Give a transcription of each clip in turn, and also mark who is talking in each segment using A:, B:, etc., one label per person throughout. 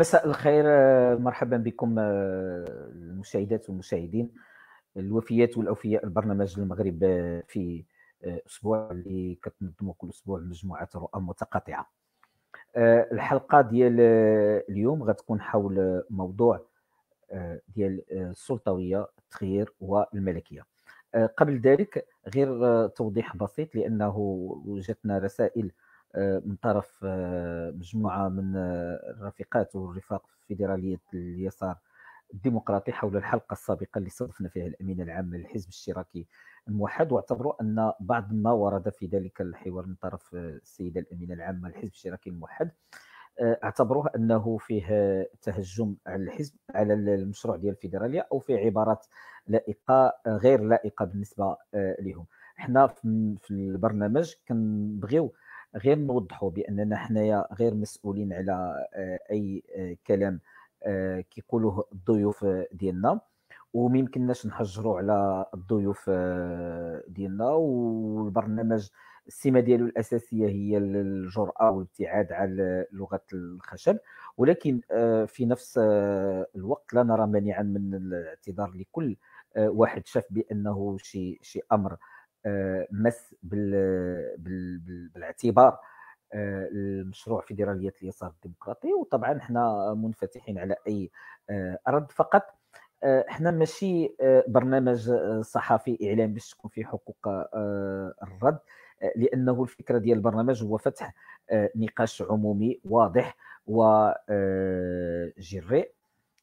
A: مساء الخير آه، مرحبا بكم آه، المشاهدات والمشاهدين الوفيات والاوفياء البرنامج المغرب آه، في اسبوع اللي كتنظموا كل اسبوع مجموعه رؤى متقاطعه الحلقه ديال اليوم غتكون حول موضوع ديال السلطويه التغيير والملكيه قبل ذلك غير توضيح بسيط لانه وجدتنا رسائل آه، من طرف آه، مجموعه من آه، الرفيقات والرفاق في فيدراليه اليسار الديمقراطي حول الحلقه السابقه اللي صدفنا فيها الامين العام للحزب الاشتراكي الموحد واعتبروا ان بعض ما ورد في ذلك الحوار من طرف السيده الامينه العامه للحزب الاشتراكي الموحد اعتبروه انه فيه تهجم على الحزب على المشروع ديال الفيدراليه او فيه عبارات لائقه غير لائقه بالنسبه لهم حنا في البرنامج كنبغيو غير نوضحوا باننا حنايا غير مسؤولين على آه، اي آه، كلام آه، كيقولوه الضيوف ديالنا يمكنناش نحجروا على الضيوف ديالنا والبرنامج السمه ديالو الاساسيه هي الجراه والابتعاد على لغه الخشب ولكن في نفس الوقت لا نرى مانعا من الاعتذار لكل واحد شاف بانه شي شي امر آه، مس بالاعتبار آه، المشروع فيدراليه اليسار الديمقراطي وطبعا حنا منفتحين على اي آه، رد فقط احنا ماشي برنامج صحفي اعلام باش تكون فيه حقوق الرد لانه الفكره ديال البرنامج هو فتح نقاش عمومي واضح وجريء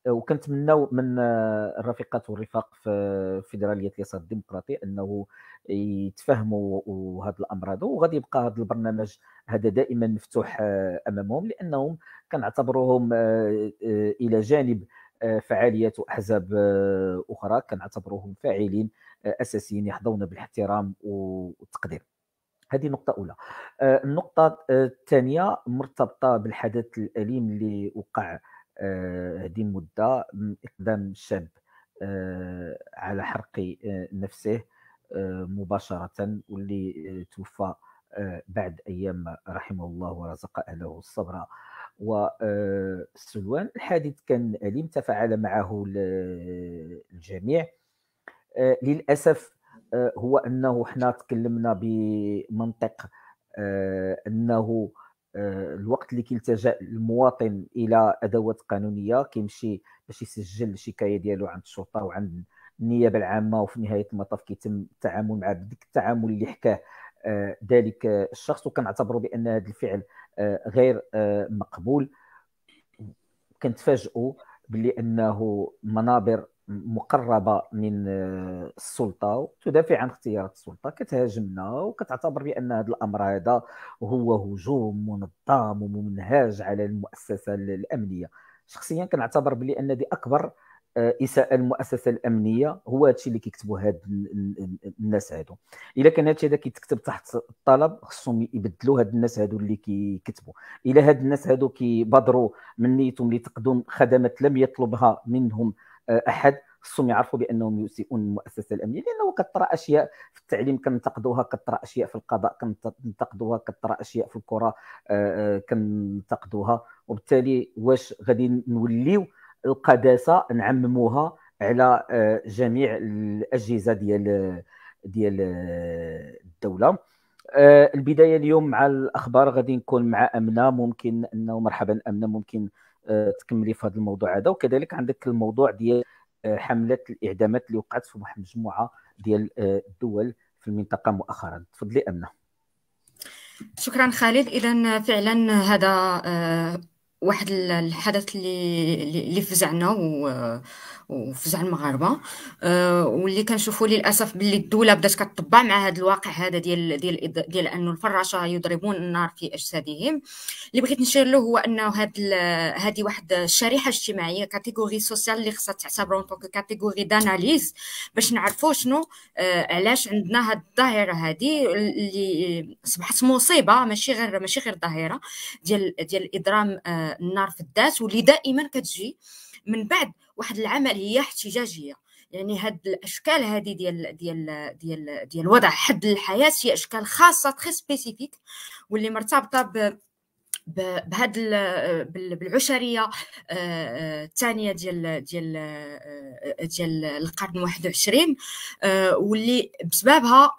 A: وكنتمناو من آه، الرفيقات والرفاق في آه، فيدراليه اليسار الديمقراطي انه يتفهموا هذا الامر هذا وغادي يبقى هذا البرنامج هذا دائما مفتوح آه، امامهم لانهم كنعتبروهم الى جانب فعاليات واحزاب اخرى كنعتبروهم فاعلين اساسيين يحظون بالاحترام والتقدير هذه نقطة أولى النقطة الثانية مرتبطة بالحدث الأليم اللي وقع آه، هذه المده من اقدام الشاب آه، على حرق آه، نفسه مباشره واللي توفى بعد ايام رحمه الله ورزق اهله الصبر وسلوان الحادث كان اليم تفاعل معه الجميع للاسف هو انه حنا تكلمنا بمنطق انه آه، الوقت اللي كيلتجا المواطن الى ادوات قانونيه كيمشي باش يسجل الشكايه ديالو عند الشرطه وعند النيابه العامه وفي نهايه المطاف كيتم التعامل مع بديك التعامل اللي حكاه آه، ذلك الشخص وكنعتبروا بان هذا الفعل آه، غير مقبول كنتفاجئوا بلي انه منابر مقربه من آه، السلطه وتدافع عن اختيارات السلطه كتهاجمنا وكتعتبر بان هذا الامر هذا هو هجوم منظم وممنهج على المؤسسه الامنيه شخصيا كنعتبر بلي ان دي اكبر آه، اساءه المؤسسه الامنيه هو هادشي اللي كيكتبوا هاد الناس هادو الا كان هادشي هذا كيتكتب تحت الطلب خصهم يبدلوا هاد الناس هادو اللي كيكتبوا الا هاد الناس هادو كيبادروا من نيتهم لتقدم خدمات لم يطلبها منهم احد خصهم يعرفوا بانهم يسيئون المؤسسه الامنيه لانه كثر اشياء في التعليم كنتقدوها كثر اشياء في القضاء كنتقدوها كثر اشياء في الكره آه، آه، كنتقدوها وبالتالي واش غادي نوليو القداسه نعمموها على آه، جميع الاجهزه ديال ديال الدوله البدايه اليوم مع الاخبار غادي نكون مع امنه ممكن انه مرحبا امنه ممكن آه، تكملي في هذا الموضوع هذا وكذلك عندك الموضوع ديال آه، حمله الاعدامات اللي وقعت في واحد المجموعه ديال آه، الدول في المنطقه مؤخرا تفضلي امنه
B: شكرا خالد اذا فعلا هذا واحد الحدث اللي اللي فزعنا وفزع المغاربه أه واللي كنشوفوا للاسف باللي الدوله بدات كتطبع مع هذا الواقع هذا ديال ديال ديال انه الفراشه يضربون النار في اجسادهم اللي بغيت نشير له هو انه هاد هذه واحد الشريحه اجتماعيه كاتيجوري سوسيال اللي خصها تعتبرون توك كاتيجوري داناليز باش نعرفوا شنو أه علاش عندنا هاد الظاهره هذه اللي اصبحت مصيبه ماشي غير ماشي غير ظاهره ديال ديال اضرام آه، النار في الذات واللي دائما كتجي من بعد واحد العمليه احتجاجيه يعني هاد الاشكال هذه ديال ديال ديال ديال وضع حد للحياه هي اشكال خاصه تخي سبيسيفيك واللي مرتبطه ب بهاد بالعشريه آه، آه، الثانيه ديال ديال آه، ديال القرن 21 واللي بسببها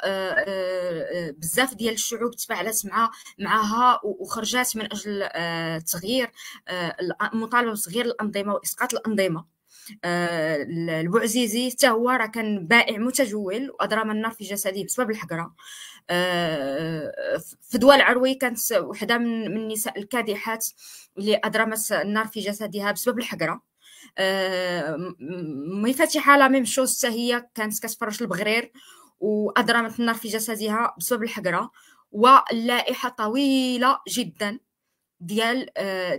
B: بزاف ديال الشعوب تفاعلت مع معها وخرجات من اجل تغيير مطالبه بتغيير الانظمه واسقاط الانظمه آه، البوعزيزي حتى هو راه كان بائع متجول واضرم النار في جسده بسبب الحقره آه، فدوى العروي كانت وحده من النساء الكادحات اللي اضرمت النار في جسدها بسبب الحقره آه، مفاتيحه لا ميم شوز حتى هي كانت كتفرج البغرير واضرمت النار في جسدها بسبب الحقره واللائحه طويله جدا ديال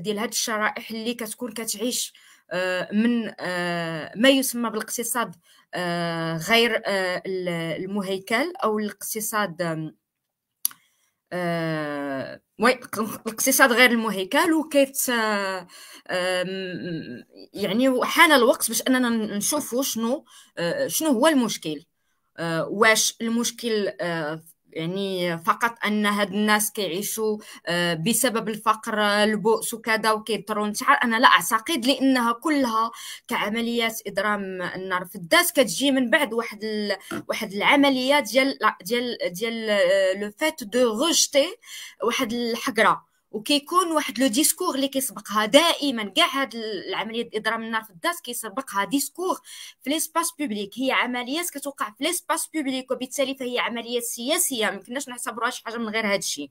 B: ديال هاد الشرائح اللي كتكون كتعيش آه، من آه، ما يسمى بالاقتصاد آه، غير المهيكل او الاقتصاد الاقتصاد غير المهيكل وكيف يعني حان الوقت باش اننا نشوفوا شنو شنو هو المشكل واش المشكل يعني فقط ان هاد الناس كيعيشوا آه، بسبب الفقر البؤس وكذا وكيضطروا نشعر انا لا اعتقد لانها كلها كعمليات اضرام النار في الداس كتجي من بعد واحد ال... واحد العمليه ديال ديال ديال لو فات دو روجتي واحد الحقره وكيكون واحد لو ديسكور اللي كيسبقها دائما كاع هاد العمليه اضرام النار في الداس كيسبقها ديسكور في ليسباس بوبليك هي عمليات كتوقع في ليسباس بوبليك وبالتالي فهي عمليات سياسيه ما كناش نعتبروها شي حاجه من غير هذا الشيء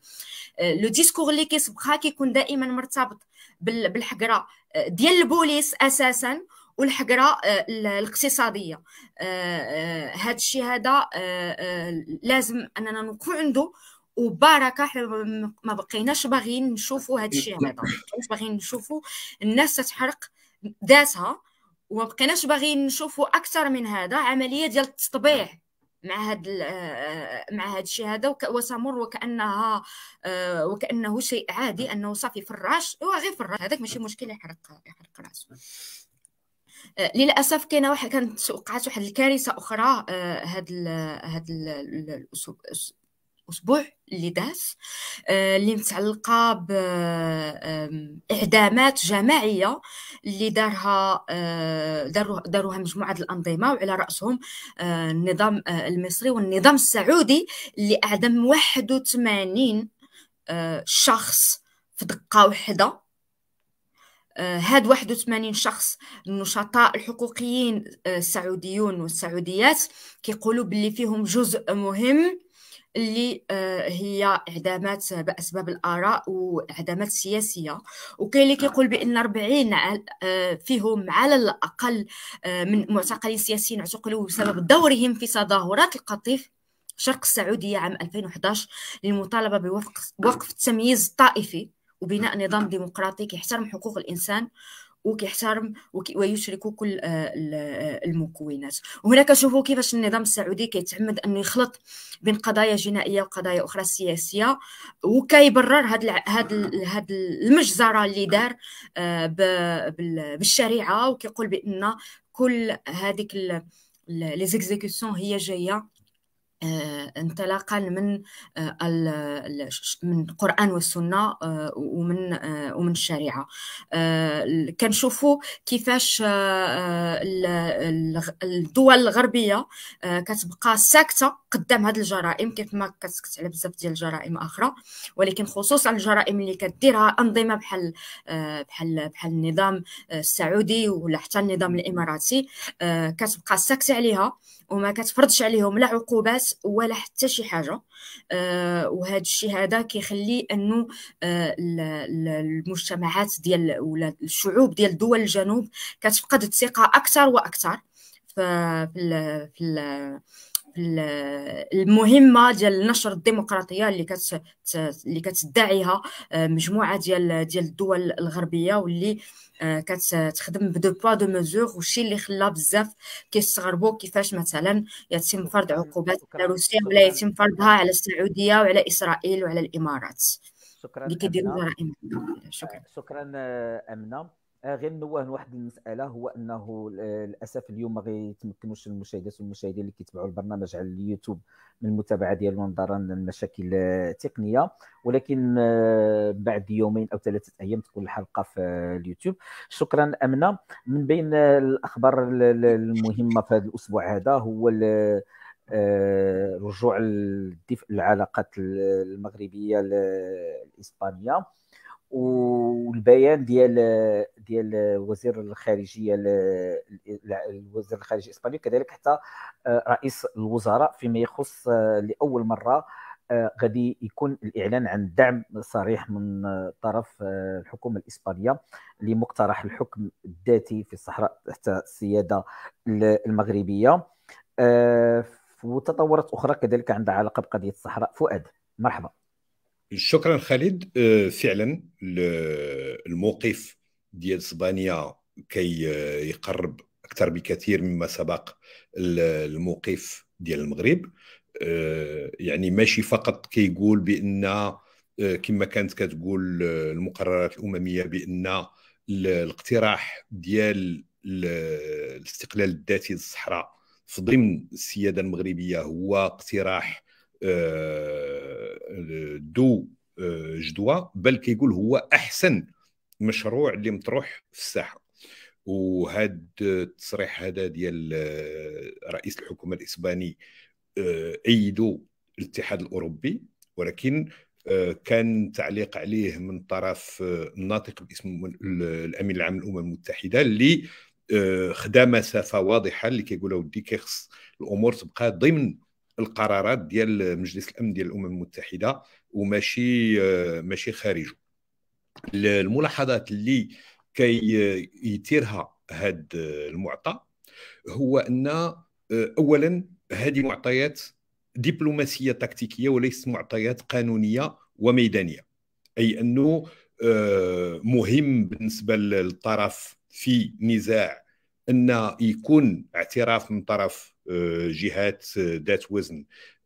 B: آه، لو ديسكور اللي كيسبقها كيكون دائما مرتبط بالحقره آه، ديال البوليس اساسا والحقره آه، الاقتصاديه هذا الشيء هذا لازم اننا نوقفوا عنده وبركه حنا ما بقيناش باغيين نشوفوا هذا الشيء هذا مش باغيين نشوفوا الناس تتحرق ذاتها وما بقيناش باغيين نشوفوا اكثر من هذا عمليه ديال التطبيع مع هاد آه، مع هاد الشيء هذا وتمر وكانها آه، وكانه شيء عادي نعم. انه صافي فراش هو غير فراش هذاك ماشي مشكل يحرق يحرق راسه آه، للاسف كاينه واحد كانت وقعت واحد الكارثه اخرى هاد ال هاد الاسبوع اللي داز آه، اللي متعلقه باعدامات جماعيه اللي دارها آه، داروها مجموعه الانظمه وعلى راسهم آه، النظام المصري والنظام السعودي اللي اعدم 81 شخص في دقه واحده هاد 81 شخص النشطاء الحقوقيين السعوديون والسعوديات كيقولوا باللي فيهم جزء مهم اللي آه، هي اعدامات باسباب الاراء واعدامات سياسيه وكاين اللي كيقول بان 40 آه، فيهم على الاقل آه، من معتقلين سياسيين اعتقلوا بسبب دورهم في تظاهرات القطيف شرق السعوديه عام 2011 للمطالبه بوقف التمييز الطائفي وبناء نظام ديمقراطي كيحترم حقوق الانسان وكيحترم ويشرك كل آه، آه، المكونات وهنا كنشوفوا كيفاش النظام السعودي كيتعمد انه يخلط بين قضايا جنائيه وقضايا اخرى سياسيه وكيبرر هاد هاد هاد المجزره اللي دار آه، بالشريعه وكيقول بان كل هذيك لي هي جايه آه، انطلاقا من آه، من القران والسنه آه، ومن ومن الشريعه كنشوفوا كيفاش الدول الغربيه كتبقى ساكته قدام هذه الجرائم كيف ما كتسكت على بزاف ديال الجرائم اخرى ولكن خصوصا الجرائم اللي كديرها انظمه بحال بحال بحال النظام السعودي ولا حتى النظام الاماراتي كتبقى ساكته عليها وما كتفرضش عليهم لا عقوبات ولا حتى شي حاجه أه وهذا الشيء هذا كيخلي انه أه المجتمعات ديال ولا الشعوب ديال دول الجنوب كتفقد الثقه اكثر واكثر في المهمه ديال نشر الديمقراطيه اللي كت اللي كتدعيها آه، مجموعه ديال ديال الدول الغربيه واللي آه، كتخدم بدو بوا دو ميزور وشي اللي خلى بزاف كيستغربوا كيفاش مثلا يتم فرض عقوبات على روسيا ولا يعني. يتم فرضها على السعوديه وعلى اسرائيل وعلى الامارات شكرا اللي كيديروا
A: شكرا شكرا آه، امنه آه، غير نوه واحد المساله هو انه آه، للاسف اليوم ما غيتمكنوش المشاهدات والمشاهدين اللي كيتبعوا البرنامج على اليوتيوب من المتابعه ديالو نظرا للمشاكل التقنيه آه، ولكن بعد يومين او ثلاثه ايام تكون الحلقه في اليوتيوب شكرا امنه من بين الاخبار المهمه في هذا الاسبوع هذا هو رجوع الدفء العلاقات المغربيه الاسبانيه والبيان ديال ديال وزير الخارجيه الوزير الخارجيه الاسباني كذلك حتى آه، رئيس الوزراء فيما يخص آه، لاول مره آه، غادي يكون الاعلان عن دعم صريح من طرف الحكومه الاسبانيه لمقترح الحكم الذاتي في الصحراء تحت السياده المغربيه وتطورات اخرى كذلك عندها علاقه بقضيه الصحراء فؤاد مرحبا
C: شكرا خالد آه، فعلا الموقف ديال اسبانيا كي آه، يقرب اكثر بكثير مما سبق الموقف ديال المغرب آه، يعني ماشي فقط كيقول بان كما كانت كتقول المقررات الامميه بان الاقتراح ديال الاستقلال الذاتي للصحراء في ضمن السياده المغربيه هو اقتراح آه، دو آه، جدوى بل كيقول هو احسن مشروع اللي مطروح في الساحه وهذا التصريح هذا ديال آه، رئيس الحكومه الاسباني ايدو الاتحاد الاوروبي ولكن كان تعليق عليه من طرف الناطق باسم الامين العام للامم المتحده اللي خدا مسافه واضحه اللي كيقول ودي كيخص الامور تبقى ضمن القرارات ديال مجلس الامن ديال الامم المتحده وماشي آه، ماشي خارجه الملاحظات اللي كي يثيرها هذا آه، المعطى هو ان آه، اولا هذه معطيات دبلوماسيه تكتيكيه وليست معطيات قانونيه وميدانيه اي انه مهم بالنسبه للطرف في نزاع ان يكون اعتراف من طرف آه، جهات آه، ذات وزن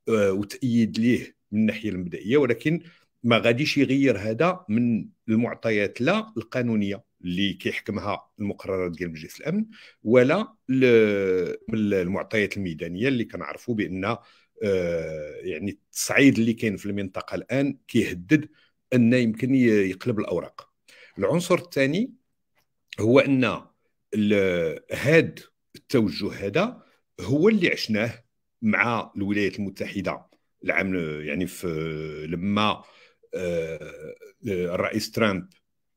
C: آه، وتأييد ليه من الناحيه المبدئيه ولكن ما غاديش يغير هذا من المعطيات لا القانونيه اللي كيحكمها المقررات ديال مجلس الامن ولا المعطيات الميدانيه اللي كنعرفوا بان يعني التصعيد اللي كاين في المنطقه الان كيهدد ان يمكن يقلب الاوراق العنصر الثاني هو ان هذا التوجه هذا هو اللي عشناه مع الولايات المتحده العام يعني في لما آه، الرئيس ترامب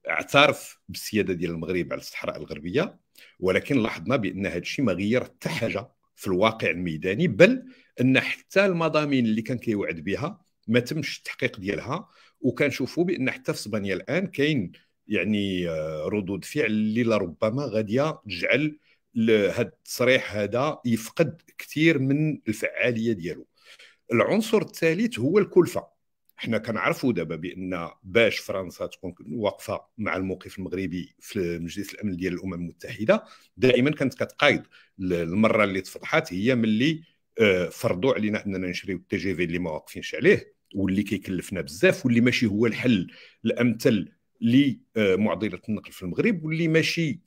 C: اعترف بالسياده ديال المغرب على الصحراء الغربيه ولكن لاحظنا بان هذا الشيء ما غير حتى حاجه في الواقع الميداني بل ان حتى المضامين اللي كان كيوعد بها ما تمش التحقيق ديالها وكنشوفوا بان حتى في اسبانيا الان كاين يعني آه، ردود فعل اللي لربما غاديه تجعل هذا التصريح هذا يفقد كثير من الفعاليه ديالو العنصر الثالث هو الكلفه حنا كنعرفوا دابا بان باش فرنسا تكون واقفه مع الموقف المغربي في مجلس الامن ديال الامم المتحده دائما كانت كتقايض المره اللي تفضحات هي ملي آه، فرضوا علينا اننا نشريو التي جي في اللي ما واقفينش عليه واللي كيكلفنا بزاف واللي ماشي هو الحل الامثل لمعضله آه، النقل في المغرب واللي ماشي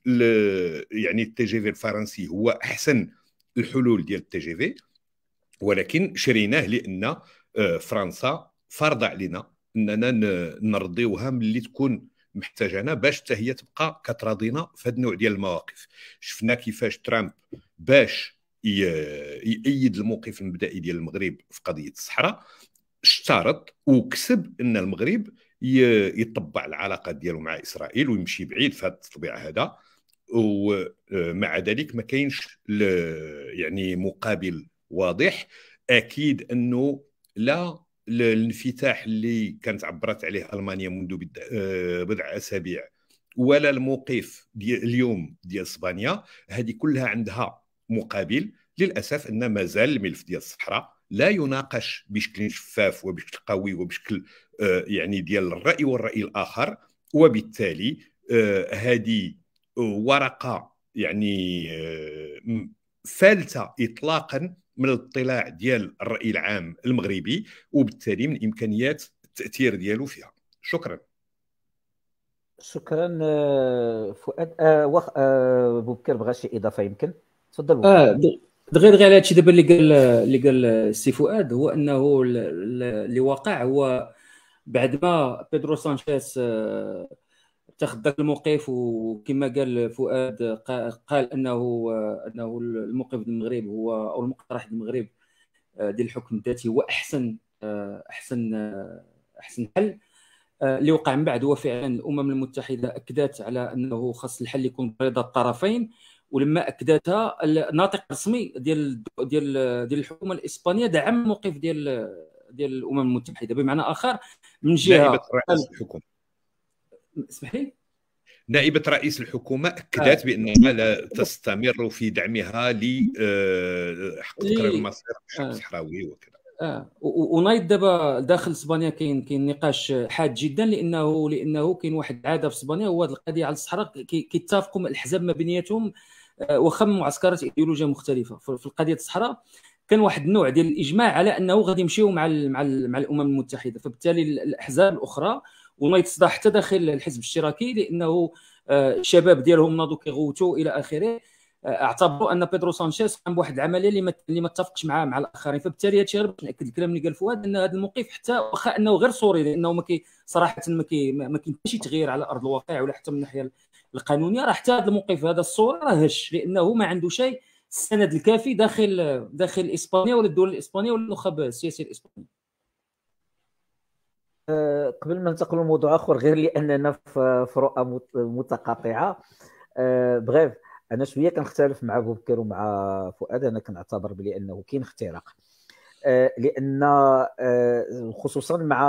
C: يعني التي جي في الفرنسي هو احسن الحلول ديال التي جي في ولكن شريناه لان آه، فرنسا فرض علينا اننا نرضيوها ملي تكون محتاجانا باش حتى هي تبقى كتراضينا في هذا النوع ديال المواقف شفنا كيفاش ترامب باش يأيد الموقف المبدئي ديال المغرب في قضيه الصحراء اشترط وكسب ان المغرب يطبع العلاقه ديالو مع اسرائيل ويمشي بعيد في هذا التطبيع هذا ومع آه، ذلك ما كاينش يعني مقابل واضح اكيد انه لا الانفتاح اللي كانت عبرت عليه المانيا منذ آه، بضع اسابيع ولا الموقف دي اليوم ديال اسبانيا هذه كلها عندها مقابل للاسف ان مازال الملف ديال الصحراء لا يناقش بشكل شفاف وبشكل قوي وبشكل آه، يعني ديال الراي والراي الاخر وبالتالي آه، هذه ورقه يعني آه، فالته اطلاقا من الاطلاع ديال الراي العام المغربي وبالتالي من امكانيات التاثير ديالو فيها شكرا
A: شكرا فؤاد آه وخ... آه بوبكر بغى شي اضافه يمكن تفضل بوبكر. آه
D: غير غير هادشي دابا اللي قال اللي قال السي فؤاد هو انه اللي وقع هو بعد ما بيدرو سانشيز آه، اتخذ ذاك الموقف وكما قال فؤاد قال انه انه الموقف المغرب هو او المقترح المغرب آه، ديال الحكم الذاتي هو احسن آه، احسن احسن حل اللي وقع من بعد هو فعلا الامم المتحده اكدت على انه خاص الحل يكون برضا الطرفين ولما اكدتها الناطق الرسمي ديال ديال ديال الحكومه الاسبانيه دعم الموقف ديال ديال الامم المتحده بمعنى اخر من جهه نائبه رئيس الحكومه اسمح لي
C: نائبه رئيس الحكومه اكدت آه. بانها لا تستمر في دعمها لحق آه، تقرير المصير الصحراوي آه. وكذا
D: اه ونايض دابا داخل اسبانيا كاين كاين نقاش حاد جدا لانه لانه كاين واحد العاده في اسبانيا هو هذه القضيه على الصحراء كيتفقوا الاحزاب ما بيناتهم واخا من معسكرات ايديولوجيه مختلفه في قضيه الصحراء كان واحد النوع ديال الاجماع على انه غادي يمشيو مع الـ مع الـ مع الامم المتحده فبالتالي الاحزاب الاخرى وما يتصدى حتى داخل الحزب الاشتراكي لانه آه، الشباب ديالهم ناضوا كيغوتوا الى اخره آه، اعتبروا ان بيدرو سانشيز قام بواحد العمليه اللي ما اتفقش معها مع الاخرين فبالتالي هادشي غير باش ناكد الكلام اللي قال فؤاد ان هذا الموقف حتى واخا انه غير صوري لانه ما كي صراحه ما كي ما كاين حتى شي تغيير على ارض الواقع ولا حتى من الناحيه القانونيه راه حتى هذا الموقف هذا الصوره راه هش لانه ما عنده شيء السند الكافي داخل داخل اسبانيا ولا الدول الاسبانيه ولا النخب السياسي الاسباني
A: أه، قبل ما ننتقل لموضوع اخر غير لاننا في رؤى متقاطعه بغيف أه، انا شويه كنختلف مع بوبكر ومع فؤاد انا كنعتبر بلي انه كاين اختراق أه، لان خصوصا مع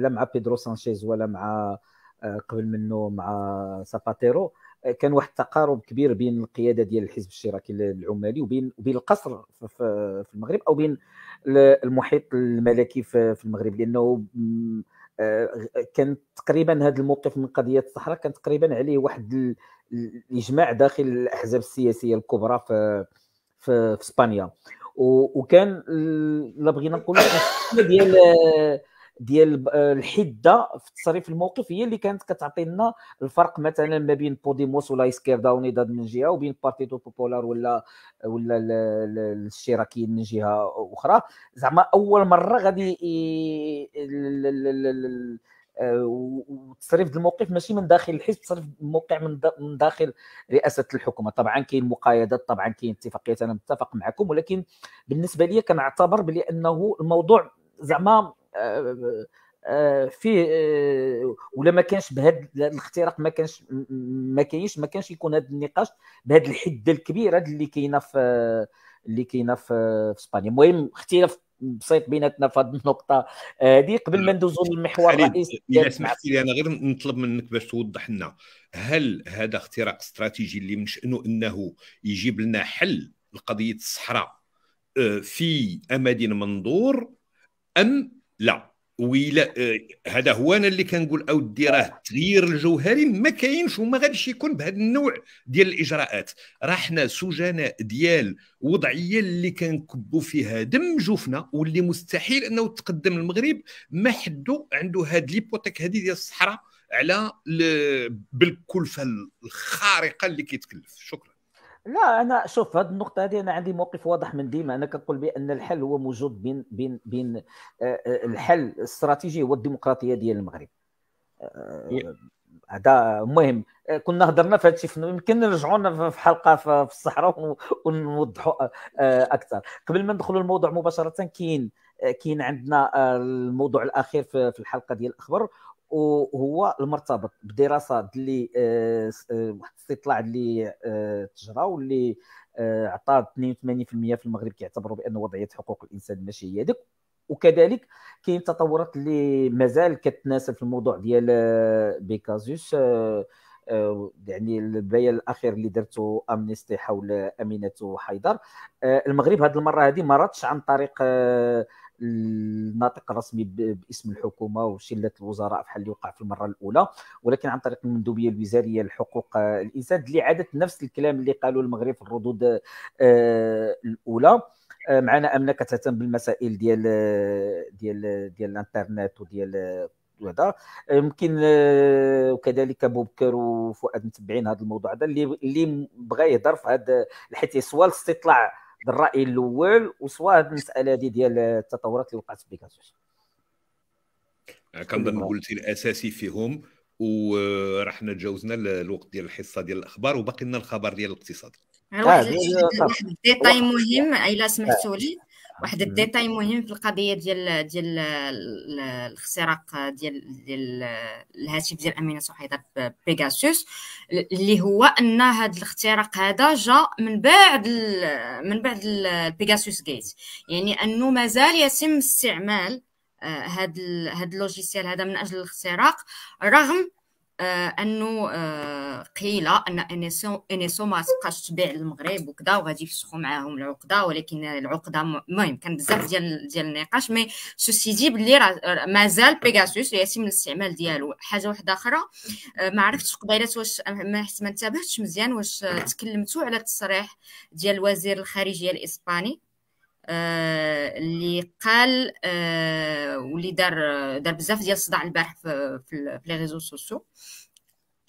A: لا مع بيدرو سانشيز ولا مع آه، قبل منه مع ساباتيرو آه، كان واحد التقارب كبير بين القياده ديال الحزب الاشتراكي العمالي وبين وبين القصر في المغرب او بين المحيط الملكي في المغرب لانه آه، كان تقريبا هذا الموقف من قضيه الصحراء كان تقريبا عليه واحد الاجماع داخل الاحزاب السياسيه الكبرى في في, في اسبانيا وكان لا بغينا نقولوا ديال ديال آه، الحده في تصريف الموقف هي اللي كانت كتعطي لنا الفرق مثلا ما بين بوديموس ولا داوني ونضال من جهه وبين بارتيتو بوبولار ولا ولا الاشتراكيين من جهه اخرى زعما اول مره غادي وتصريف الموقف ماشي من داخل الحزب تصريف الموقع من من داخل رئاسه الحكومه طبعا كاين مقايضات طبعا كاين اتفاقيات انا متفق معكم ولكن بالنسبه لي كنعتبر بلي انه الموضوع زعما آه، آه، فيه آه، ولا ما كانش بهذا الاختراق ما كانش ما كاينش ما كانش يكون هذا النقاش بهذه الحده الكبيره اللي كاينه في اللي كاينه في اسبانيا
C: المهم اختلاف بسيط بيناتنا في هذه النقطه هذه قبل ما ندوزو للمحور الرئيسي اذا سمحت لي انا غير نطلب منك باش توضح لنا هل هذا اختراق استراتيجي اللي من شانه انه يجيب لنا حل لقضيه الصحراء في امد منظور ام لا ويلا آه، هذا هو انا اللي كنقول اودي راه التغيير الجوهري ما كاينش وما غاديش يكون بهذا النوع ديال الاجراءات راه حنا سجناء ديال وضعيه اللي كنكبوا فيها دم جوفنا واللي مستحيل انه تقدم المغرب ما حدو عنده هاد ليبوتيك هذه ديال الصحراء على بالكلفه الخارقه اللي كيتكلف شكرا
A: لا انا شوف هذه النقطه هذه انا عندي موقف واضح من ديما انا كنقول بان الحل هو موجود بين بين بين آه، آه، الحل الاستراتيجي هو الديمقراطيه ديال المغرب آه، هذا مهم كنا هضرنا في هذا الشيء يمكن نرجعوا في حلقه في الصحراء ونوضحوا اكثر قبل ما ندخلوا الموضوع مباشره كاين كاين عندنا الموضوع الاخير في الحلقه ديال الاخبار وهو المرتبط بدراسه اللي آه، آه، واحد الاستطلاع اللي آه، تجرى واللي عطى 82% في المغرب كيعتبروا بان وضعيه حقوق الانسان ماشي هي هذيك وكذلك كاين تطورات اللي مازال كتناسب في الموضوع ديال بيكازوس يعني البيان الاخير اللي درته امنيستي حول امينه حيدر المغرب هذه المره هذه ما راتش عن طريق الناطق الرسمي باسم الحكومه وشله الوزراء بحال اللي وقع في المره الاولى ولكن عن طريق المندوبيه الوزاريه لحقوق الانسان اللي عادت نفس الكلام اللي قالوا المغرب في الردود آه، الاولى آه، معنا امنه كتهتم بالمسائل ديال آه، ديال ديال الانترنت وديال هذا يمكن وكذلك بكر وفؤاد متبعين هذا الموضوع هذا اللي اللي بغى يهضر في هذا حيت سؤال استطلاع بالراي الاول وسوا هذه المساله هذه دي ديال التطورات اللي وقعت في بيكاسوس
C: كنظن قلتي الاساسي فيهم وراح تجاوزنا الوقت ديال الحصه ديال الاخبار وباقي لنا الخبر ديال الاقتصاد واحد آه، الديتاي
B: مهم الا سمحتوا لي واحد الديتاي مهم في القضيه ديال ديال الاختراق ديال ديال الهاتف ديال امينه صحيده بيغاسوس اللي هو ان هذا الاختراق هذا جا من بعد من بعد البيغاسوس جيت يعني انه مازال يتم استعمال هذا آه، هذا اللوجيسيال هذا من اجل الاختراق رغم آه، انه آه، قيل ان انيسو ما تبقاش تبيع للمغرب وكذا وغادي يفسخوا معاهم العقده ولكن العقده المهم كان بزاف ديال ديال النقاش مي سوسي دي بلي مازال بيغاسوس يتم الاستعمال ديالو حاجه واحده اخرى آه، ما عرفتش قبيلات واش ما حيت ما انتبهتش مزيان واش تكلمتوا على التصريح ديال وزير الخارجيه الاسباني آه، اللي قال آه، واللي دار دار بزاف ديال الصداع البارح في في لي ريزو سوسيو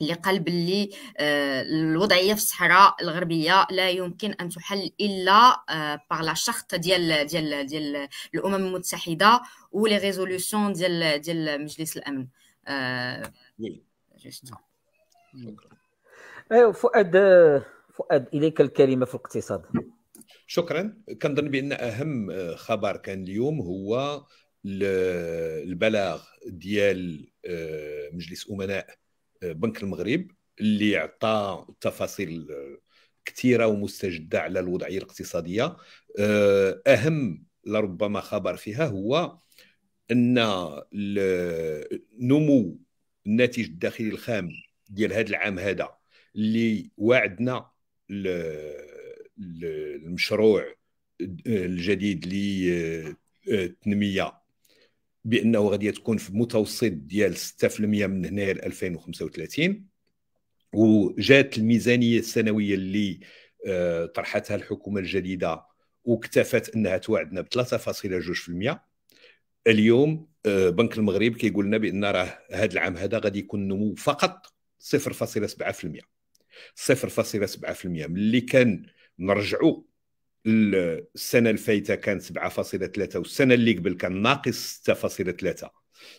B: اللي قال باللي آه، الوضعيه في الصحراء الغربيه لا يمكن ان تحل الا بار لا شارت ديال ديال ديال الامم المتحده ولي ريزولوسيون ديال ديال مجلس الامن
A: ايوا فؤاد
C: فؤاد اليك الكلمه في الاقتصاد شكرا كنظن بان اهم آه، خبر كان اليوم هو البلاغ ديال آه، مجلس امناء آه، بنك المغرب اللي عطى تفاصيل كثيره ومستجده على الوضعيه الاقتصاديه اهم لربما خبر فيها هو ان نمو الناتج الداخلي الخام ديال هذا العام هذا اللي وعدنا المشروع الجديد للتنميه آه، آه، بانه غادي تكون في متوسط ديال 6% من هنا ل 2035 وجات الميزانيه السنويه اللي آه، طرحتها الحكومه الجديده واكتفت انها توعدنا ب 3.2% اليوم بنك المغرب كيقول لنا بان راه هذا العام هذا غادي يكون النمو فقط 0.7% 0.7% ملي كان نرجعوا السنه الفايته كانت 7.3 والسنه اللي قبل كان ناقص 6.3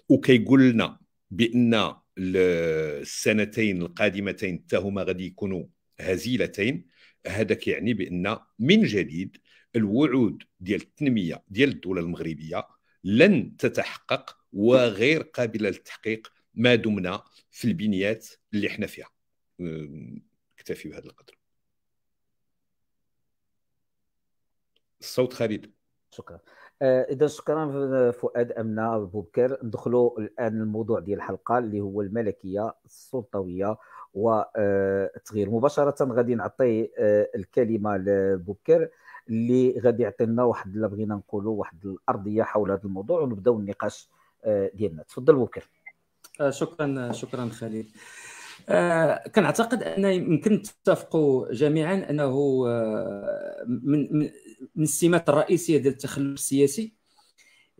C: وكيقول لنا بان السنتين القادمتين حتى هما غادي يكونوا هزيلتين هذا كيعني بان من جديد الوعود ديال التنميه ديال الدوله المغربيه لن تتحقق وغير قابله للتحقيق ما دمنا في البنيات اللي احنا فيها اكتفي بهذا القدر الصوت خالد شكرا
A: آه، اذا شكرا فؤاد امنا ابو بكر ندخلوا الان الموضوع ديال الحلقه اللي هو الملكيه السلطويه والتغيير آه، مباشره غادي نعطي آه، الكلمه بكر اللي غادي يعطينا واحد لا بغينا نقولوا واحد الارضيه حول هذا الموضوع ونبداو النقاش ديالنا تفضل بكر
D: شكرا شكرا خالد كنعتقد ان يمكن تتفقوا جميعا انه من من السمات الرئيسيه ديال التخلف السياسي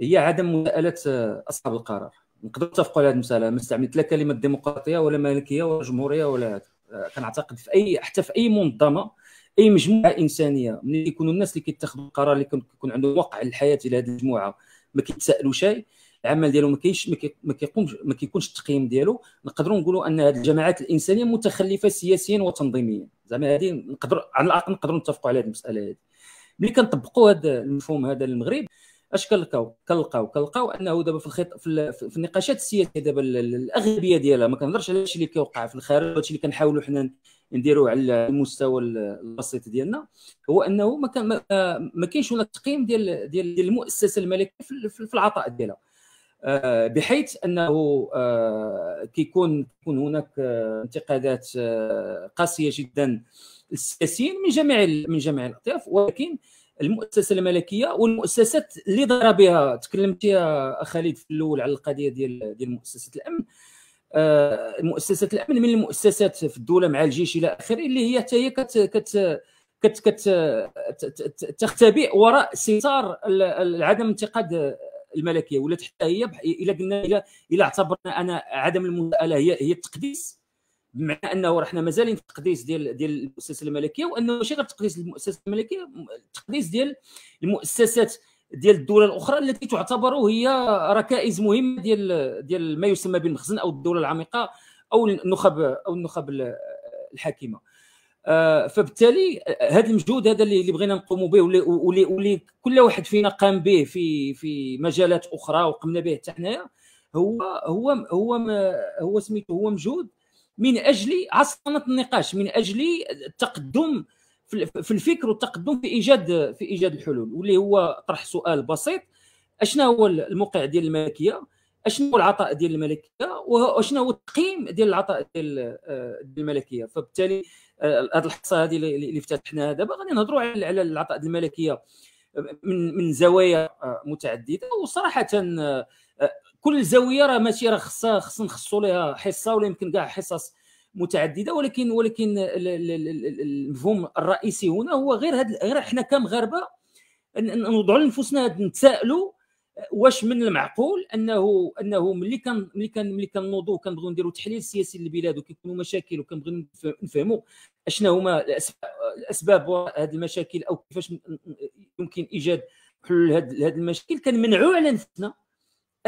D: هي عدم مساءله آه، اصحاب القرار نقدروا نتفقوا على هذه المساله ما استعملت لا كلمه ديمقراطيه ولا ملكيه ولا جمهوريه ولا هذا آه، كنعتقد في اي حتى في اي منظمه اي مجموعه انسانيه ملي يكونوا الناس اللي كيتخذوا القرار اللي كيكون عندهم وقع الحياه ديال هذه المجموعه ما كيتسالوا شيء العمل ديالو ما كيش ما كيقومش ما كيكونش التقييم ديالو نقدروا نقولوا ان هذه الجماعات الانسانيه متخلفه سياسيا وتنظيميا زعما هذه نقدر على الاقل نقدروا نتفقوا على هذه المساله هذه ملي كنطبقوا هذا المفهوم هذا للمغرب اش كنلقاو كنلقاو كنلقاو انه دابا في الخط في, في النقاشات السياسيه دابا الاغلبيه ديالها ما كنهضرش على الشيء اللي كيوقع في الخارج وهادشي اللي كنحاولوا حنا نديروه على المستوى البسيط ديالنا هو انه ما كان ما كاينش هناك تقييم ديال ديال ديال المؤسسه الملكيه في العطاء ديالها آه، بحيث انه آه، كيكون كيكون هناك آه، انتقادات قاسيه جدا السياسيين من جميع من جميع الاطياف ولكن المؤسسه الملكيه والمؤسسات اللي دار بها تكلمت يا خالد في الاول على القضيه ديال ديال مؤسسه الامن آه، مؤسسه الامن من المؤسسات في الدوله مع الجيش الى اخره اللي هي حتى هي كت كت كت كت تختبئ وراء ستار عدم انتقاد الملكيه ولا حتى هي الى قلنا الى اعتبرنا انا عدم المساءله هي هي التقديس مع انه احنا مازالين في التقديس ديال ديال المؤسسه الملكيه وانه ماشي غير تقديس المؤسسه الملكيه التقديس ديال المؤسسات ديال الدول الاخرى التي تعتبر هي ركائز مهمه ديال ديال ما يسمى بالمخزن او الدوله العميقه او النخب او النخب الحاكمه آه، فبالتالي هذا المجهود هذا اللي بغينا نقوموا به واللي واللي كل واحد فينا قام به في في مجالات اخرى وقمنا به حتى حنايا هو هو هو هو سميته هو مجهود من اجل عصمه النقاش من اجل التقدم في الفكر والتقدم في ايجاد في ايجاد الحلول واللي هو طرح سؤال بسيط اشنا هو الموقع ديال الملكيه اشنا هو العطاء ديال الملكيه واشنا هو التقييم ديال العطاء ديال آه، الملكيه فبالتالي آه، هذه الحصه هذه اللي فتحناها دابا غادي نهضروا على العطاء ديال الملكيه من من زوايا آه، متعدده وصراحه كل زاويه راه ماشي راه خصها خصنا نخصوا ليها حصه ولا يمكن كاع حصص متعدده ولكن ولكن المفهوم الرئيسي هنا هو غير هاد غير حنا كمغاربه نوضعوا لنفسنا نتسائلوا واش من المعقول انه انه ملي كان ملي كان ملي كنوضوا كنبغيو نديروا تحليل سياسي للبلاد وكيكونوا مشاكل وكنبغيو نفهموا اشنا هما الاسباب وراء هذه المشاكل او كيفاش يمكن ايجاد حلول لهذه المشاكل كنمنعوا على نفسنا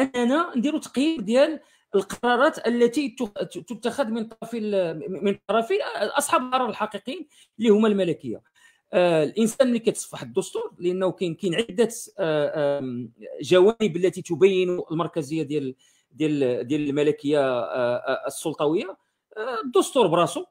D: اننا نديروا تقييم ديال القرارات التي تتخذ من طرف من طرف اصحاب القرار الحقيقيين اللي هما الملكيه آه، الانسان اللي كتصفح الدستور لانه كاين كاين عده آه، آه، جوانب التي تبين المركزيه ديال ديال ديال الملكيه السلطويه الدستور براسو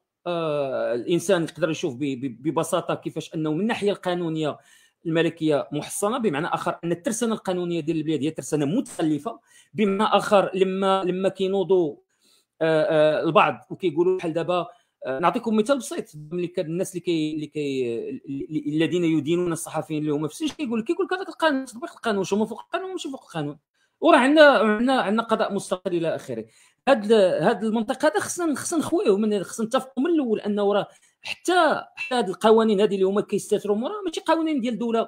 D: الانسان يقدر يشوف ببساطه كيفاش انه من الناحيه القانونيه الملكيه محصنه بمعنى اخر ان الترسانه القانونيه ديال البلاد هي ترسانه متخلفه بمعنى اخر لما لما كينوضوا آه، آه، البعض وكيقولوا بحال دابا آه، نعطيكم مثال بسيط ملي كان الناس اللي كي اللي كي الذين يدينون الصحفيين اللي هما في السجن كيقول كيقول لك هذاك القانون تطبيق القانون شو فوق القانون ماشي فوق القانون وراه عندنا عندنا عندنا قضاء مستقل الى اخره هاد هاد المنطق هذا خصنا خصنا نخويه من خصنا نتفقوا من الاول انه راه حتى حتى هذه القوانين هذه اللي هما كيستتروا موراها ماشي قوانين ديال دوله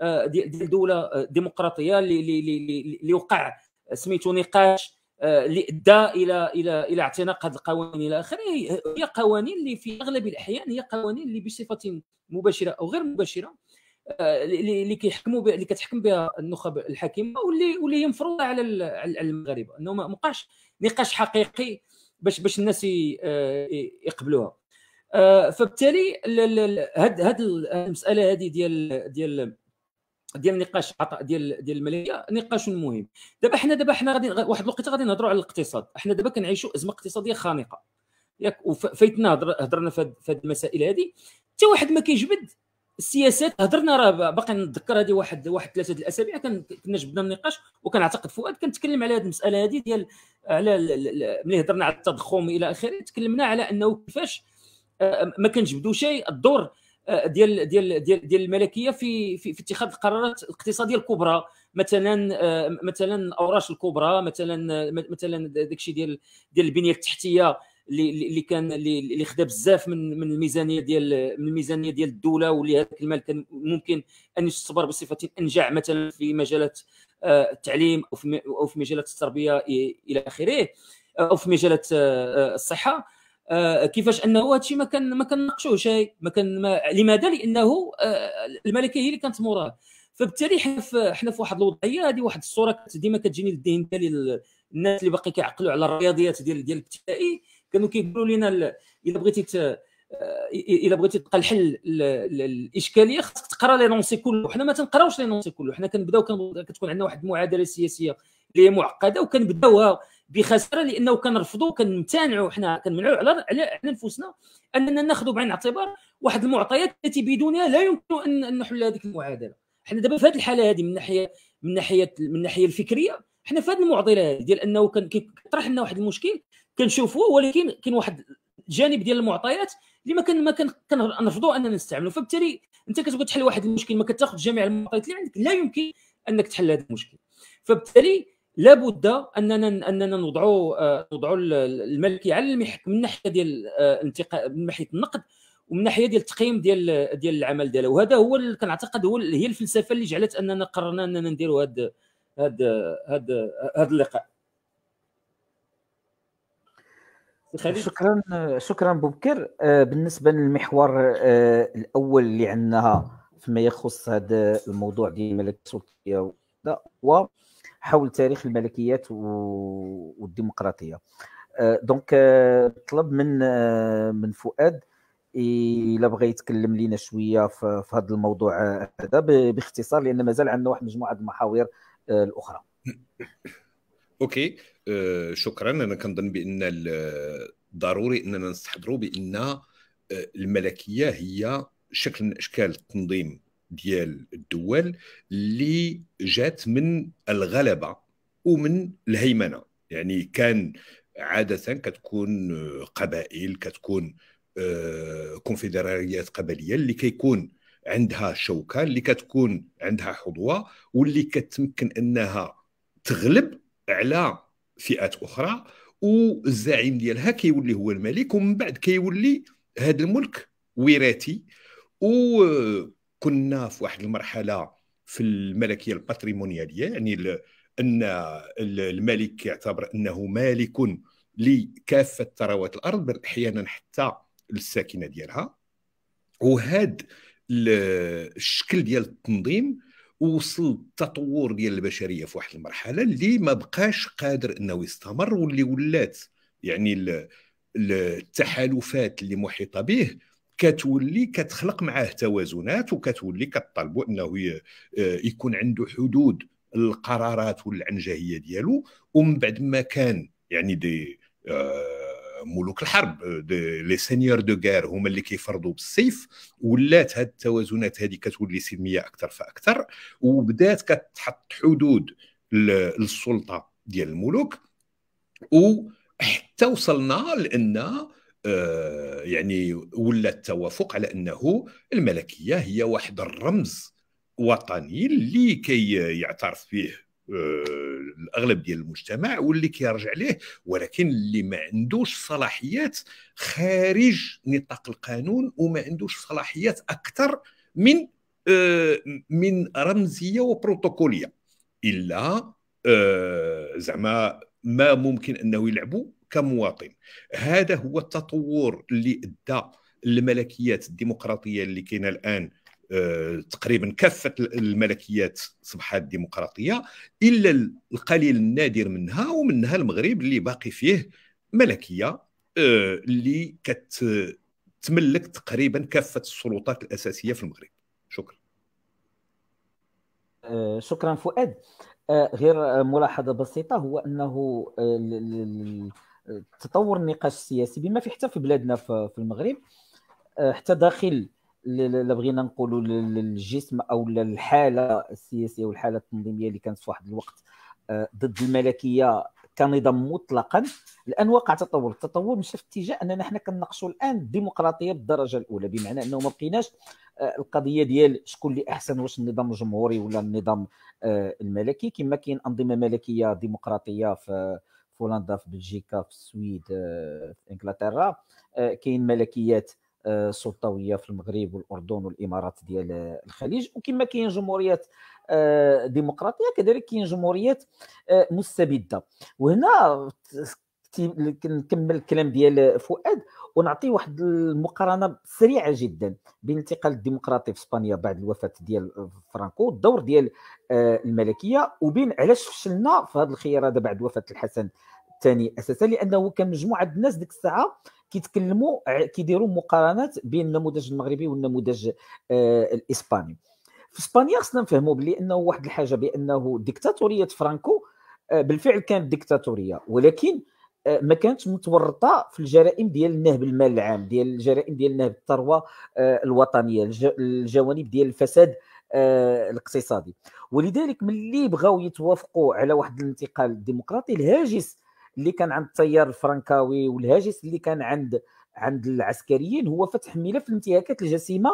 D: آه، ديال دوله آه، ديمقراطيه اللي اللي اللي وقع سميتو نقاش آه، اللي ادى الى الى الى اعتناق هذه القوانين الى اخره هي قوانين اللي في اغلب الاحيان هي قوانين اللي بصفه مباشره او غير مباشره اللي كيحكموا بها اللي كتحكم بها النخب الحاكمه واللي واللي هي مفروضه على المغاربه انه ما وقعش نقاش حقيقي باش باش الناس يقبلوها آه، فبالتالي هاد هاد المساله هذه ديال ديال ديال النقاش عطاء ديال ديال الماليه نقاش مهم دابا حنا دابا حنا غادي واحد الوقيته غادي نهضروا على الاقتصاد حنا دابا كنعيشوا ازمه اقتصاديه خانقه ياك وفايتنا هضرنا في هذه المسائل هذه حتى واحد ما كيجبد السياسات هضرنا راه باقي نتذكر هذه واحد واحد ثلاثه الاسابيع كنا جبنا النقاش وكنعتقد فؤاد كنتكلم على هذه المساله هذه ديال على ملي هضرنا على التضخم الى اخره تكلمنا على انه كيفاش ما كنجبدوا شيء الدور ديال ديال ديال ديال الملكيه في في, في اتخاذ القرارات الاقتصاديه الكبرى مثلا مثلا الاوراش الكبرى مثلا مثلا داكشي ديال ديال البنيه التحتيه اللي كان اللي خدا بزاف من من الميزانيه ديال من الميزانيه ديال الدوله واللي هذاك المال كان ممكن ان يستثمر بصفه انجع مثلا في مجالات التعليم او في او في مجالات التربيه الى اخره او في مجالات الصحه آه، كيفاش انه هادشي ما كان ما كنناقشوش ما كان ما لماذا لانه آه، الملكه هي اللي كانت موراه فبالتالي حنا في حنا في واحد الوضعيه هذه واحد الصوره ديما كتجيني للذهن ديالي الناس اللي باقي كيعقلوا على الرياضيات ديال ديال الابتدائي كانوا كيقولوا لنا الا بغيتي آه، الا بغيتي تلقى الحل الاشكاليه خاصك تقرا لي نونسي كله حنا ما تنقراوش لي نونسي كله حنا كنبداو كتكون عندنا واحد المعادله سياسيه اللي هي معقده وكنبداوها بخساره لانه كنرفضوا كنمتنعوا حنا كنمنعوا على على نفوسنا اننا ناخذوا بعين الاعتبار واحد المعطيات التي بدونها لا يمكن ان نحل هذيك المعادله حنا دابا في هذه الحاله هذه من ناحيه من ناحيه من الناحيه الفكريه حنا في هذه المعضله هذه ديال انه كان كيطرح لنا واحد المشكل كنشوفوه ولكن كاين واحد الجانب ديال المعطيات اللي ما كان ما كنرفضوا اننا نستعملوا فبالتالي انت كتبغي تحل واحد المشكل ما كتاخذ جميع المعطيات اللي عندك لا يمكن انك تحل هذا المشكل فبالتالي لابد اننا اننا نوضعوا آه، نوضعوا الملكي على المحك من ناحيه ديال الانتقاء آه، من ناحيه النقد ومن ناحيه ديال التقييم ديال ديال العمل ديالها وهذا هو اللي كنعتقد هو هي الفلسفه اللي جعلت اننا قررنا اننا نديروا هذا هذا هذا هذا اللقاء
A: خليل. شكرا شكرا بوبكر آه، بالنسبه للمحور الاول اللي عندنا فيما يخص هذا الموضوع ديال السلطيه و حول تاريخ الملكيات والديمقراطيه آه، دونك آه، طلب من آه، من فؤاد الا بغى يتكلم لينا شويه في هذا الموضوع هذا باختصار لان مازال عندنا واحد مجموعه
C: المحاور الاخرى اوكي شكرا انا كنظن بان ضروري اننا نستحضروا بان الملكيه هي شكل من اشكال التنظيم ديال الدول اللي جات من الغلبه ومن الهيمنه يعني كان عاده كتكون آه، قبائل كتكون آه، كونفدراليات قبليه اللي كيكون عندها شوكه اللي كتكون عندها حظوه واللي كتمكن انها تغلب على فئات اخرى والزعيم ديالها كيولي هو الملك ومن بعد كيولي هذا الملك وراثي و آه، كنا في واحد المرحله في الملكيه الباتريمونياليه يعني ان الملك يعتبر انه مالك لكافه ثروات الارض بل احيانا حتى الساكنه ديالها وهذا الشكل ديال التنظيم وصل التطور ديال البشريه في واحد المرحله اللي ما بقاش قادر انه يستمر واللي ولات يعني التحالفات اللي محيطه به كتولي كتخلق معاه توازنات وكتولي كطالبوا انه آه، يكون عنده حدود القرارات والعنجهيه ديالو ومن بعد ما كان يعني دي آه، ملوك الحرب لي سينيور دو غير هما اللي كيفرضوا بالسيف ولات هاد التوازنات هذه كتولي سلميه اكثر فاكثر وبدات كتحط حدود للسلطه ديال الملوك وحتى وصلنا لان آه، يعني ولا التوافق على انه الملكيه هي واحد الرمز وطني اللي كي يعترف فيه آه، الاغلب ديال المجتمع واللي كيرجع ليه ولكن اللي ما عندوش صلاحيات خارج نطاق القانون وما عندوش صلاحيات اكثر من آه، من رمزيه وبروتوكوليه الا زعما ما ممكن انه يلعبوا كمواطن هذا هو التطور اللي ادى الملكيات الديمقراطيه اللي كاينه الان آه، تقريبا كافه الملكيات صبحات ديمقراطيه الا القليل النادر منها ومنها المغرب اللي باقي فيه ملكيه آه، اللي كتملك تقريبا كافه السلطات الاساسيه في المغرب شكرا آه، شكرا
A: فؤاد غير ملاحظه بسيطه هو انه تطور النقاش السياسي بما في حتى في بلادنا في المغرب آه، حتى داخل لا بغينا نقولوا الجسم او الحاله السياسيه والحاله التنظيميه اللي كانت في واحد الوقت آه، ضد الملكيه كنظام مطلقا الان وقع تطور التطور مشى في اتجاه اننا حنا كنناقشوا الان الديمقراطيه بالدرجه الاولى بمعنى انه ما بقيناش آه، القضيه ديال شكون اللي احسن واش النظام الجمهوري ولا النظام الملكي كما كاين انظمه ملكيه ديمقراطيه في في هولندا في بلجيكا في السويد آه، في انجلترا آه، كاين ملكيات آه، سلطويه في المغرب والاردن والامارات ديال الخليج وكما كاين جمهوريات ديمقراطيه كذلك كاين جمهوريات مستبده وهنا نكمل الكلام ديال فؤاد ونعطي واحد المقارنه سريعه جدا بين الانتقال الديمقراطي في اسبانيا بعد الوفاه ديال فرانكو الدور ديال الملكيه وبين علاش فشلنا في هذا الخيار هذا بعد وفاه الحسن الثاني اساسا لانه كان مجموعه الناس ديك الساعه كيتكلموا كيديروا مقارنات بين النموذج المغربي والنموذج آه، الاسباني في اسبانيا خصنا نفهموا بلي انه واحد الحاجه بانه ديكتاتوريه فرانكو آه، بالفعل كانت ديكتاتوريه ولكن آه، ما كانتش متورطه في الجرائم ديال النهب المال العام ديال الجرائم ديال نهب الثروه الوطنيه الجوانب ديال الفساد الاقتصادي ولذلك ملي بغاو يتوافقوا على واحد الانتقال الديمقراطي الهاجس اللي كان عند التيار الفرنكاوي والهاجس اللي كان عند عند العسكريين هو فتح ملف الانتهاكات الجسيمه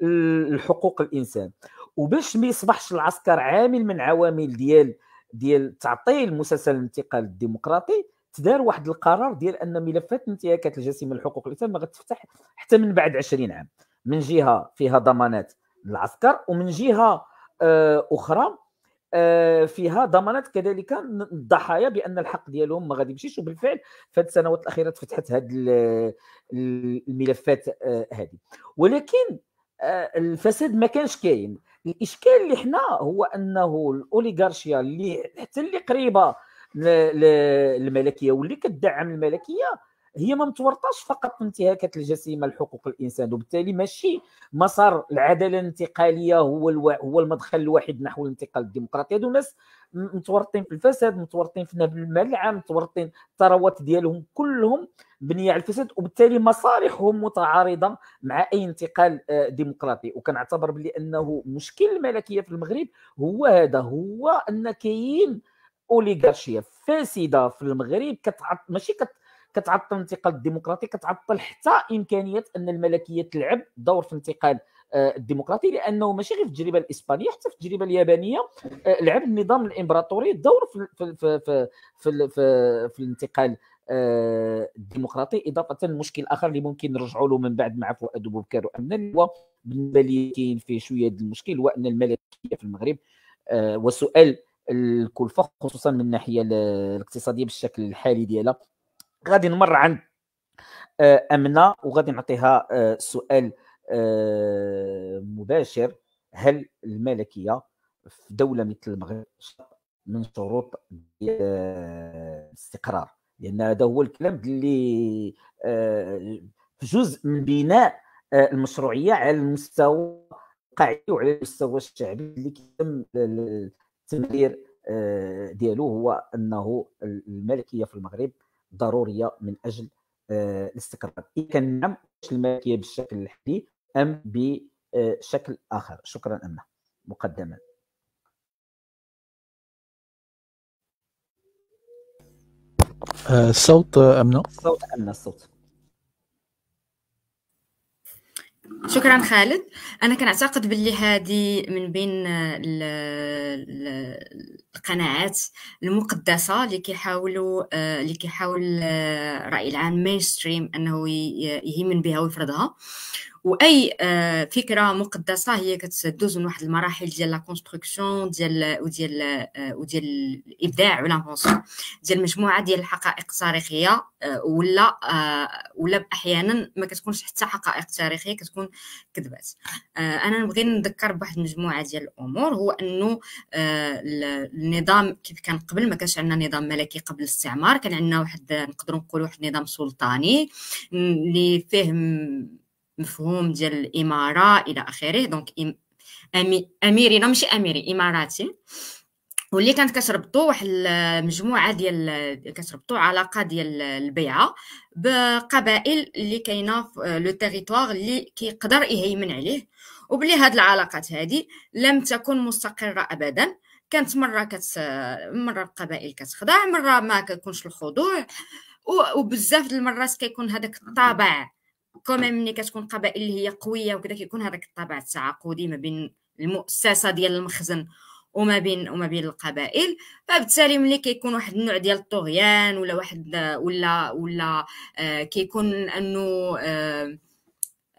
A: لحقوق الانسان وباش ما يصبحش العسكر عامل من عوامل ديال ديال تعطيل مسلسل الانتقال الديمقراطي تدار واحد القرار ديال ان ملفات الانتهاكات الجسيمه لحقوق الانسان ما غتفتح حتى من بعد 20 عام من جهه فيها ضمانات العسكر ومن جهه آه، اخرى آه، فيها ضمنت كذلك الضحايا بان الحق ديالهم ما غادي يمشيش وبالفعل في هذه السنوات الاخيره تفتحت هذه الملفات هذه آه، ولكن آه، الفساد ما كانش كاين الاشكال اللي حنا هو انه الاوليغارشيا اللي حتى اللي قريبه للملكيه واللي كتدعم الملكيه هي ما متورطاش فقط انتهاكات الجسيمه لحقوق الانسان وبالتالي ماشي مسار العداله الانتقاليه هو الو... هو المدخل الوحيد نحو الانتقال الديمقراطي هادو ناس متورطين في الفساد متورطين في نهب المال العام متورطين الثروات ديالهم كلهم بنيه على الفساد وبالتالي مصالحهم متعارضه مع اي انتقال آه، ديمقراطي وكنعتبر بلي انه مشكل الملكيه في المغرب هو هذا هو ان كاين اوليغارشيه فاسده في المغرب كتعط ماشي كت كتعطل الانتقال الديمقراطي كتعطل حتى امكانيه ان الملكيه تلعب دور في انتقال آه، الديمقراطي لانه ماشي غير في التجربه الاسبانيه حتى في التجربه اليابانيه آه، لعب النظام الامبراطوري دور في في في في, في, في, في الانتقال آه، الديمقراطي اضافه لمشكل اخر اللي ممكن نرجعوا له من بعد مع فؤاد بكر وامنا هو بالنسبه لي كاين فيه شويه ديال المشكل هو ان الملكيه في المغرب وسؤال الكلفه خصوصا من الناحيه الاقتصاديه بالشكل الحالي ديالها غادي نمر عند آه، امنه وغادي نعطيها آه، سؤال آه، مباشر هل الملكيه في دوله مثل المغرب من شروط الاستقرار لان هذا هو الكلام اللي جزء من بناء المشروعيه على المستوى القاعدي وعلى المستوى الشعبي اللي كيتم التمرير ديالو هو انه الملكيه في المغرب ضروريه من اجل آه، الاستقرار اذا كان نعم الملكيه بالشكل الحالي ام بشكل آه، اخر شكرا اما مقدما آه، الصوت امنه الصوت امنه الصوت
B: شكرا خالد انا كنعتقد باللي هذه من بين آه، القناعات المقدسه اللي كيحاولوا آه، اللي كيحاول الراي آه، العام مينستريم انه يهيمن بها ويفرضها واي آه، فكره مقدسه هي كتدوز من واحد المراحل ديال لا كونستركسيون ديال وديال آه، وديال الابداع ولانفونسيون ديال مجموعه ديال الحقائق التاريخيه آه، ولا ولا احيانا ما كتكونش حتى حقائق تاريخيه كتكون كذبات انا نبغي نذكر بواحد المجموعه ديال الامور هو انه النظام كيف كان قبل ما كانش عندنا نظام ملكي قبل الاستعمار كان عندنا واحد نقدروا نقولوا واحد النظام سلطاني اللي فيه مفهوم ديال الاماره الى اخره دونك اميري لا ماشي اميري اماراتي واللي كانت كتربطو واحد المجموعه ديال كتربطو علاقه ديال البيعه بقبائل اللي كاينه في لو تيريتوار اللي كيقدر يهيمن عليه وبلي هاد العلاقات هادي لم تكن مستقره ابدا كانت مره كت مره القبائل كتخضع مره ما كيكونش الخضوع وبزاف د المرات كيكون هذاك الطابع كوميم ملي كتكون قبائل اللي هي قويه وكذا كيكون هذاك الطابع التعاقدي ما بين المؤسسه ديال المخزن وما بين وما بين القبائل فبالتالي ملي كيكون واحد النوع ديال الطغيان ولا واحد ولا ولا آه، كيكون انه آه,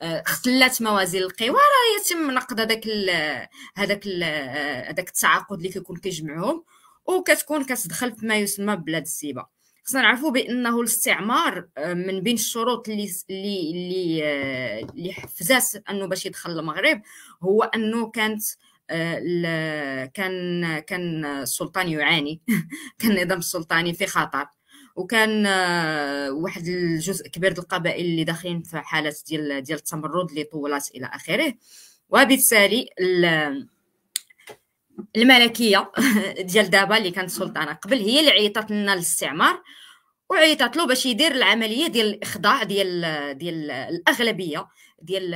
B: آه، اختلات موازين القوى راه يتم نقد هذاك هذاك آه، هذاك التعاقد اللي كيكون كيجمعهم وكتكون كتدخل في ما يسمى بلاد السيبه خصنا نعرفوا بانه الاستعمار آه، من بين الشروط اللي اللي اللي آه، حفزات انه باش يدخل المغرب هو انه كانت آه، كان كان السلطان يعاني كان النظام السلطاني في خطر وكان واحد الجزء كبير القبائل اللي داخلين في حالات ديال ديال التمرد اللي طولت الى اخره وبالتالي الملكيه ديال دابا اللي كانت سلطانه قبل هي اللي عيطت لنا للاستعمار وعيطت له باش يدير العمليه ديال الاخضاع ديال ديال الاغلبيه ديال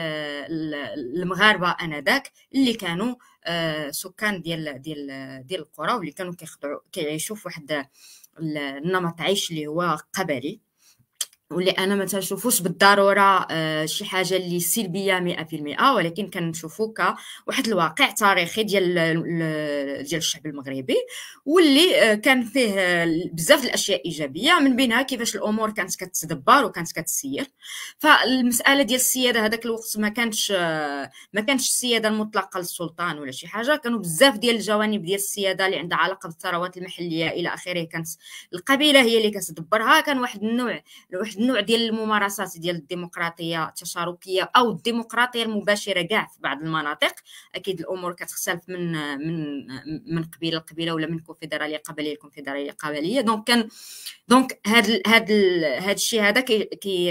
B: المغاربه انذاك اللي كانوا آه، سكان ديال ديال ديال القرى واللي كانوا كيخضعوا كيعيشوا في واحد النمط عيش اللي هو قبلي واللي انا ما تنشوفوش بالضروره آه، شي حاجه اللي سلبيه 100% ولكن كنشوفو كواحد الواقع تاريخي ديال ديال الشعب المغربي واللي آه، كان فيه آه، بزاف الاشياء ايجابيه من بينها كيفاش الامور كانت كتدبر وكانت كتسير فالمساله ديال السياده هذاك الوقت ما كانتش ما كانتش السياده المطلقه للسلطان ولا شي حاجه كانوا بزاف ديال الجوانب ديال السياده اللي عندها علاقه بالثروات المحليه الى اخره كانت القبيله هي اللي كتدبرها كان واحد النوع واحد واحد النوع ديال الممارسات ديال الديمقراطيه التشاركيه او الديمقراطيه المباشره كاع في بعض المناطق اكيد الامور كتختلف من من من قبيله لقبيله ولا من كونفدراليه قبليه لكونفدراليه قبليه دونك كان دونك هاد هاد هاد الشيء هذا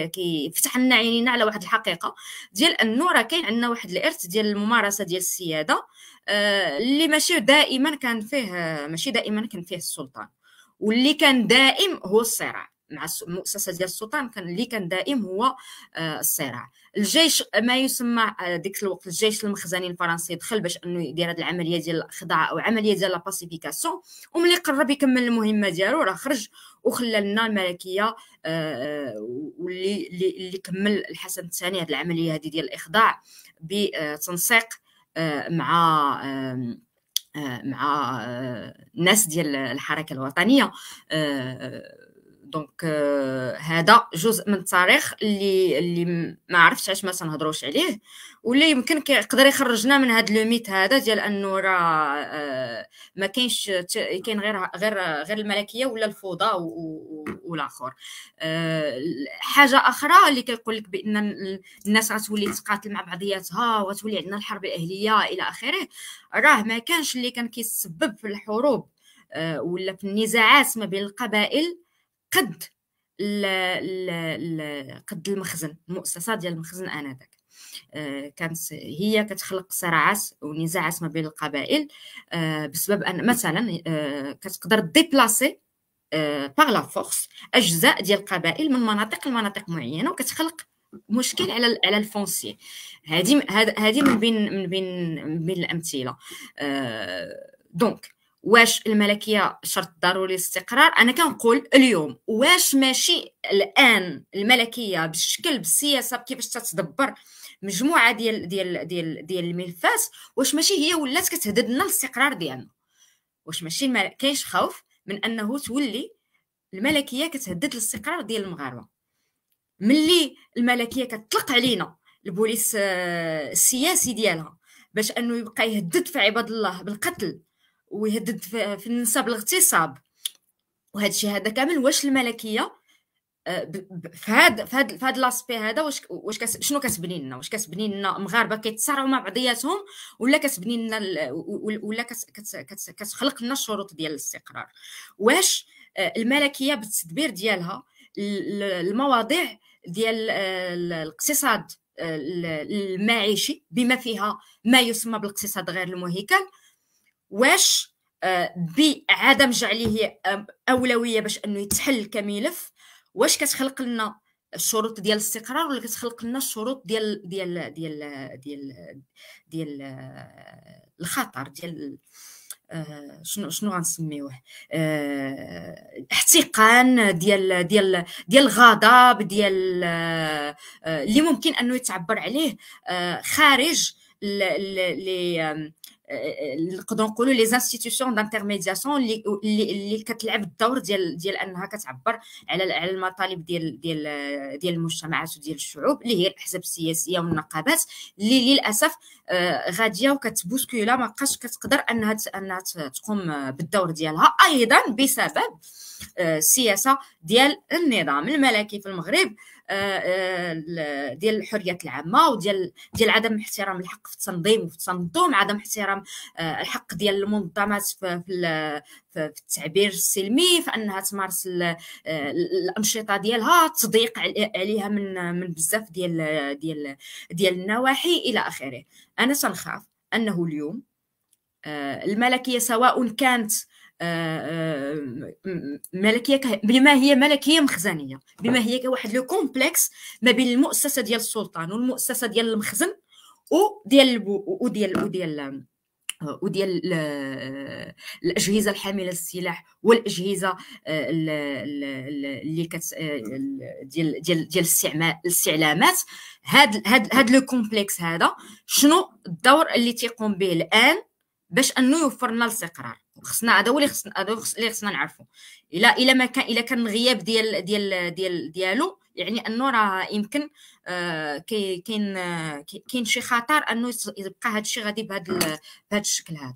B: كيفتح لنا عينينا على واحد الحقيقه ديال انه راه كاين عندنا واحد الارث ديال الممارسه ديال السياده آه، اللي ماشي دائما كان فيه ماشي دائما كان فيه السلطان واللي كان دائم هو الصراع مع المؤسسه ديال السلطان كان اللي كان دائم هو آه، الصراع الجيش ما يسمى آه، ديك الوقت الجيش المخزني الفرنسي دخل باش انه يدير هذه العمليه ديال الاخضاع او عمليه ديال لاباسيفيكاسيون وملي قرب يكمل المهمه ديالو راه خرج وخلى لنا الملكيه آه، واللي اللي كمل الحسن الثاني هذه العمليه هذه ديال الاخضاع بتنسيق مع مع الناس ديال الحركه الوطنيه دونك euh, هذا جزء من التاريخ اللي اللي ما عرفتش علاش ما تنهضروش عليه ولا يمكن يقدر يخرجنا من هذا ميت هذا ديال انه راه آه، ما كاينش كاين غير غير غير الملكيه ولا الفوضى والاخر آه، حاجه اخرى اللي كيقول لك بان الناس غتولي تقاتل مع بعضياتها وغتولي عندنا الحرب الاهليه الى اخره راه ما كانش اللي كان كيسبب في الحروب آه، ولا في النزاعات ما بين القبائل قد ال ال ال قد المخزن المؤسسه ديال المخزن انذاك آه، كانت هي كتخلق صراعات ونزاعات ما بين القبائل آه، بسبب ان مثلا آه، كتقدر ديبلاسي باغ لا فورس اجزاء ديال القبائل من مناطق لمناطق معينه وكتخلق مشكل على على الفونسي هذه هذه من بين من بين من بين الامثله دونك واش الملكيه شرط ضروري الاستقرار انا كنقول اليوم واش ماشي الان الملكيه بالشكل بالسياسه كيفاش تتدبر مجموعه ديال ديال ديال ديال الملفات واش ماشي هي ولات كتهدد لنا الاستقرار ديالنا واش ماشي ما كاينش خوف من انه تولي الملكيه كتهدد الاستقرار ديال المغاربه ملي الملكيه كتطلق علينا البوليس آه، السياسي ديالها باش انه يبقى يهدد في عباد الله بالقتل ويهدد في النساء الاغتصاب وهذا الشيء هذا كامل واش الملكيه آه، في هذا في هذا في هذا لاسبي هذا واش واش كس شنو كتبني لنا واش كتبني لنا مغاربه كيتصارعوا مع بعضياتهم ولا كتبني لنا ولا كتخلق لنا الشروط ديال الاستقرار واش آه، الملكيه بالتدبير ديالها المواضيع ديال آه، الاقتصاد المعيشي بما فيها ما يسمى بالاقتصاد غير المهيكل واش آه، بعدم جعله اولويه باش انه يتحل كملف واش كتخلق لنا الشروط ديال الاستقرار ولا كتخلق لنا الشروط ديال ديال ديال ديال ديال, آه، الخطر ديال آه، شنو شنو غنسميوه احتقان ديال ديال ديال الغضب ديال اللي ممكن انه يتعبر عليه خارج لي نقدروا آه، آه، نقولوا لي انستيتيوشن دانترميدياسيون اللي اللي كتلعب الدور ديال ديال انها كتعبر على على المطالب ديال ديال آه، ديال المجتمعات وديال الشعوب اللي هي الاحزاب السياسيه والنقابات اللي للاسف غاديه وكتبوسكيلا ما بقاش كتقدر انها انها تقوم بالدور ديالها ايضا بسبب السياسه ديال النظام الملكي في المغرب آه، آه، ديال الحريات العامه وديال ديال عدم احترام الحق في التنظيم وفي التنظم عدم احترام آه، الحق ديال المنظمات في في التعبير السلمي فانها تمارس الانشطه ديالها تضيق عليها من من بزاف ديال ديال ديال النواحي الى اخره انا تنخاف انه اليوم الملكيه سواء كانت آه، آه، ملكيه بما هي ملكيه مخزنيه بما هي واحد لو كومبلكس ما بين المؤسسه ديال السلطان والمؤسسه ديال المخزن وديال وديال وديال وديال الاجهزه الحامله للسلاح والاجهزه آه، اللي كت ديال ديال ديال الاستعلامات هاد هاد هاد لو كومبلكس هذا شنو الدور اللي تيقوم به الان باش انه يوفر لنا الاستقرار خصنا هذا هو اللي خصنا هذا اللي خصنا نعرفو الا الا ما كان الا كان الغياب ديال ديال ديال ديالو يعني انه راه يمكن آه، كاين كاين شي خطر انه يبقى هذا الشيء غادي بهذا بهذا الشكل هذا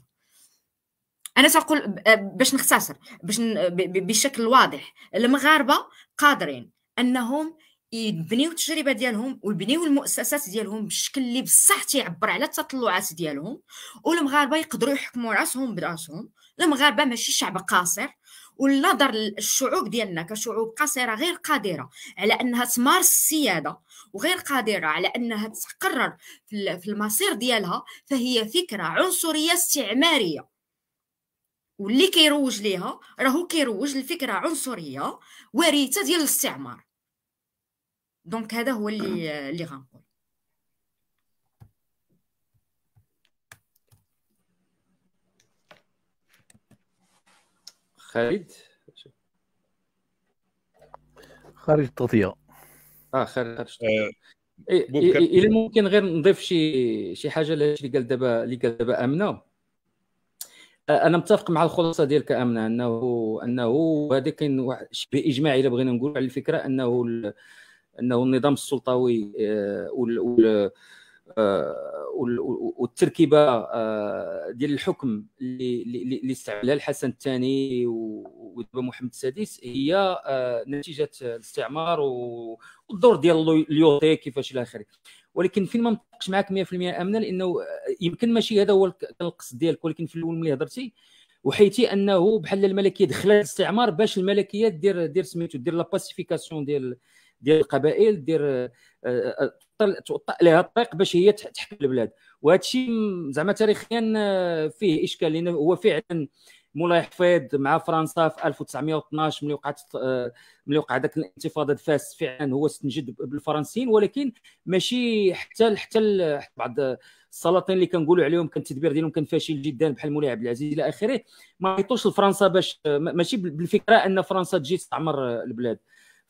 B: انا ساقول آه، باش نختصر باش بشكل واضح المغاربه قادرين انهم يبنيو التجربه ديالهم ويبنيو المؤسسات ديالهم بشكل اللي بصح تيعبر على التطلعات ديالهم والمغاربه يقدروا يحكموا راسهم براسهم المغاربه ماشي شعب قاصر والنظر الشعوب ديالنا كشعوب قاصره غير قادره على انها تمارس السياده وغير قادره على انها تقرر في المصير ديالها فهي فكره عنصريه استعماريه واللي كيروج ليها راهو كيروج لفكره عنصريه وريثه ديال الاستعمار دونك هذا هو اللي اللي غنقول
C: خالد خارج التغطيه
D: اه خارج التغطيه آه، الا ممكن غير نضيف شي شي حاجه اللي قال دابا اللي قال دابا امنه آه، انا متفق مع الخلاصه ديالك امنه انه انه هذا كاين واحد شبه اجماعي الا بغينا نقول على الفكره انه انه النظام السلطوي آه، آه، والتركيبه آه، ديال الحكم اللي استعملها الحسن الثاني ودابا محمد السادس هي نتيجه الاستعمار والدور ديال اليوتي كيفاش الى اخره ولكن فين ما نطقش معك 100% امنه لانه يمكن ماشي هذا هو القصد ديالك ولكن في الاول ملي هضرتي وحيتي انه بحال الملكيه دخلت الاستعمار باش الملكيه دير دير سميتو دير لا باسيفيكاسيون ديال ديال القبائل دير آه، آه، توطأ لها الطريق باش هي تحكم البلاد وهذا الشيء زعما تاريخيا آه، فيه اشكال لان هو فعلا مولاي حفيظ مع فرنسا في 1912 ملي وقعت ملي وقع ذاك الانتفاضه فاس فعلا هو استنجد بالفرنسيين ولكن ماشي حتى حتى بعض السلاطين اللي كنقولوا عليهم كان التدبير ديالهم كان فاشل جدا بحال مولاي عبد العزيز الى اخره ما عيطوش لفرنسا باش ماشي بالفكره ان فرنسا تجي تستعمر البلاد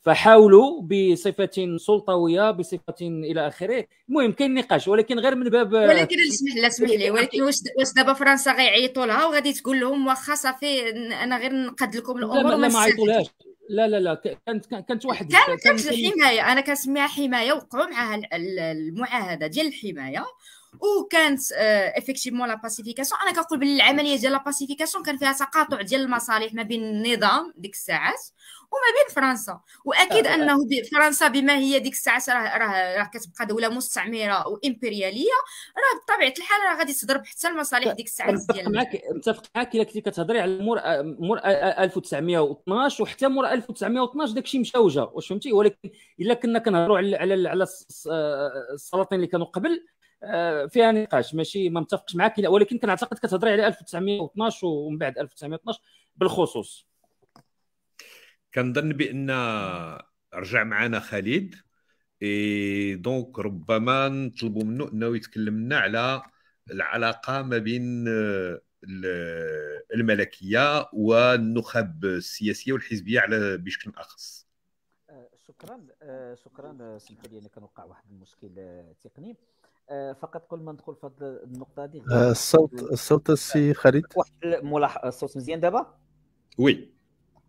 D: فحاولوا بصفه سلطويه بصفه الى اخره المهم كاين نقاش ولكن غير من باب ولكن
B: اسمح آه، لي اسمح لي ولكن واش واش دابا فرنسا غيعيطوا لها وغادي تقول لهم واخا صافي انا غير نقد لكم الامور لا ما عيطولهاش
D: لا لا لا كانت كانت واحد كانت كانت الحمايه
B: انا كنسميها حمايه وقعوا معها المعاهده ديال الحمايه وكانت افكتيفمون لا باسيفيكاسيون انا كنقول باللي العمليه ديال لا باسيفيكاسيون كان فيها تقاطع ديال المصالح ما بين النظام ديك الساعات وما بين فرنسا واكيد آه. انه فرنسا بما هي ديك الساعات راه راه راه كتبقى دوله مستعمره وامبرياليه راه بطبيعه الحال راه غادي تضرب حتى المصالح ديك الساعات ديال
D: معك متفق معك الا كنتي كتهضري على مور مور 1912 وحتى مور 1912 داكشي مشى وجا واش فهمتي ولكن الا كنا كنهضروا على على السلاطين اللي كانوا قبل آه، فيها نقاش ماشي ما متفقش معك ولكن كنعتقد كتهضري على 1912 ومن بعد 1912
C: بالخصوص كنظن بان رجع معنا خالد اي دونك ربما نطلبوا منه انه يتكلم لنا على العلاقه ما بين آه، الملكيه والنخب السياسيه والحزبيه على بشكل اخص
A: آه، شكرا شكرا سمحوا لي انا كنوقع واحد المشكل تقني آه، فقط قبل ما ندخل في هذه النقطه هذه آه، الصوت الصوت السي خالد واحد الملاحظه الصوت مزيان دابا وي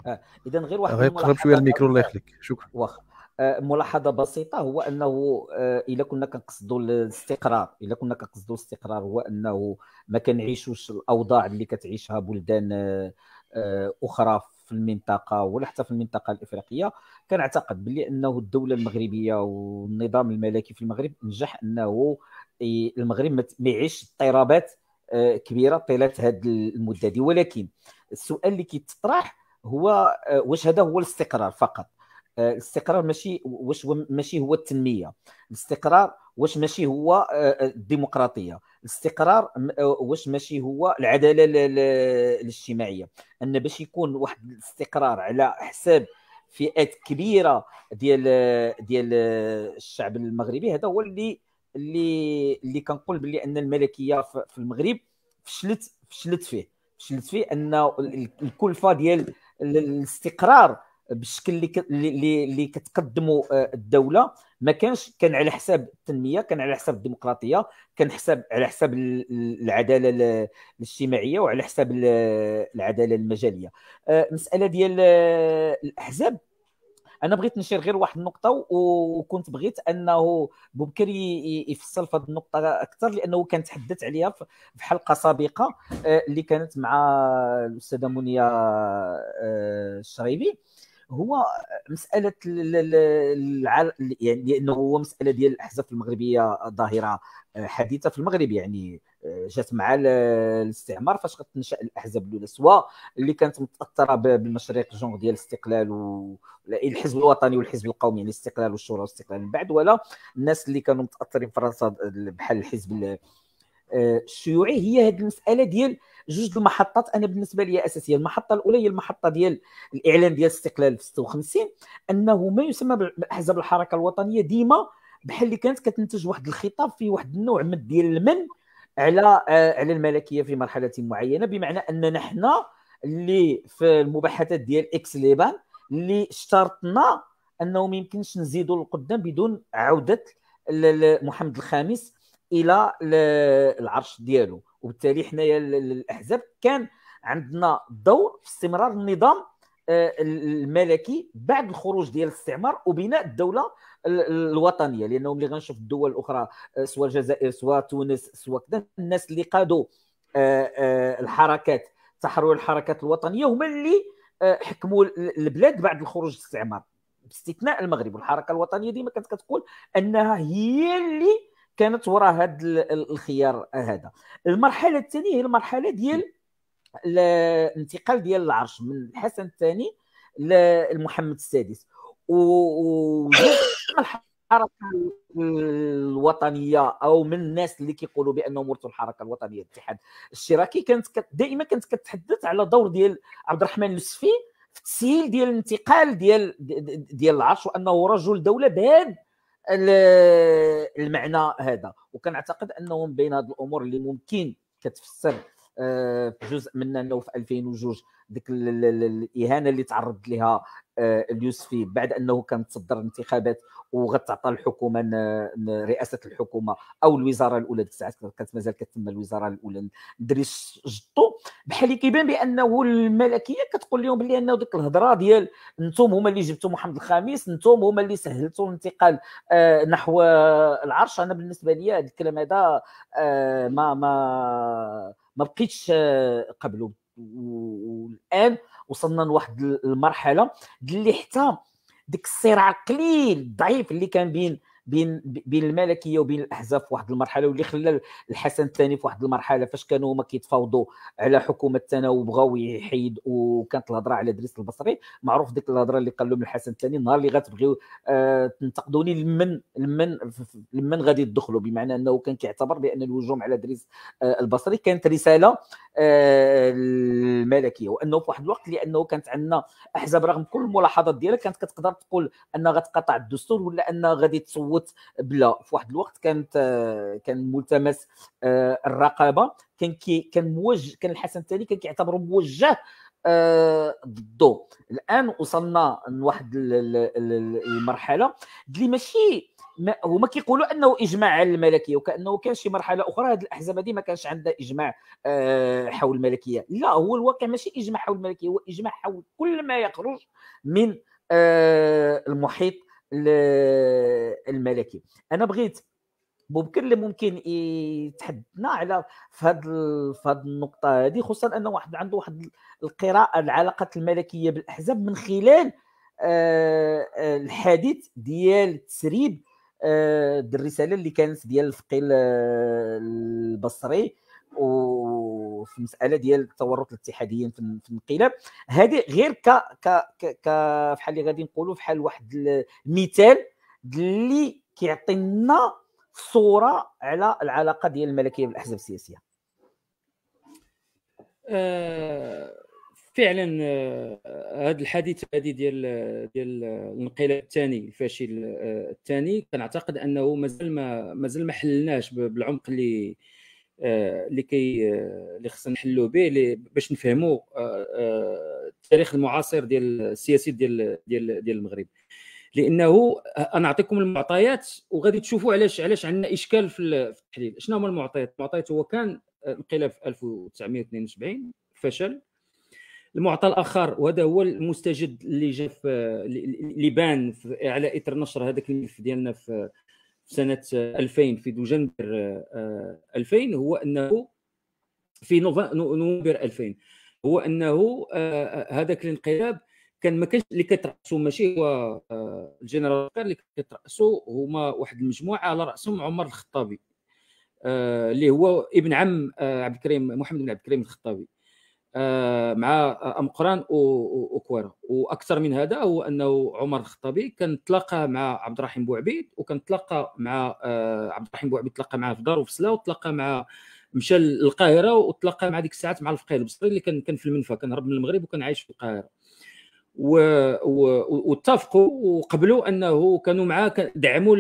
A: آه. اذا غير واحد غير شويه الميكرو الله يخليك شكرا واخا آه، ملاحظه بسيطه هو انه إذا كنا كنقصدوا الاستقرار إذا كنا كنقصدوا الاستقرار هو انه ما كنعيشوش الاوضاع اللي كتعيشها بلدان اخرى في المنطقه ولا حتى في المنطقه الافريقيه كنعتقد بلي انه الدوله المغربيه والنظام الملكي في المغرب نجح انه المغرب ما يعيش اضطرابات آه، كبيره طيله هذه المده دي ولكن السؤال اللي كيتطرح هو آه، واش هذا هو الاستقرار فقط آه، الاستقرار ماشي واش ماشي هو التنميه الاستقرار واش ماشي هو آه، آه، الديمقراطيه الاستقرار واش ماشي هو العداله الاجتماعيه ان باش يكون واحد الاستقرار على حساب فئات كبيره ديال ديال الشعب المغربي هذا هو اللي اللي اللي كنقول بلي ان الملكيه في المغرب فشلت فشلت فيه فشلت فيه ان الكلفه ديال الاستقرار بالشكل اللي اللي اللي كتقدموا آه، الدوله ما كانش كان على حساب التنميه كان على حساب الديمقراطيه كان حساب على حساب العداله الاجتماعيه وعلى حساب العداله المجاليه المساله آه، ديال آه، الاحزاب انا بغيت نشير غير واحد النقطه وكنت بغيت انه بوبكري يفصل في هذه النقطه اكثر لانه كان تحدث عليها في حلقه سابقه اللي كانت مع الاستاذه منيا الشريبي هو مساله الـ يعني لانه هو مساله ديال الاحزاب المغربيه ظاهره آه، حديثه في المغرب يعني آه، جات مع الاستعمار فاش كتنشا الاحزاب الاولى سواء اللي كانت متاثره بالمشرق جونغ ديال الاستقلال و... الحزب الوطني والحزب القومي يعني الاستقلال والشورى والاستقلال من بعد ولا الناس اللي كانوا متاثرين في فرنسا بحال الحزب آه، الشيوعي هي هذه المساله ديال جوج المحطات انا بالنسبه لي اساسيه المحطه الاولى هي المحطه ديال الاعلان ديال استقلال في 56 انه ما يسمى باحزاب الحركه الوطنيه ديما بحال اللي كانت كتنتج واحد الخطاب فيه واحد النوع من ديال المن على آه، على الملكيه في مرحله معينه بمعنى اننا حنا اللي في المباحثات ديال اكس ليبان اللي اشترطنا انه ما يمكنش نزيدوا للقدام بدون عوده محمد الخامس الى العرش ديالو وبالتالي حنايا الاحزاب كان عندنا دور في استمرار النظام آه، الملكي بعد الخروج ديال الاستعمار وبناء الدوله الوطنيه لانهم ملي غنشوف الدول الاخرى آه، سواء الجزائر سواء تونس سواء كذا الناس اللي قادوا آه، الحركات تحرر الحركات الوطنيه هما اللي حكموا البلاد بعد الخروج الاستعمار باستثناء المغرب والحركه الوطنيه ديما كانت كتقول انها هي اللي كانت وراء هذا الخيار هذا المرحله الثانيه هي المرحله ديال الانتقال ديال العرش من الحسن الثاني لمحمد السادس و الحركه الوطنيه او من الناس اللي كيقولوا بانهم ورثوا الحركه الوطنيه الاتحاد الاشتراكي كانت دائما كانت كتحدث على دور ديال عبد الرحمن اليوسفي في تسهيل ديال الانتقال ديال ديال العرش وانه رجل دوله بهذا المعنى هذا وكنعتقد انه من بين هذه الامور اللي ممكن كتفسر آه، جزء منها انه في 2002 ديك الاهانه اللي تعرض لها آه، اليوسفي بعد انه كان تصدر الانتخابات وغتعطى الحكومه رئاسه الحكومه او الوزاره الاولى ديك الساعات كانت مازال كتسمى الوزاره الاولى دريس جطو بحال اللي كيبان بانه الملكيه كتقول لهم بلي انه ديك الهضره ديال انتم هما اللي جبتوا محمد الخامس انتم هما اللي سهلتوا الانتقال آه، نحو العرش انا بالنسبه لي هذا الكلام هذا ما ما ما بقيتش آه، قبله والان وصلنا لواحد المرحله اللي حتى ديك الصراع القليل الضعيف اللي كان بين بين بين الملكيه وبين الاحزاب في واحد المرحله واللي خلى الحسن الثاني في واحد المرحله فاش كانوا هما كيتفاوضوا على حكومه الثانوي وبغاو يحيد وكانت الهضره على دريس البصري معروف ديك الهضره اللي قال لهم الحسن الثاني النهار اللي غتبغيو آه تنتقدوني لمن لمن لمن غادي تدخلوا بمعنى انه كان كيعتبر بان الهجوم على دريس آه البصري كانت رساله آه، الملكيه وانه في واحد الوقت لانه كانت عندنا احزاب رغم كل الملاحظات ديالها كانت كتقدر تقول ان غتقطع الدستور ولا ان غادي تصوت مرتبط بلا في واحد الوقت كانت كان ملتمس آه، الرقابه كان كي كان موجه كان الحسن الثاني كان كيعتبره موجه آه، ضده الان وصلنا لواحد المرحله اللي ماشي ما هما كيقولوا انه اجماع على الملكيه وكانه كان شي مرحله اخرى هذه الاحزاب هذه ما كانش عندها اجماع آه، حول الملكيه لا هو الواقع ماشي اجماع حول الملكيه هو اجماع حول كل ما يخرج من المحيط الملكي انا بغيت ممكن اللي ممكن يتحدثنا على في هذه في هذه النقطه هذه خصوصا ان واحد عنده واحد القراءه العلاقه الملكيه بالاحزاب من خلال آه، آه، الحديث ديال تسريب آه، الرساله اللي كانت ديال الفقيه البصري و وفي المساله ديال التورط الاتحاديين في الانقلاب هذه غير ك ك ك فحال اللي غادي نقولوا فحال واحد المثال اللي كيعطينا صوره على العلاقه ديال الملكيه بالاحزاب السياسيه
D: آه، فعلا آه، هذا الحديث هذه ديال ديال الانقلاب الثاني الفاشل آه، الثاني كنعتقد انه مازال ما مازال ما حلناش بالعمق اللي اللي آه، كي اللي آه، خصنا نحلوا به باش نفهموا التاريخ آه، المعاصر ديال السياسي ديال ديال ديال المغرب لانه انا نعطيكم المعطيات وغادي تشوفوا علاش علاش عندنا اشكال في التحليل شنو هما المعطيات المعطيات هو كان انقلاب 1972 فشل المعطى الاخر وهذا هو المستجد اللي جا اللي بان على اثر نشر هذاك الملف ديالنا في سنه 2000 آه، في دجنبر 2000 آه، آه، هو انه في نوفمبر 2000 هو انه هذاك الانقلاب كان ما كانش اللي كتراسو ماشي هو الجنرال كان اللي كتراسو هما واحد المجموعه على راسهم عمر الخطابي اللي هو ابن عم عبد الكريم محمد بن عبد الكريم الخطابي آه، مع امقران وكويرا واكثر من هذا هو انه عمر الخطابي كان تلاقى مع عبد الرحيم بوعبيد وكان تلاقى مع آه، عبد الرحيم بوعبيد تلاقى معاه في دار وفسلا وتلاقى مع مشى للقاهره وتلاقى مع ديك الساعات مع الفقيه البصري اللي كان كان في المنفى كان هرب من المغرب وكان عايش في القاهره و... و... واتفقوا وقبلوا انه كانوا معاه دعموا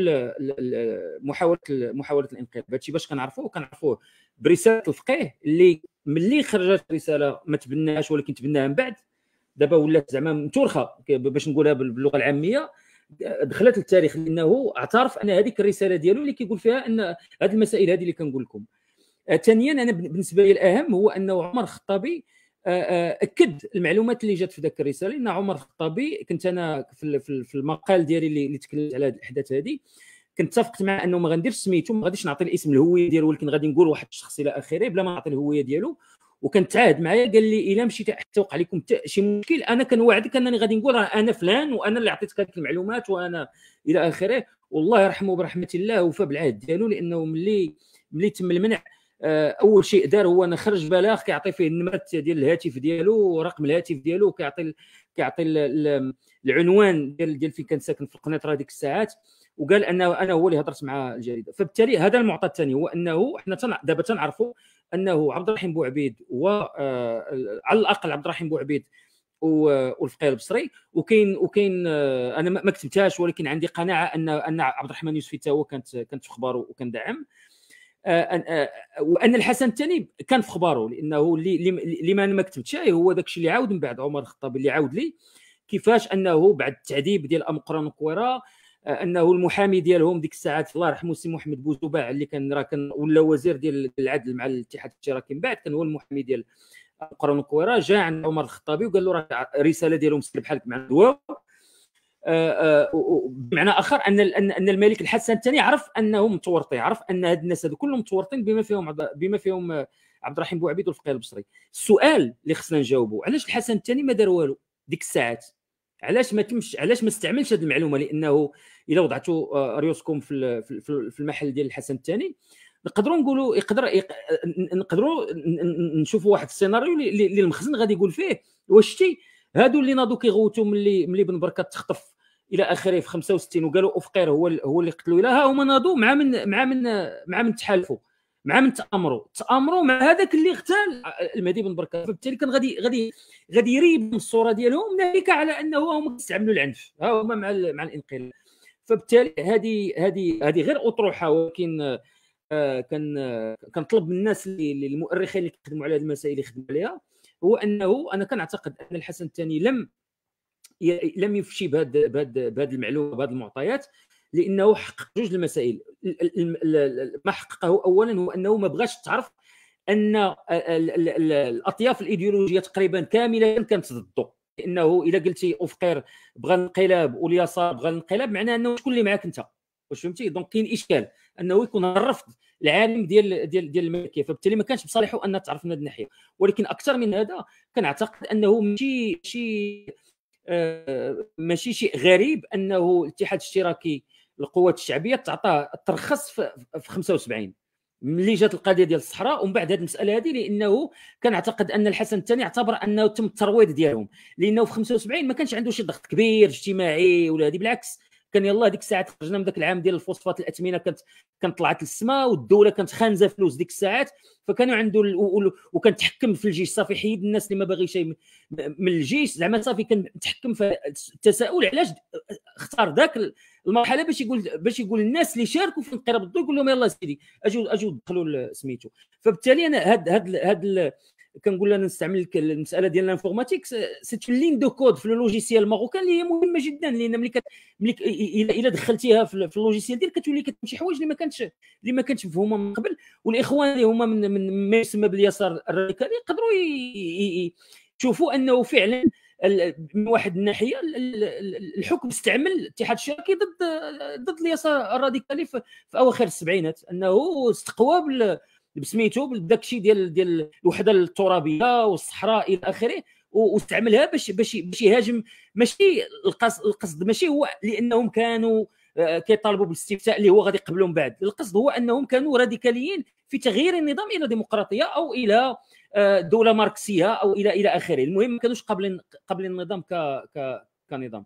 D: محاوله محاوله الانقلاب هادشي باش كنعرفوه كنعرفوه برساله الفقيه اللي ملي خرجت رساله ما تبناهاش ولكن تبناها من بعد دابا ولات زعما منتورخه باش نقولها باللغه العاميه دخلت للتاريخ لانه اعترف ان هذيك الرساله ديالو اللي كيقول فيها ان هذه المسائل هذه اللي كنقول لكم آه، ثانيا انا بالنسبه لي الاهم هو انه عمر الخطابي آه، آه، اكد المعلومات اللي جات في ذاك الرساله ان عمر الخطابي كنت انا في المقال ديالي اللي تكلمت على هذه الاحداث هذه كنت اتفقت مع انه ما غنديرش سميتو ما غاديش نعطي الاسم الهويه ديالو ولكن غادي نقول واحد الشخص الى اخره بلا ما نعطي الهويه ديالو وكان تعاهد معايا قال لي الا مشيت حتى وقع لكم شي مشكل انا كنوعدك انني غادي نقول راه انا فلان وانا اللي عطيتك هذيك المعلومات وانا الى اخره والله يرحمه برحمه الله وفى بالعهد ديالو لانه ملي ملي تم المنع آه، اول شيء دار هو انا خرج بلاغ كيعطي فيه النمرات ديال الهاتف ديالو ورقم الهاتف ديالو كيعطي كيعطي العنوان ديال ديال فين كان ساكن في القنيطره ديك الساعات وقال انه انا هو اللي هضرت مع الجريده فبالتالي هذا المعطى الثاني هو انه احنا دابا تنعرفوا انه عبد الرحيم بوعبيد و آه، على الاقل عبد الرحيم بوعبيد والفقير البصري وكاين وكاين آه، انا ما كتبتهاش ولكن عندي قناعه ان ان عبد الرحمن يوسفي حتى هو كانت كانت في اخباره وكان دعم آه، وان الحسن الثاني كان في اخباره لانه اللي ما ما كتبتش هو داك الشيء اللي عاود من بعد عمر الخطاب اللي عاود لي كيفاش انه بعد التعذيب ديال ام قران وكويره انه المحامي ديالهم ديك الساعات الله يرحمه السي محمد بوزوباع اللي كان راه كان ولا وزير ديال العدل مع الاتحاد الاشتراكي من بعد كان هو المحامي ديال قرن الكويره جاء عند عمر الخطابي وقال له راه الرساله ديالهم سير بحالك مع الدواء آه، آه، بمعنى اخر ان ان الملك الحسن الثاني عرف انهم متورطين عرف ان هاد الناس هادو كلهم متورطين بما فيهم بما فيهم آه، عبد الرحيم بوعبيد والفقيه البصري السؤال اللي خصنا نجاوبه علاش الحسن الثاني ما دار والو ديك الساعات علاش ما تمش علاش ما استعملش هذه المعلومه لانه الا وضعتوا آه، ريوسكم في في المحل ديال الحسن الثاني نقدروا نقولوا يقدر, نقدروا نشوفوا واحد السيناريو اللي المخزن غادي يقول فيه واش شتي هادو اللي ناضوا كيغوتوا ملي ملي بن بركه تخطف الى اخره في 65 وقالوا افقير هو هو اللي قتلوا الى ها هما ناضوا مع من مع من مع من تحالفوا مع من تامروا تامروا مع هذاك اللي اغتال المهدي بن بركه فبالتالي كان غادي غادي غادي يريب من الصوره ديالهم ناهيك على انه هما كيستعملوا العنف ها هما مع مع الانقلاب فبالتالي هذه هذه هذه غير اطروحه ولكن آه كان آه كنطلب من الناس اللي المؤرخين اللي كيخدموا على هذه المسائل اللي يخدموا عليها هو انه انا كنعتقد ان الحسن الثاني لم لم يفشي بهذه بهذه المعلومه بهذه المعطيات لانه حقق جوج المسائل ما حققه اولا هو انه ما بغاش تعرف ان الاطياف الايديولوجيه تقريبا كامله كانت ضده لانه اذا قلتي افقير بغى الانقلاب واليسار بغى الانقلاب معناه انه شكون اللي معاك انت واش فهمتي دونك كاين اشكال انه يكون الرفض العالم ديال ديال ديال الملكيه فبالتالي ما كانش بصالحه ان تعرف من هذه الناحيه ولكن اكثر من هذا كنعتقد انه ماشي شي آه، ماشي شيء غريب انه الاتحاد الاشتراكي القوات الشعبيه تعطاه ترخص في 75 ملي جات القضيه ديال الصحراء ومن بعد هذه المساله هذه لانه كان اعتقد ان الحسن الثاني اعتبر انه تم الترويض ديالهم لانه في 75 ما كانش عنده شي ضغط كبير اجتماعي ولا هذه بالعكس كان يلاه ديك الساعات خرجنا من ذاك العام ديال الفوسفات الاثمنه كانت كانت طلعت للسماء والدوله كانت خانزه فلوس ديك الساعات فكانوا عنده وكان تحكم في الجيش صافي حيد الناس اللي ما باغي شيء من الجيش زعما صافي كان تحكم في التساؤل علاش اختار ذاك المرحله باش يقول باش يقول الناس اللي شاركوا في انقلاب الضوء يقول لهم يلا سيدي اجوا اجوا دخلوا سميتو فبالتالي انا هاد هاد هاد كنقول انا نستعمل المساله ديال الانفورماتيك سيت لين دو كود في اللوجيسيال الماروكان اللي هي مهمه جدا لان ملي كت... ملي الا دخلتيها في اللوجيسيال ديالك كتولي كتمشي حوايج اللي ما كانتش اللي ما كانتش مفهومه من قبل والاخوان اللي هما من, من ما يسمى باليسار الراديكالي يقدروا يشوفوا انه فعلا من واحد الناحيه الحكم استعمل الاتحاد الشركي ضد ضد اليسار الراديكالي في اواخر السبعينات انه استقوى بسميتو بداك الشيء ديال ديال الوحده الترابيه والصحراء الى اخره واستعملها باش باش باش يهاجم ماشي القصد القصد ماشي هو لانهم كانوا آه، كيطالبوا بالاستفتاء اللي هو غادي يقبلوا من بعد القصد هو انهم كانوا راديكاليين في تغيير النظام الى ديمقراطيه او الى آه، دوله ماركسيه او الى الى اخره المهم ما كانوش قابلين قبل النظام ك ك كنظام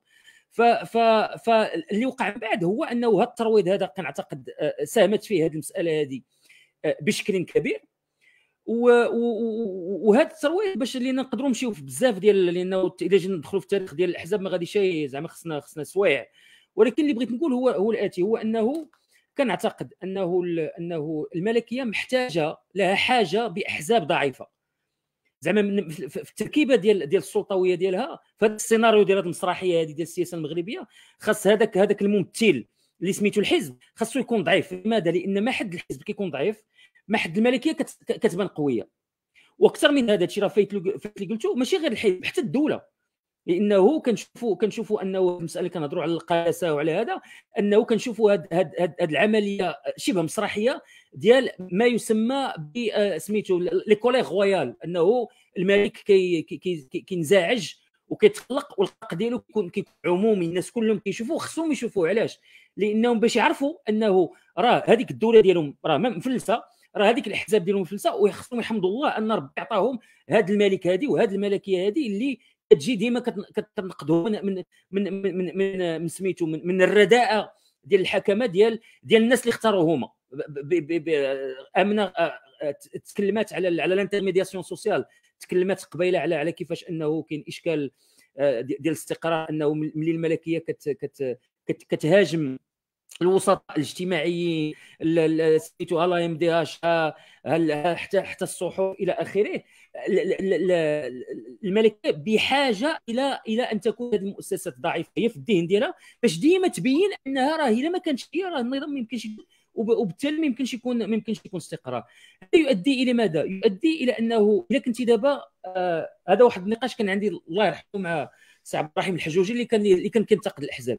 D: ف ف فاللي وقع من بعد هو انه هذا الترويض هذا كنعتقد آه، ساهمت فيه هذه المساله هذه بشكل كبير وهذا الترويض باش اللي نقدروا نمشيو في بزاف ديال لانه الا جينا ندخلوا في التاريخ ديال الاحزاب ما غاديش إيه، زعما خصنا خصنا سوايع ولكن اللي بغيت نقول هو هو الاتي هو انه كنعتقد انه انه الملكيه محتاجه لها حاجه باحزاب ضعيفه زعما في التركيبه ديال ديال السلطويه ديالها في هذا السيناريو ديال هذه المسرحيه هذه ديال السياسه المغربيه خاص هذاك هذاك الممثل اللي سميتو الحزب خاصو يكون ضعيف لماذا لان ما حد الحزب كيكون ضعيف ما حد الملكيه كتبان قويه واكثر من هذا الشيء راه فايت اللي قلتو ماشي غير الحزب حتى الدوله لانه كنشوفوا كنشوفوا انه المساله اللي كنهضروا على القاسه وعلى هذا انه كنشوفوا هاد هاد هاد, هاد العمليه شبه مسرحيه ديال ما يسمى آه، سميتو لي كوليغ رويال انه الملك كينزعج وكيتقلق والقلق ديالو كيكون عمومي الناس كلهم كيشوفوه خصهم يشوفوه علاش لانهم باش يعرفوا انه راه هذيك الدوله ديالهم راه مفلسه راه هذيك الاحزاب ديالهم مفلسه وخصهم يحمدوا الله ان ربي عطاهم هذا الملك هذه وهذه الملكيه هذه اللي تجي ديما كتنقدوا من من من من, من, من سميتو من, من الرداءه ديال الحكمه ديال ديال الناس اللي اختاروهما امنه تكلمات على على الانترميدياسيون سوسيال تكلمات قبيله على على كيفاش انه كاين اشكال ديال الاستقرار انه ملي الملكيه كت كت كت كتهاجم الوسطاء الاجتماعيين سميتو لا ام دي اش حتى حتى الصحف الى اخره الملكيه بحاجه الى الى ان تكون هذه المؤسسات ضعيفه هي في الذهن ديالها باش ديما تبين انها راه الا ما كانتش هي راه النظام ما يمكنش وبالتالي ما يمكنش يكون ما يمكنش يكون استقرار هذا يؤدي الى ماذا يؤدي الى انه اذا كنت دابا آه هذا واحد النقاش كان عندي الله يرحمه مع سي عبد الرحيم الحجوجي اللي كان اللي كان كينتقد الاحزاب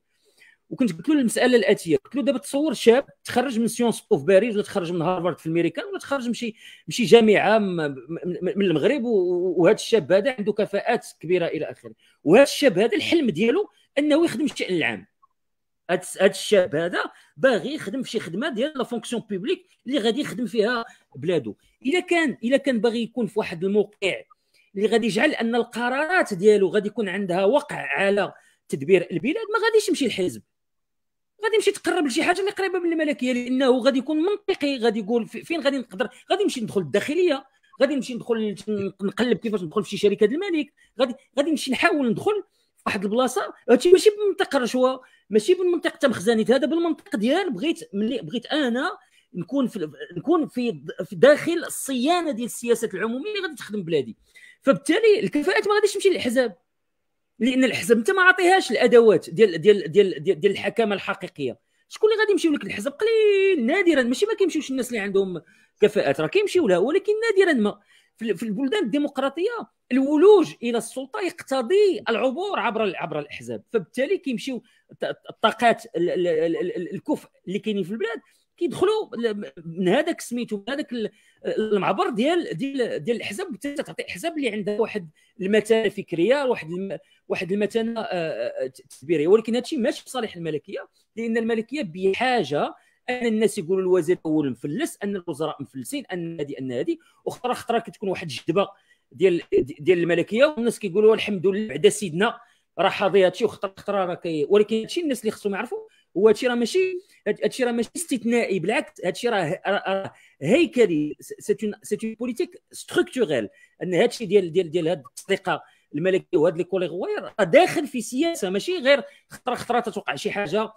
D: وكنت قلت له المساله الاتيه قلت له دابا تصور شاب تخرج من سيونس بو في باريس ولا تخرج من هارفارد في الميريكان ولا تخرج من شي من شي جامعه من المغرب وهذا الشاب هذا عنده كفاءات كبيره الى اخره وهذا الشاب هذا الحلم ديالو انه يخدم الشان العام هذا الشاب هذا باغي يخدم في شي خدمه ديال لا فونكسيون بوبليك اللي غادي يخدم فيها بلادو اذا كان اذا كان باغي يكون في واحد الموقع اللي غادي يجعل ان القرارات ديالو غادي يكون عندها وقع على تدبير البلاد ما غاديش يمشي الحزب غادي يمشي تقرب لشي حاجه اللي قريبه من الملكيه لانه غادي يكون منطقي غادي يقول فين غادي نقدر غادي نمشي ندخل الداخليه غادي نمشي ندخل نقلب كيفاش ندخل في شي شركه الملك غادي غادي نمشي نحاول ندخل في واحد البلاصه هادشي ماشي بمنطق الرشوه ماشي بالمنطق تم هذا بالمنطق ديال بغيت ملي بغيت انا نكون في نكون في داخل الصيانه ديال السياسات العموميه اللي غادي تخدم بلادي فبالتالي الكفاءات ما غاديش تمشي للاحزاب لان الحزب انت ما عطيهاش الادوات ديال ديال ديال ديال, ديال الحكامه الحقيقيه شكون اللي غادي يمشيو لك الحزب قليل نادرا ماشي ما كيمشيوش الناس اللي عندهم كفاءات راه كيمشيو لها ولكن نادرا ما في البلدان الديمقراطيه الولوج الى السلطه يقتضي العبور عبر عبر الاحزاب فبالتالي كيمشيو الطاقات الكفء اللي كاينين في البلاد كيدخلوا من هذاك سميتو من هذاك المعبر ديال ديال ديال الاحزاب تعطي احزاب اللي عندها واحد المتانه فكريه واحد الم... واحد المتانه آه، آه، تدبيريه ولكن هادشي ماشي في صالح الملكيه لان الملكيه بحاجه ان الناس يقولوا الوزير الاول مفلس ان الوزراء مفلسين ان هذه ان هذه وخطره خطره كتكون واحد الجدبه ديال ديال الملكيه والناس كيقولوا الحمد لله بعدا سيدنا راه حاضي هادشي وخطره خطره راه كي ولكن هادشي الناس اللي خصهم يعرفوا وهادشي راه ماشي هادشي راه ماشي استثنائي بالعكس هادشي راه هيكلي سي اون بوليتيك ستركتوريل ان هادشي ديال ديال ديال هاد التطبيقه الملكيه وهاد لي كوليغ راه داخل في سياسه ماشي غير خطره خطره تتوقع شي حاجه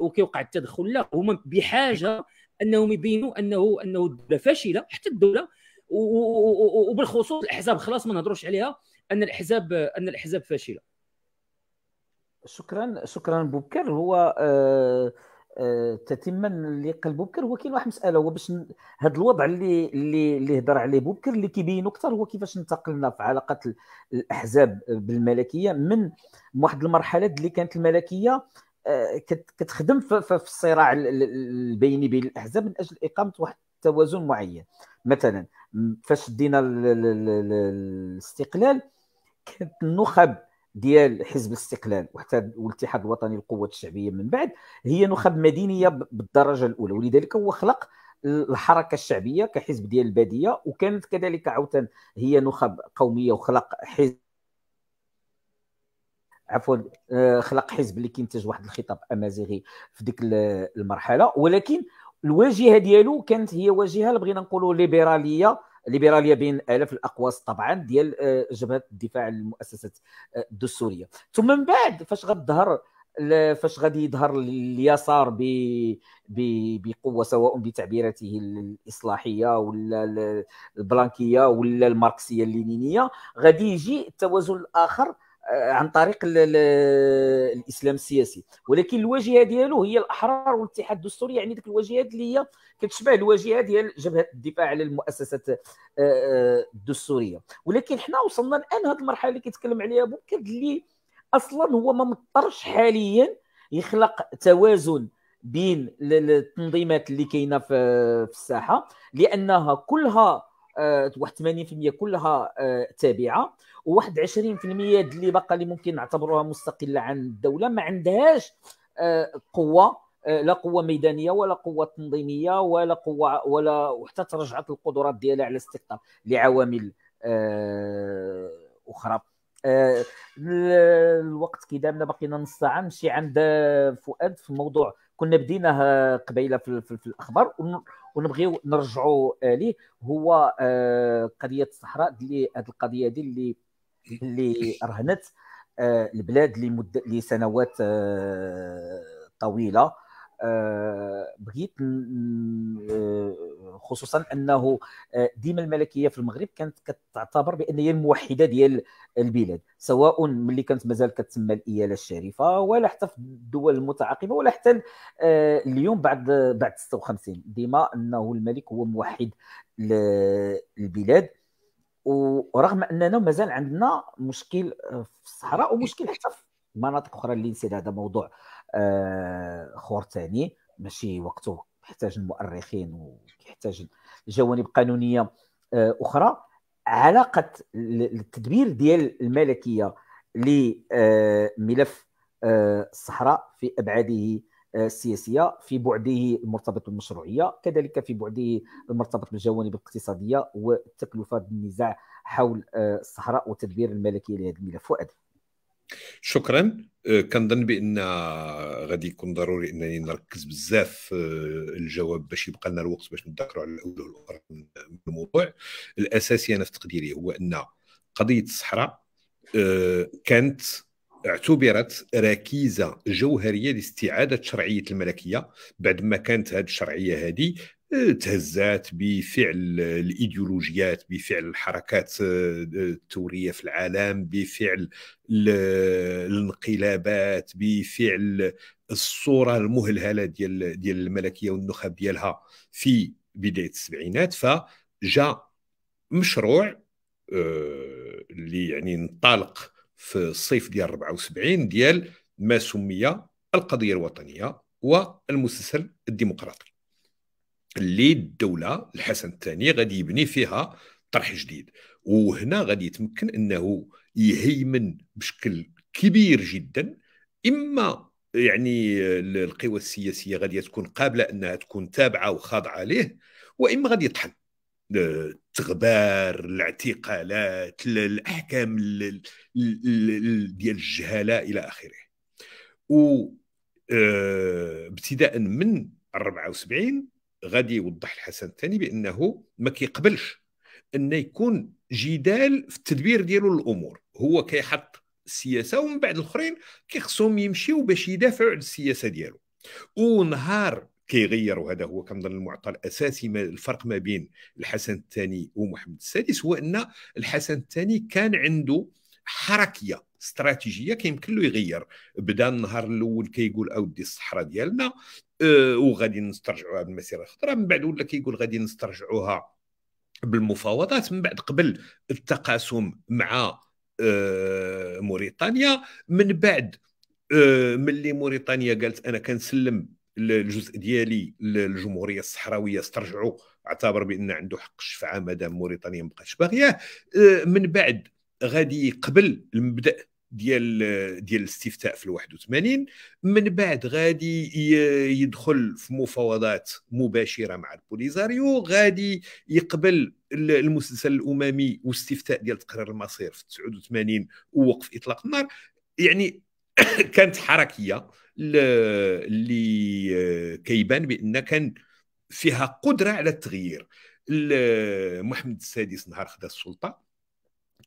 D: وكيوقع التدخل لا هما بحاجه انهم يبينوا انه انه الدوله فاشله حتى الدوله وبالخصوص الاحزاب خلاص ما نهضروش عليها ان الاحزاب ان الاحزاب فاشله
A: شكرا شكرا بوبكر هو آه، آه، تتما اللي قال بوبكر هو كاين واحد المساله هو باش هذا الوضع اللي اللي اللي هضر عليه بوبكر اللي كيبينو اكثر هو كيفاش انتقلنا في علاقه الاحزاب بالملكيه من واحد المرحله اللي كانت الملكيه آه، كتخدم في الصراع البيني بين الاحزاب من اجل اقامه واحد التوازن معين مثلا فاش دينا الاستقلال كانت النخب ديال حزب الاستقلال وحتى والاتحاد الوطني للقوات الشعبيه من بعد هي نخب مدينيه بالدرجه الاولى ولذلك هو خلق الحركه الشعبيه كحزب ديال الباديه وكانت كذلك عوتا هي نخب قوميه وخلق حزب عفوا آه، خلق حزب اللي كينتج واحد الخطاب امازيغي في ديك المرحله ولكن الواجهه ديالو كانت هي واجهه اللي بغينا نقولوا ليبراليه الليبراليه بين الاف الاقواس طبعا ديال آه، جبهه الدفاع المؤسسات آه، الدستوريه ثم من بعد فاش غتظهر فاش غادي يظهر اليسار ب... ب... بقوه سواء بتعبيراته الاصلاحيه ولا البلانكيه ولا الماركسيه اللينينيه غادي يجي التوازن الاخر عن طريق الاسلام السياسي ولكن الواجهه ديالو هي الاحرار والاتحاد الدستوري يعني ديك الواجهات اللي هي كتشبه الواجهه ديال جبهه الدفاع على المؤسسات آه، آه، الدستوريه ولكن حنا وصلنا الان هذه المرحله اللي كيتكلم عليها بوكر اللي اصلا هو ما مضطرش حاليا يخلق توازن بين التنظيمات اللي كاينه في الساحه لانها كلها 81% آه، كلها تابعه وواحد 20% اللي باقا اللي ممكن نعتبروها مستقله عن الدوله ما عندهاش آه، قوه آه، لا قوه ميدانيه ولا قوه تنظيميه ولا قوه ولا وحتى تراجعت القدرات ديالها على الاستقطاب لعوامل آه، اخرى الوقت كيدامنا بقينا نص ساعه نمشي عند فؤاد في موضوع كنا بديناه قبيله في, في, في الاخبار ونبغيو نرجعوا ليه هو قضيه الصحراء اللي هذه القضيه دي اللي اللي رهنت آه، البلاد لمده لسنوات آه، طويله آه، بغيت خصوصا انه ديما الملكيه في المغرب كانت كتعتبر بان هي الموحده ديال البلاد سواء ملي كانت مازال كتسمى الاياله الشريفه ولا حتى في الدول المتعاقبه ولا حتى اليوم بعد بعد 56 ديما انه الملك هو موحد البلاد ورغم اننا مازال عندنا مشكل آه، في الصحراء إيه، ومشكل حتى في مناطق اخرى اللي نسيت هذا موضوع آه، اخر ثاني ماشي وقته يحتاج المؤرخين ويحتاج جوانب قانونيه آه، اخرى علاقه التدبير ديال الملكيه لملف الصحراء في ابعاده السياسيه في بعده المرتبط بالمشروعيه كذلك في بعده المرتبط بالجوانب الاقتصاديه والتكلفه النزاع حول آه، الصحراء وتدبير الملكيه لهذا الملف فؤاد
C: شكرا آه، كنظن بان غادي يكون ضروري انني نركز بزاف آه، الجواب باش يبقى لنا الوقت باش نتذكروا على الاول والاخر من الموضوع الاساسي انا في تقديري هو ان قضيه الصحراء كانت اعتبرت ركيزه جوهريه لاستعاده شرعيه الملكيه بعد ما كانت هذه الشرعيه هذه آه، تهزات بفعل الايديولوجيات بفعل الحركات آه، الثوريه في العالم بفعل الانقلابات بفعل الصوره المهلهله ديال ديال الملكيه والنخب ديالها في بدايه السبعينات فجاء مشروع آه، اللي يعني انطلق في الصيف ديال 74 ديال ما سمي القضيه الوطنيه والمسلسل الديمقراطي اللي الدوله الحسن الثاني غادي يبني فيها طرح جديد وهنا غادي يتمكن انه يهيمن بشكل كبير جدا اما يعني القوى السياسيه غادي تكون قابله انها تكون تابعه وخاضعه له واما غادي يطحن التغبار الاعتقالات الاحكام ديال الجهاله الى اخره و آه، ابتداء من 74 غادي يوضح الحسن الثاني بانه ما كيقبلش ان يكون جدال في التدبير ديالو للامور هو كيحط السياسه ومن بعد الاخرين كيخصهم يمشيو باش يدافعوا على السياسه ديالو ونهار كيغير وهذا هو كنظن المعطى الاساسي ما الفرق ما بين الحسن الثاني ومحمد السادس هو ان الحسن الثاني كان عنده حركيه استراتيجيه كيمكن له يغير بدا النهار الاول كيقول اودي الصحراء ديالنا أه وغادي نسترجعوها بالمسيره الخضراء من بعد ولا كيقول غادي نسترجعوها بالمفاوضات من بعد قبل التقاسم مع أه موريتانيا من بعد أه ملي موريتانيا قالت انا كنسلم الجزء ديالي الجمهوريه الصحراويه استرجعوا اعتبر بان عنده حق الشفعه مادام موريتانيا ما بقاش باغياه من بعد غادي يقبل المبدا ديال ديال الاستفتاء في 81 من بعد غادي يدخل في مفاوضات مباشره مع البوليزاريو غادي يقبل المسلسل الاممي واستفتاء ديال تقرير المصير في 89 ووقف اطلاق النار يعني كانت حركيه اللي كيبان بان كان فيها قدره على التغيير محمد السادس نهار خدا السلطه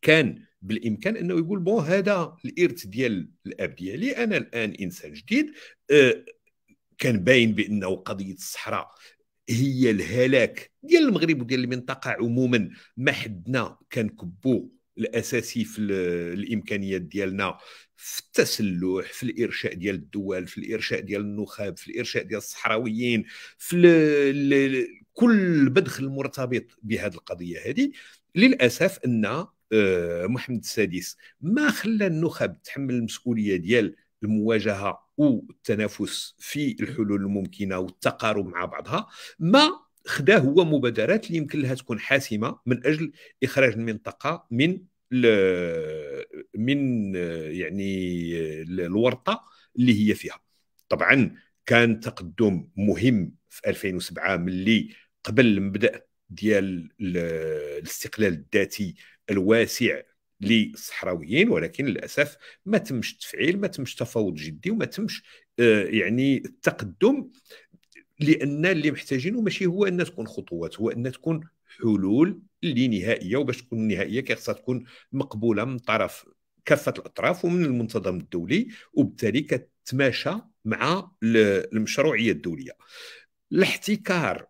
C: كان بالامكان انه يقول بون هذا الارث ديال الاب ديالي انا الان انسان جديد كان باين بانه قضيه الصحراء هي الهلاك ديال المغرب وديال المنطقه عموما ما حدنا كنكبو الاساسي في الامكانيات ديالنا في التسلح في الارشاء ديال الدول في الارشاء ديال النخب في الارشاء ديال الصحراويين في الـ كل بدخل المرتبط بهذه القضيه هذه للاسف ان آه، محمد السادس ما خلى النخب تحمل المسؤوليه ديال المواجهه والتنافس في الحلول الممكنه والتقارب مع بعضها ما خدا هو مبادرات اللي يمكن لها تكون حاسمه من اجل اخراج المنطقه من من يعني الورطه اللي هي فيها طبعا كان تقدم مهم في 2007 ملي قبل المبدا ديال الاستقلال الذاتي الواسع للصحراويين ولكن للاسف ما تمش تفعيل ما تمش تفاوض جدي وما تمش آه، يعني التقدم لان اللي محتاجينه ماشي هو ان تكون خطوات هو ان تكون حلول اللي نهائيه وباش تكون نهائيه كيخصها تكون مقبوله من طرف كافه الاطراف ومن المنتظم الدولي وبالتالي كتماشى مع المشروعيه الدوليه الاحتكار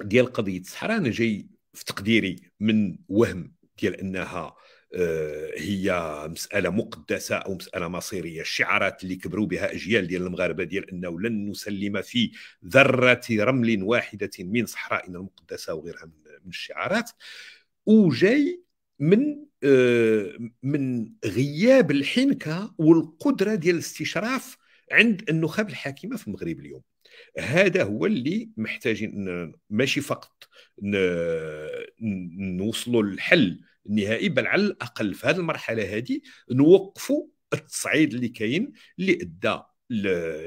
C: ديال قضيه الصحراء انا جاي في تقديري من وهم ديال انها آه، هي مساله مقدسه او مساله مصيريه الشعارات اللي كبروا بها اجيال ديال المغاربه ديال انه لن نسلم في ذره رمل واحده من صحرائنا المقدسه وغيرها من الشعارات وجاي من آه، من غياب الحنكه والقدره ديال الاستشراف عند النخب الحاكمه في المغرب اليوم هذا هو اللي محتاجين ماشي فقط نوصلوا للحل النهائي بل على الاقل في هذه المرحله هذه نوقفوا التصعيد اللي كاين اللي ادى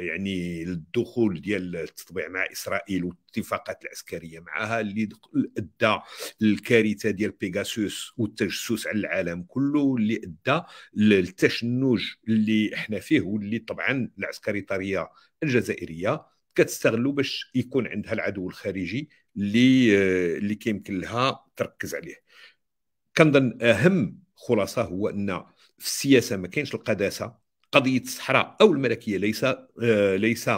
C: يعني الدخول ديال التطبيع مع اسرائيل والاتفاقات العسكريه معها اللي ادى الكارثه ديال بيغاسوس والتجسس على العالم كله اللي ادى للتشنج اللي احنا فيه واللي طبعا العسكريطاريه الجزائريه كتستغلو باش يكون عندها العدو الخارجي اللي آه، اللي كيمكن لها تركز عليه كنظن اهم خلاصه هو ان في السياسه ما كاينش القداسه قضيه الصحراء او الملكيه ليس آه، ليس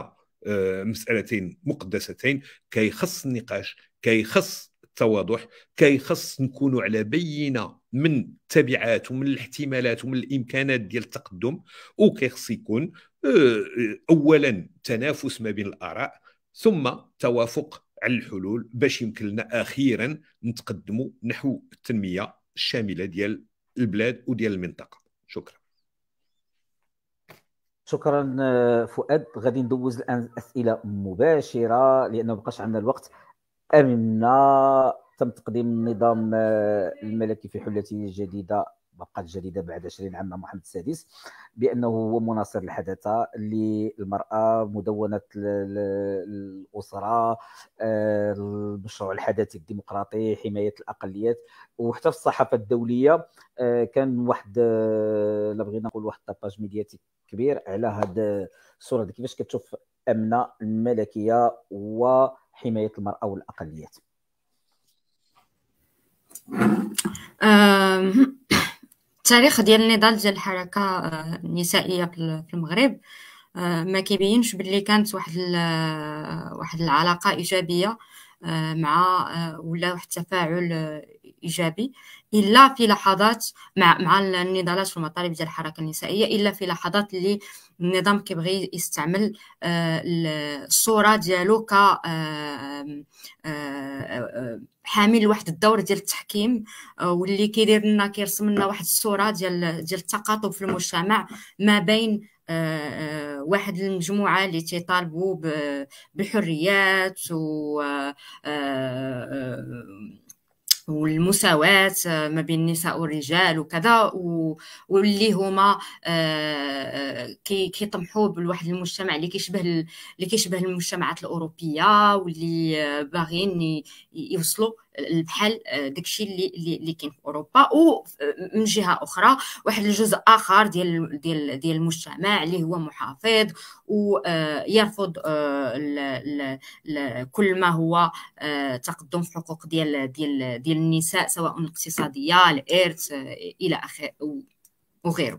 C: آه، مسالتين مقدستين كيخص النقاش كيخص التواضح كيخص نكونوا على بينه من التبعات ومن الاحتمالات ومن الامكانات ديال التقدم وكيخص يكون آه، اولا تنافس ما بين الاراء ثم توافق على الحلول باش يمكن لنا اخيرا نتقدموا نحو التنميه الشامله ديال البلاد وديال المنطقه شكرا
A: شكرا آه، فؤاد غادي ندوز الان اسئله مباشره لانه ما بقاش عندنا الوقت امنا تم تقديم النظام آه، الملكي في حلته الجديده ما بقات جديده بعد 20 عام مع محمد السادس بانه هو مناصر الحداثه للمراه مدونه الاسره آه، المشروع الحداثي الديمقراطي حمايه الاقليات وحتى في الصحافه الدوليه آه، كان واحد آه، لا بغينا نقول واحد طاباج ميدياتيك كبير على هذا الصوره كيفاش كتشوف امنه الملكيه وحمايه المراه والاقليات
B: التاريخ ديال النضال ديال الحركه آه، النسائيه في المغرب آه، ما كيبينش باللي كانت واحد آه، واحد العلاقه ايجابيه مع ولا واحد التفاعل ايجابي الا في لحظات مع مع النضالات والمطالب ديال الحركه النسائيه الا في لحظات اللي النظام كيبغي يستعمل الصوره ديالو ك حامل لواحد الدور ديال التحكيم آه، واللي كيدير لنا كيرسم لنا واحد الصوره ديال ديال التقاطب في المجتمع ما بين آه، آه، واحد المجموعه اللي تيطالبوا بالحريات و والمساواة آه، ما بين النساء والرجال وكذا واللي هما آه، آه، كيطمحوا بواحد المجتمع اللي كيشبه اللي كيشبه المجتمعات الأوروبية واللي باغيين يوصلوا بحال آه، داكشي اللي اللي كاين في اوروبا ومن آه، جهه اخرى واحد الجزء اخر ديال ديال ديال المجتمع اللي هو محافظ ويرفض آه، كل ما هو تقدم في حقوق ديال ديال ديال النساء سواء الاقتصاديه الارث الى اخره وغيره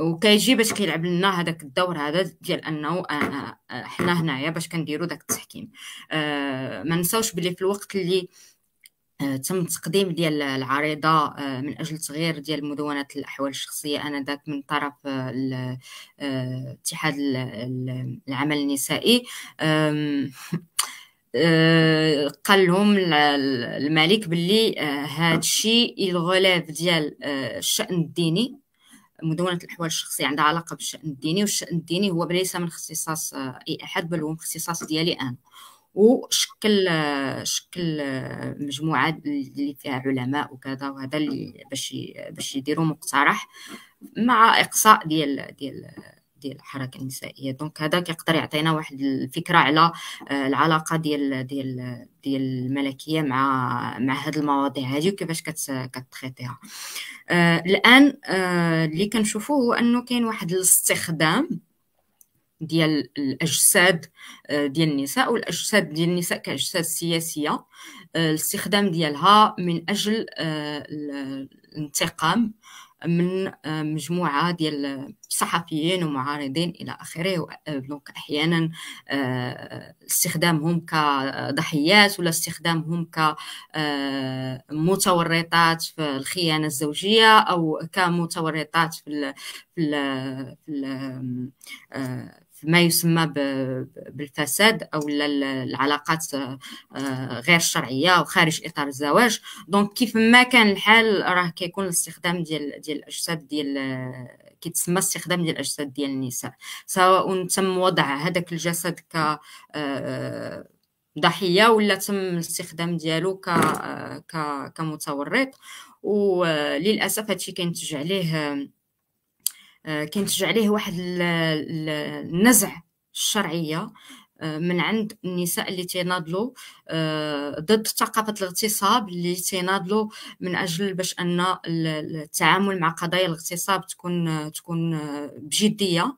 B: وكيجي باش كيلعب لنا هذاك الدور هذا ديال انه حنا هنايا باش كنديروا داك التحكيم ما نساوش بلي في الوقت اللي تم تقديم ديال العريضة آه، من أجل تغيير ديال مدونة الأحوال الشخصية آنذاك من طرف آه، آه، اتحاد العمل النسائي قال لهم الملك باللي هذا الشيء الغلاف ديال الشأن الديني مدونة الأحوال الشخصية عندها علاقة بالشأن الديني والشأن الديني هو ليس من اختصاص أي أحد بل هو من اختصاص ديالي أنا وشكل شكل مجموعه اللي فيها علماء وكذا وهذا اللي باش باش يديروا مقترح مع اقصاء ديال ديال ديال الحركه النسائيه دونك هذا كيقدر يعطينا واحد الفكره على آه، العلاقه ديال ديال ديال الملكيه مع مع هاد المواضيع هذه وكيفاش كتخيطيها آه، الان آه، اللي كنشوفوه هو انه كاين واحد الاستخدام ديال الاجساد آه، ديال النساء والاجساد ديال النساء كاجساد سياسيه آه، الاستخدام ديالها من اجل آه، الانتقام من مجموعه ديال الصحفيين ومعارضين الى اخره دونك احيانا استخدامهم كضحيات ولا استخدامهم كمتورطات في الخيانه الزوجيه او كمتورطات في في في, ما يسمى بالفساد او العلاقات آه، غير الشرعيه وخارج اطار الزواج دونك كيف ما كان الحال راه كيكون الاستخدام ديال ديال الاجساد ديال كيتسمى استخدام ديال الاجساد ديال النساء سواء تم وضع هذاك الجسد ك آه، ضحيه ولا تم الاستخدام ديالو ك آه، كمتورط وللاسف هادشي كينتج عليه آه، كينتج عليه واحد النزع الشرعيه آه، من عند النساء اللي تيناضلوا آه، ضد ثقافه الاغتصاب اللي تيناضلوا من اجل باش ان التعامل مع قضايا الاغتصاب تكون تكون بجديه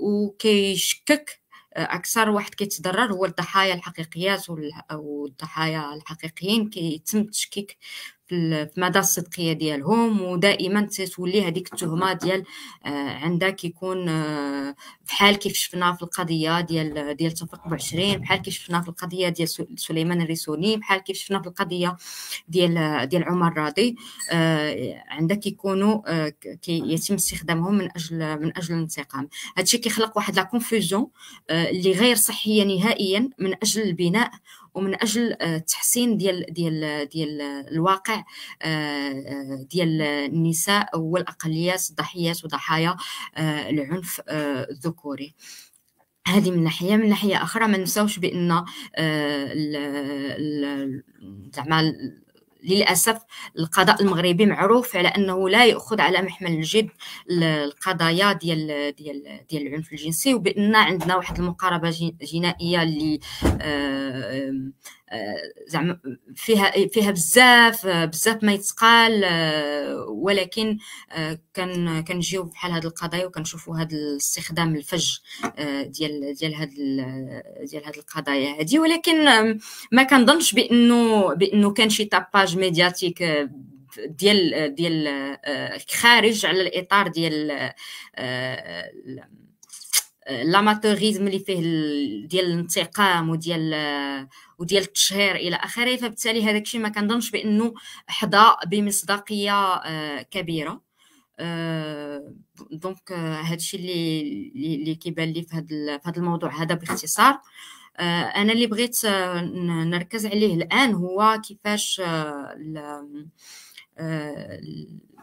B: وكيشكك اكثر واحد كيتضرر هو الضحايا الحقيقيات والضحايا الحقيقيين كيتم التشكيك في مدى الصدقيه ديالهم ودائما تتولي هذيك التهمه ديال آه، عندك كيكون آه، بحال كيف شفنا في القضيه ديال ديال ب 20 بحال كيف شفنا في القضيه ديال سليمان الريسوني بحال كيف شفنا في القضيه ديال ديال عمر راضي آه، عندك كيكونوا كي يتم استخدامهم من اجل من اجل الانتقام هادشي كيخلق واحد لا كونفوزيون اللي غير صحيه نهائيا من اجل البناء ومن اجل التحسين آه، ديال ديال ديال الواقع آه، آه، ديال النساء والاقليات الضحيات وضحايا العنف الذكوري هذه من ناحيه من ناحيه اخرى ما نساوش بان زعما للاسف القضاء المغربي معروف على انه لا ياخذ على محمل الجد القضايا ديال ديال ديال العنف الجنسي وبان عندنا واحد المقاربه جنائيه اللي آه، زعما فيها فيها بزاف بزاف ما يتقال ولكن كان كنجيو بحال هاد القضايا وكنشوفوا هاد الاستخدام الفج ديال ديال هاد ديال هاد القضايا هادي ولكن ما كنظنش بانه بانه كان شي تاباج ميدياتيك ديال ديال خارج على الاطار ديال لاماتوريزم اللي فيه ديال الانتقام وديال وديال التشهير الى اخره فبالتالي هذاك الشيء ما كنظنش بانه حظى بمصداقيه آه، كبيره دونك آه، آه، هذا الشيء اللي اللي كيبان لي في هذا في هذا الموضوع هذا باختصار انا اللي بغيت نركز عليه الان هو كيفاش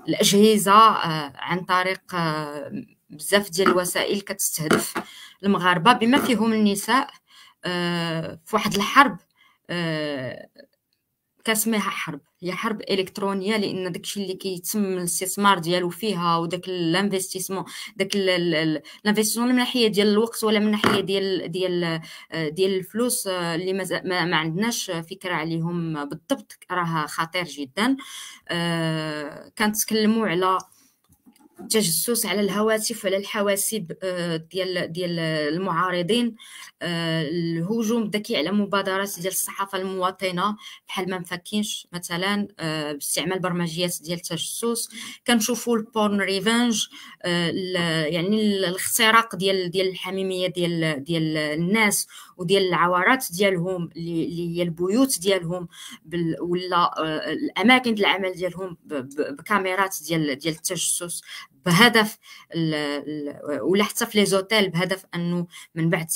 B: الاجهزه عن طريق بزاف ديال الوسائل كتستهدف المغاربه بما فيهم النساء في واحد الحرب آه، كسميها حرب هي حرب الكترونيه لان داكشي اللي كيتم الاستثمار ديالو فيها وداك الانفستيسمون داك الانفستيسمون من ناحيه ديال الوقت ولا من ناحيه ديال ديال آه، ديال الفلوس آه، اللي ما, ما عندناش فكره عليهم بالضبط راه خطير جدا كانت تكلموا على التجسس على الهواتف وعلى الحواسيب آه، ديال ديال المعارضين آه، الهجوم الذكي على مبادرات ديال الصحافه المواطنه بحال ما مفكينش مثلا آه، باستعمال برمجيات ديال التجسس كنشوفوا البورن ريفانج يعني الاختراق ديال ديال الحميميه ديال ديال الناس وديال العوارات ديالهم اللي هي البيوت ديالهم ولا الاماكن ديال العمل ديالهم بكاميرات ديال ديال التجسس بهدف ولا حتى في لي زوتيل بهدف انه من بعد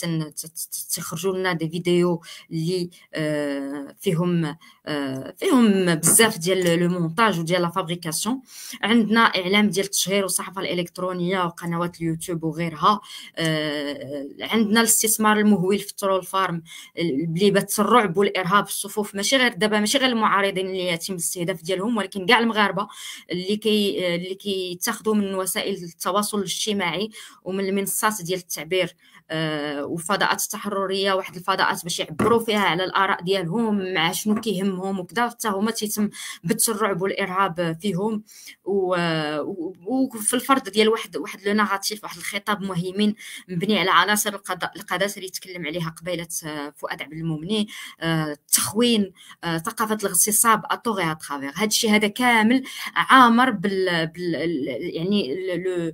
B: تخرجوا لنا دي فيديو اللي آه، فيهم آه، فيهم بزاف ديال لو مونتاج وديال لا فابريكاسيون عندنا اعلام ديال التشهير والصحافه الالكترونيه وقنوات اليوتيوب وغيرها آه، عندنا الاستثمار المهول في الترول فارم اللي بات الرعب والارهاب في الصفوف ماشي غير دابا ماشي غير المعارضين اللي يتم الاستهداف ديالهم ولكن كاع المغاربه اللي كي اللي كيتاخذوا من وسائل التواصل الاجتماعي ومن المنصات ديال التعبير آه، وفضاءات التحرريه واحد الفضاءات باش يعبروا فيها على الاراء ديالهم مع شنو كيهمهم وكذا حتى هما تيتم بث الرعب والارهاب فيهم وفي الفرض ديال واحد واحد لو ناراتيف واحد الخطاب مهيمين مبني على عناصر القداسه اللي تكلم عليها قبيله آه، فؤاد عبد المؤمن التخوين آه، ثقافه الاغتصاب اطوغي اترافيغ هذا الشيء هذا كامل عامر بال, بال... يعني لو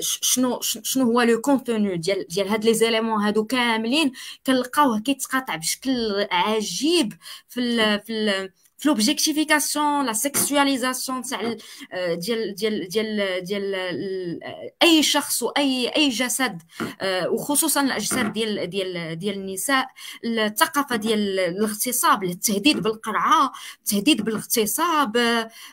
B: شنو شنو هو لو كونتوني ديال ديال هاد لي زيليمون هادو كاملين كنلقاوه كيتقاطع بشكل عجيب في الـ في الـ في لوبجيكتيفيكاسيون لا سيكسواليزاسيون تاع ديال ديال ديال ديال اي شخص واي اي جسد وخصوصا الاجساد ديال ديال ديال النساء الثقافه ديال الاغتصاب التهديد بالقرعه التهديد بالاغتصاب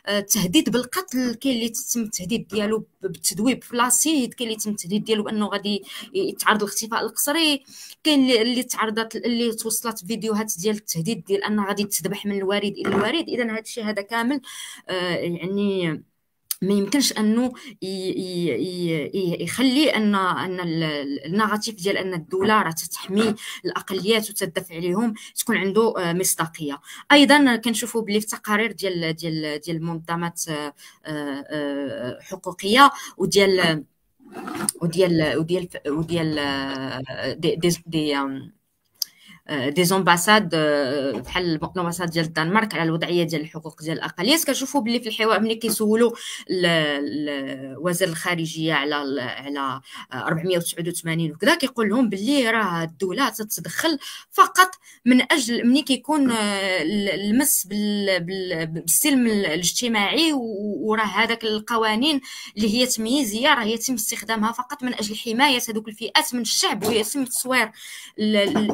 B: التهديد بالقتل كاين اللي تم التهديد ديالو بالتذويب في لاسيد كاين اللي تم التهديد ديالو بانه غادي يتعرض لاختفاء القصري كاين اللي تعرضت اللي توصلت فيديوهات ديال التهديد ديال انها غادي تذبح من الوالد المريض اذا هذا الشيء هذا كامل آه، يعني ما يمكنش انه يخلي ان ان الناراتيف ديال ان الدوله راه تحمي الاقليات وتدافع عليهم تكون عنده آه، مصداقيه ايضا كنشوفوا بلي في تقارير ديال ديال ديال المنظمات آه، حقوقيه وديال وديال وديال وديال دي, دي, دي, دي دي آه، زومباساد آه، بحال الامباساد ديال الدنمارك على الوضعيه ديال الحقوق ديال الاقليات كنشوفوا بلي في الحوار ملي كيسولوا وزير الخارجيه على على 489 وكذا كيقول لهم بلي راه الدوله تتدخل فقط من اجل ملي كيكون آه، المس بالسلم الاجتماعي وراه هذاك القوانين اللي هي تمييزيه راه يتم استخدامها فقط من اجل حمايه هذوك الفئات من الشعب ويتم تصوير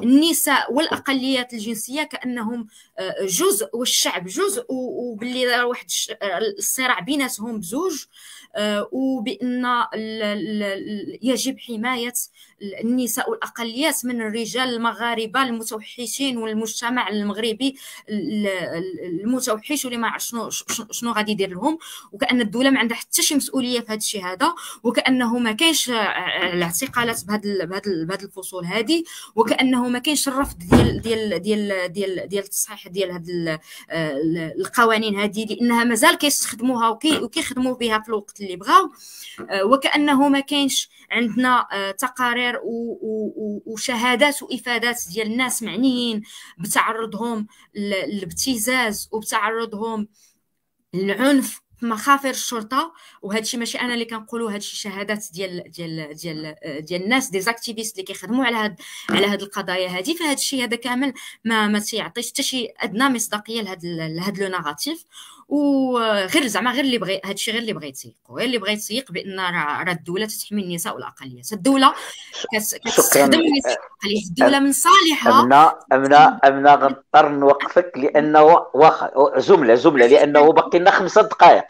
B: النساء والاقليات الجنسيه كانهم آه، جزء والشعب جزء وباللي واحد آه، الصراع بيناتهم بزوج آه، وبان يجب حمايه النساء والاقليات من الرجال المغاربه المتوحشين والمجتمع المغربي المتوحش واللي ما عرف شنو شنو غادي يدير لهم وكان الدوله ما عندها حتى شي مسؤوليه في هذا الشيء هذا وكانه ما كاينش الاعتقالات بهذا الفصول هذه وكانه ما كاينش الرفع الرفض ديال ديال ديال ديال ديال التصحيح ديال هاد آه، القوانين هذه لانها مازال كيستخدموها وكيخدموا بها في الوقت اللي بغاو آه، وكانه ما كاينش عندنا آه، تقارير وشهادات وافادات ديال الناس معنيين بتعرضهم للابتزاز وبتعرضهم للعنف مخافر الشرطه الشيء ماشي انا اللي كنقولوا الشيء شهادات ديال ديال ديال ديال الناس دي زاكتيفيست اللي كيخدموا على هاد على هاد القضايا هذه فهاد الشيء هذا كامل ما ما تيعطيش حتى شي ادنى مصداقيه لهاد لهاد لو ناراتيف وغير زعما غير اللي بغي هادشي غير اللي بغيت تسيق غير اللي بغيت تسيق بان راه الدوله تتحمي النساء والاقليات الدوله كتستخدم النساء والاقليات الدوله من صالحها
A: امنا امنا امنا غنضطر نوقفك لانه واخا جمله جمله لانه باقي لنا خمسه دقائق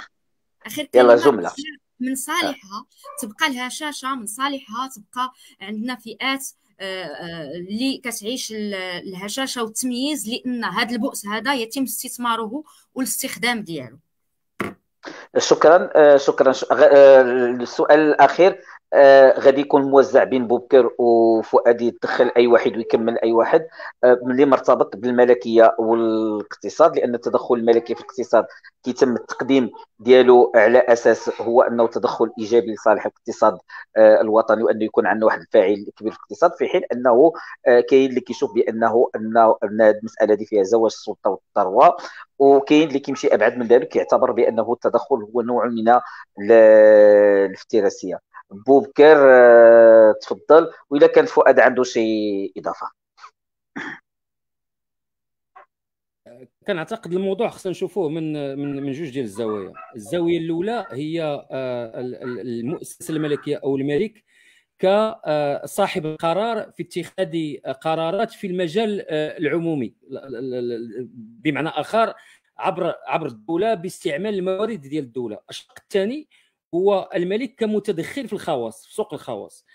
B: يلا جمله من صالحها تبقى لها شاشه من صالحها تبقى عندنا فئات اللي كتعيش الهشاشه والتمييز لان هذا البؤس هذا يتم استثماره والاستخدام ديالو
A: شكرا آه، شكرا آه، آه، السؤال الاخير آه غادي يكون موزع بين بوبكر وفؤاد يدخل اي واحد ويكمل اي واحد آه ملي مرتبط بالملكيه والاقتصاد لان التدخل الملكي في الاقتصاد كيتم التقديم ديالو على اساس هو انه تدخل ايجابي لصالح الاقتصاد آه الوطني وانه يكون عندنا واحد الفاعل كبير في الاقتصاد في حين انه آه، كاين اللي كيشوف بانه ان المساله دي فيها زواج السلطه والثروه وكاين اللي كيمشي ابعد من ذلك يعتبر بانه التدخل هو نوع من الافتراسيه بوبكر آه، تفضل واذا كان فؤاد عنده شي اضافه
D: كنعتقد الموضوع خصنا نشوفوه من من من جوج ديال الزوايا الزاويه الاولى هي آه، المؤسسه الملكيه او الملك كصاحب آه، القرار في اتخاذ قرارات في المجال العمومي بمعنى اخر عبر عبر الدوله باستعمال الموارد ديال الدوله الشق الثاني هو الملك كمتدخل في الخواص في سوق الخواص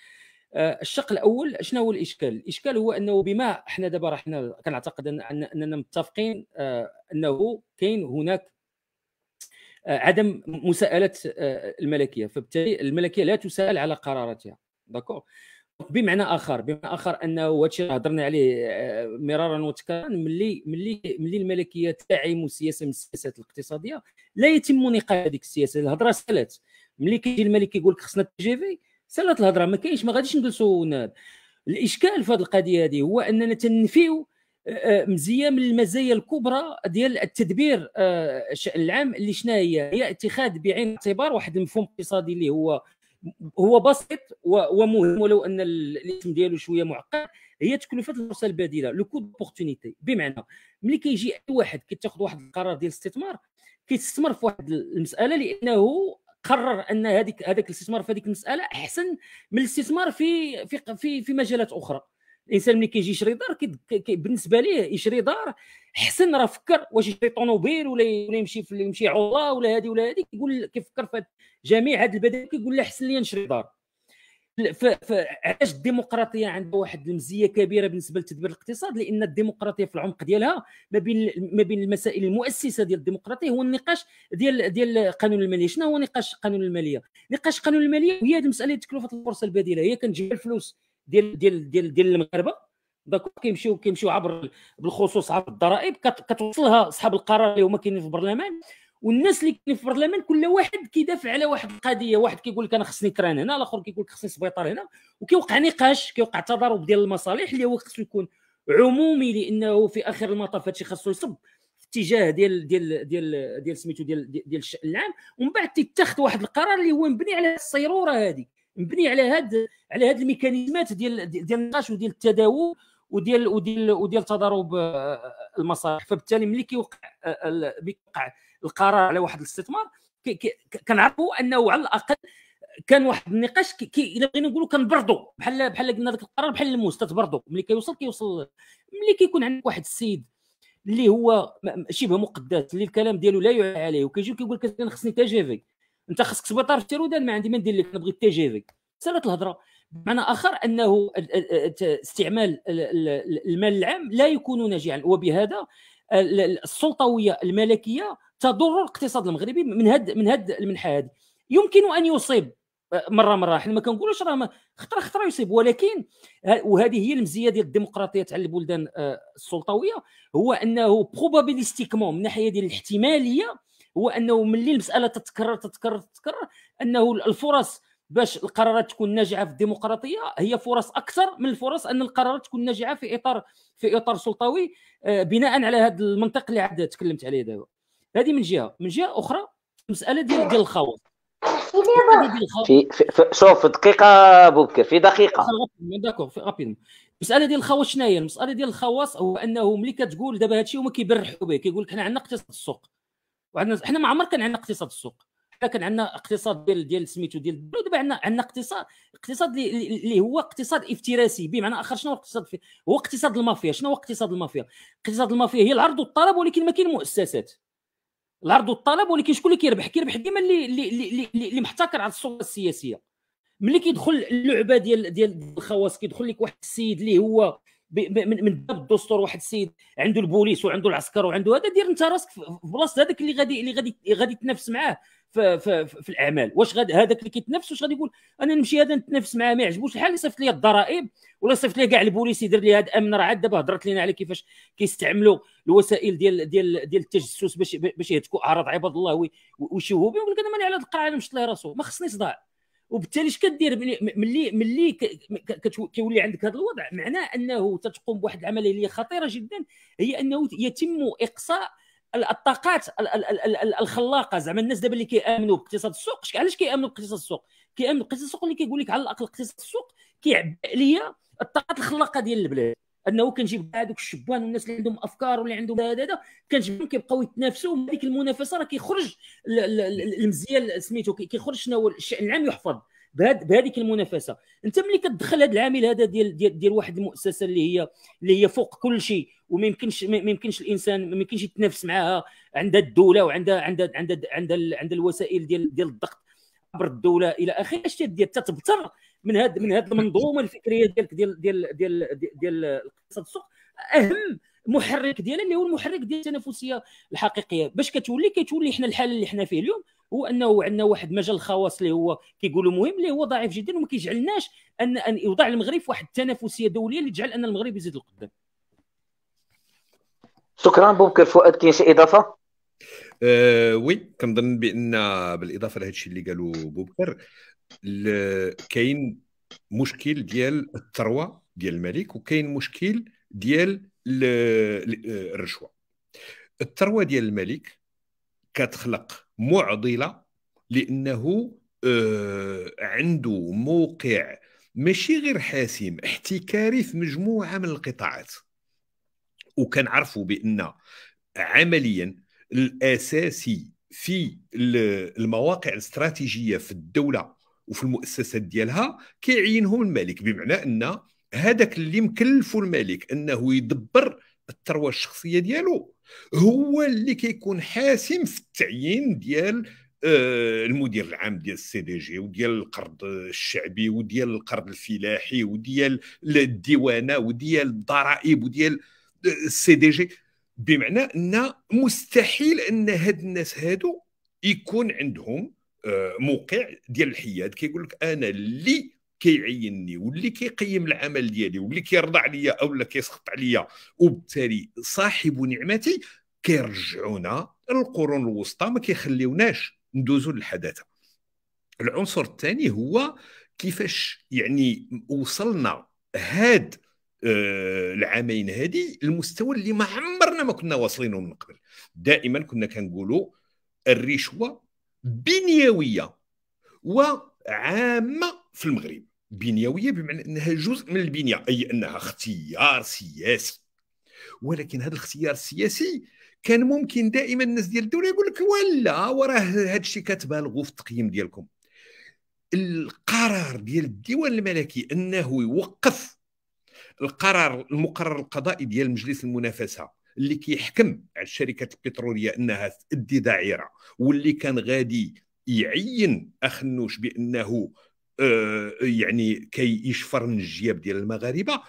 D: آه، الشق الاول شنو هو الاشكال الاشكال هو انه بما احنا دابا راه حنا كنعتقد اننا متفقين آه، انه كاين هناك آه، عدم مساءله الملكيه فبالتالي الملكيه لا تسال على قراراتها داكور بمعنى اخر بمعنى اخر انه هذا الشيء هضرنا عليه مرارا وتكرارا ملي ملي ملي الملكيه تعي سياسه من السياسات الاقتصاديه لا يتم نقاش هذيك السياسه الهضره سالت ملي كيجي الملك كيقول لك خصنا التي جي في سالات الهضره ما كاينش ما غاديش نجلسوا الاشكال في هذه القضيه هذه هو اننا تنفيو آه، آه، مزيه من المزايا الكبرى ديال التدبير آه، الشان العام اللي شنا هي هي اتخاذ بعين الاعتبار واحد المفهوم اقتصادي اللي هو هو بسيط ومهم ولو ان الاسم ديالو شويه معقد هي تكلفه الفرصه البديله لو كود اوبورتونيتي بمعنى ملي كيجي اي واحد كيتاخذ واحد القرار ديال الاستثمار كيستثمر في واحد المساله لانه قرر ان هذيك هذاك الاستثمار في هذيك المساله احسن من الاستثمار في في في, في مجالات اخرى الانسان ملي كيجي يشري دار كي كي بالنسبه ليه يشري دار حسن راه فكر واش يشري طوموبيل ولا يمشي في يمشي عوضه ولا هذه ولا هذه كيقول كيفكر في جميع هذه البدائل كيقول لي احسن لي نشري دار علاش الديمقراطيه عندها واحد المزيه كبيره بالنسبه لتدبير الاقتصاد لان الديمقراطيه في العمق ديالها ما بين ما بين المسائل المؤسسه ديال الديمقراطيه هو النقاش ديال ديال قانون الماليه شنو هو نقاش قانون الماليه نقاش قانون الماليه هي هذه المساله ديال تكلفه الفرصه البديله هي كنجيب الفلوس ديال ديال ديال ديال المغاربه داك كيمشيو كيمشيو عبر بالخصوص عبر الضرائب كتوصلها اصحاب القرار اللي هما كاينين في البرلمان والناس اللي كاينين في البرلمان كل واحد كيدافع على واحد القضيه واحد كيقول لك انا خصني تران هنا الاخر كيقول لك خصني سبيطار هنا وكيوقع نقاش كيوقع تضارب ديال المصالح اللي هو خصو يكون عمومي لانه في اخر المطاف هادشي خاصو يصب في اتجاه ديال ديال ديال ديال سميتو ديال ديال الشان العام ومن بعد تيتخذ واحد القرار اللي هو مبني على الصيروره هذه مبني على هاد على هاد الميكانيزمات ديال ديال النقاش وديال التداول وديال وديال وديال تضارب آه، المصالح فبالتالي ملي كيوقع كيوقع آه، القرار على واحد الاستثمار كنعرفوا انه على الاقل كان واحد النقاش كي الا بغينا نقولوا كنبردوا بحال بحال قلنا ذاك القرار بحال الموس تتبردوا ملي كيوصل كيوصل ملي كيكون عندك واحد السيد اللي هو شبه مقدس اللي الكلام ديالو لا يعلى عليه وكيجي كيقول لك انا خصني تي جي في انت خصك سبيطار في تيرودان ما عندي ما ندير لك انا بغيت تي جي في سالت الهضره بمعنى اخر انه استعمال المال العام لا يكون ناجعا وبهذا السلطويه الملكيه تضر الاقتصاد المغربي من هاد من هاد المنحه هذه يمكن ان يصيب آه، مره مره حنا ما كنقولوش راه خطره خطره يصيب ولكن وهذه هي المزيه ديال الديمقراطيه تاع البلدان آه، السلطويه هو انه بروبابيليستيكمون من ناحيه ديال الاحتماليه هو انه ملي المساله تتكرر تتكرر تتكرر انه الفرص باش القرارات تكون ناجعه في الديمقراطيه هي فرص اكثر من الفرص ان القرارات تكون ناجعه في اطار في اطار سلطوي آه، بناء على هذا المنطق اللي عاد تكلمت عليه دابا هذه من جهه من جهه اخرى المساله ديال ديال الخواص في, في, شوف دقيقه ابو بكر في دقيقه داكور رابيدمون المساله ديال الخواص شنو هي المساله ديال الخواص هو انه ملي كتقول دابا هادشي هما كيبرحوا به كيقول لك حنا عندنا اقتصاد السوق وعندنا حنا ما عمر كان عندنا اقتصاد السوق حنا كان عندنا اقتصاد ديال ديال سميتو ديال دابا عندنا عندنا اقتصاد اقتصاد اللي هو اقتصاد افتراسي بمعنى اخر شنو هو اقتصاد هو اقتصاد المافيا شنو هو اقتصاد المافيا اقتصاد المافيا هي العرض والطلب ولكن ما كاين مؤسسات العرض والطلب ولكن شكون اللي كيربح كيربح ديما اللي اللي اللي محتكر على السلطه السياسيه ملي كيدخل اللعبه ديال ديال الخواص كيدخل لك واحد السيد اللي هو من من باب الدستور واحد السيد عنده البوليس وعنده العسكر وعنده هذا دير انت راسك في بلاصه هذاك اللي غادي اللي غادي غادي تنافس معاه في, في, في الاعمال واش غاد هذاك اللي كيتنافس واش غادي يقول انا نمشي هذا نتنافس معاه ما يعجبوش الحال صيفط لي الضرائب ولا صيفط لي كاع البوليس يدير لي هذا امن راه عاد دابا هضرت لنا على كيفاش كيستعملوا الوسائل ديال ديال ديال التجسس باش باش يهتكوا اعراض عباد الله ويشوهوا بهم يقول لك انا ماني على هذه القاعه انا مشيت راسو ما خصني صداع وبالتالي اش كدير ملي ملي كيولي عندك هذا الوضع معناه انه تتقوم بواحد العمليه اللي خطيره جدا هي انه يتم اقصاء الطاقات الخلاقه زعما الناس دابا اللي كيامنوا باقتصاد السوق علاش كيامنوا باقتصاد السوق كيامنوا باقتصاد السوق اللي كيقول لك على الاقل اقتصاد السوق كيعبئ ليا الطاقات الخلاقه ديال البلاد انه كنجيب هذوك الشبان والناس اللي عندهم افكار واللي عندهم هذا هذا كنجيبهم كيبقاو يتنافسوا ومن ديك المنافسه راه كيخرج المزيان سميتو كيخرج شنو هو الشان العام يحفظ بهذيك المنافسه انت ملي كتدخل هذا العامل هذا ديال ديال ديال واحد المؤسسه اللي هي اللي هي فوق كل شيء وما يمكنش ما يمكنش الانسان ما يمكنش يتنافس معها عندها الدوله وعندها عندها عندها عندها عند الوسائل ديال ديال الضغط عبر الدوله الى اخره اش تدير تتبتر من هذه من هذه المنظومه الفكريه ديالك ديال ديال ديال ديال, ديال اقتصاد السوق اهم المحرك ديالها اللي هو المحرك ديال التنافسيه الحقيقيه باش كتولي كتولي حنا الحاله اللي حنا فيه اليوم هو انه عندنا واحد مجال الخواص اللي هو كيقولوا مهم اللي هو ضعيف جدا وما كيجعلناش ان ان يوضع المغرب في واحد التنافسيه دوليه اللي تجعل ان المغرب يزيد لقدام
A: شكرا بوبكر فؤاد كاين شي اضافه
C: أه وي كنظن بان بالاضافه لهذا الشيء اللي قالوا بوبكر كاين مشكل ديال الثروه ديال الملك وكاين مشكل ديال آه، الرشوه الثروه ديال الملك كتخلق معضله لانه آه، عنده موقع ماشي غير حاسم احتكاري في مجموعه من القطاعات وكنعرفوا بان عمليا الاساسي في المواقع الاستراتيجيه في الدوله وفي المؤسسات ديالها كيعينهم الملك بمعنى ان هذاك اللي مكلفو الملك انه يدبر الثروه الشخصيه ديالو هو اللي كيكون حاسم في التعيين ديال آه، المدير العام ديال السي دي جي وديال القرض الشعبي وديال القرض الفلاحي وديال الديوانه وديال الضرائب وديال آه، السي دي جي بمعنى ان مستحيل ان هاد الناس هادو يكون عندهم آه، موقع ديال الحياد كيقول لك انا اللي كيعينني واللي كيقيم العمل ديالي واللي كيرضى عليا او اللي كيسخط عليا وبالتالي صاحب نعمتي كيرجعونا للقرون الوسطى ما كيخليوناش ندوزو للحداثه العنصر الثاني هو كيفاش يعني وصلنا هاد آه، العامين هادي المستوى اللي ما عمرنا ما كنا واصلينه من قبل دائما كنا كنقولوا الرشوه بنيويه وعامه في المغرب بنيويه بمعنى انها جزء من البنيه اي انها اختيار سياسي ولكن هذا الاختيار السياسي كان ممكن دائما الناس ديال الدوله يقول لك ولا وراه هذا الشيء كتبالغوا في التقييم ديالكم القرار ديال الديوان الملكي انه يوقف القرار المقرر القضائي ديال مجلس المنافسه اللي كيحكم على الشركات البتروليه انها تدي داعره واللي كان غادي يعين اخنوش بانه آه، يعني كي يشفر من الجياب ديال المغاربه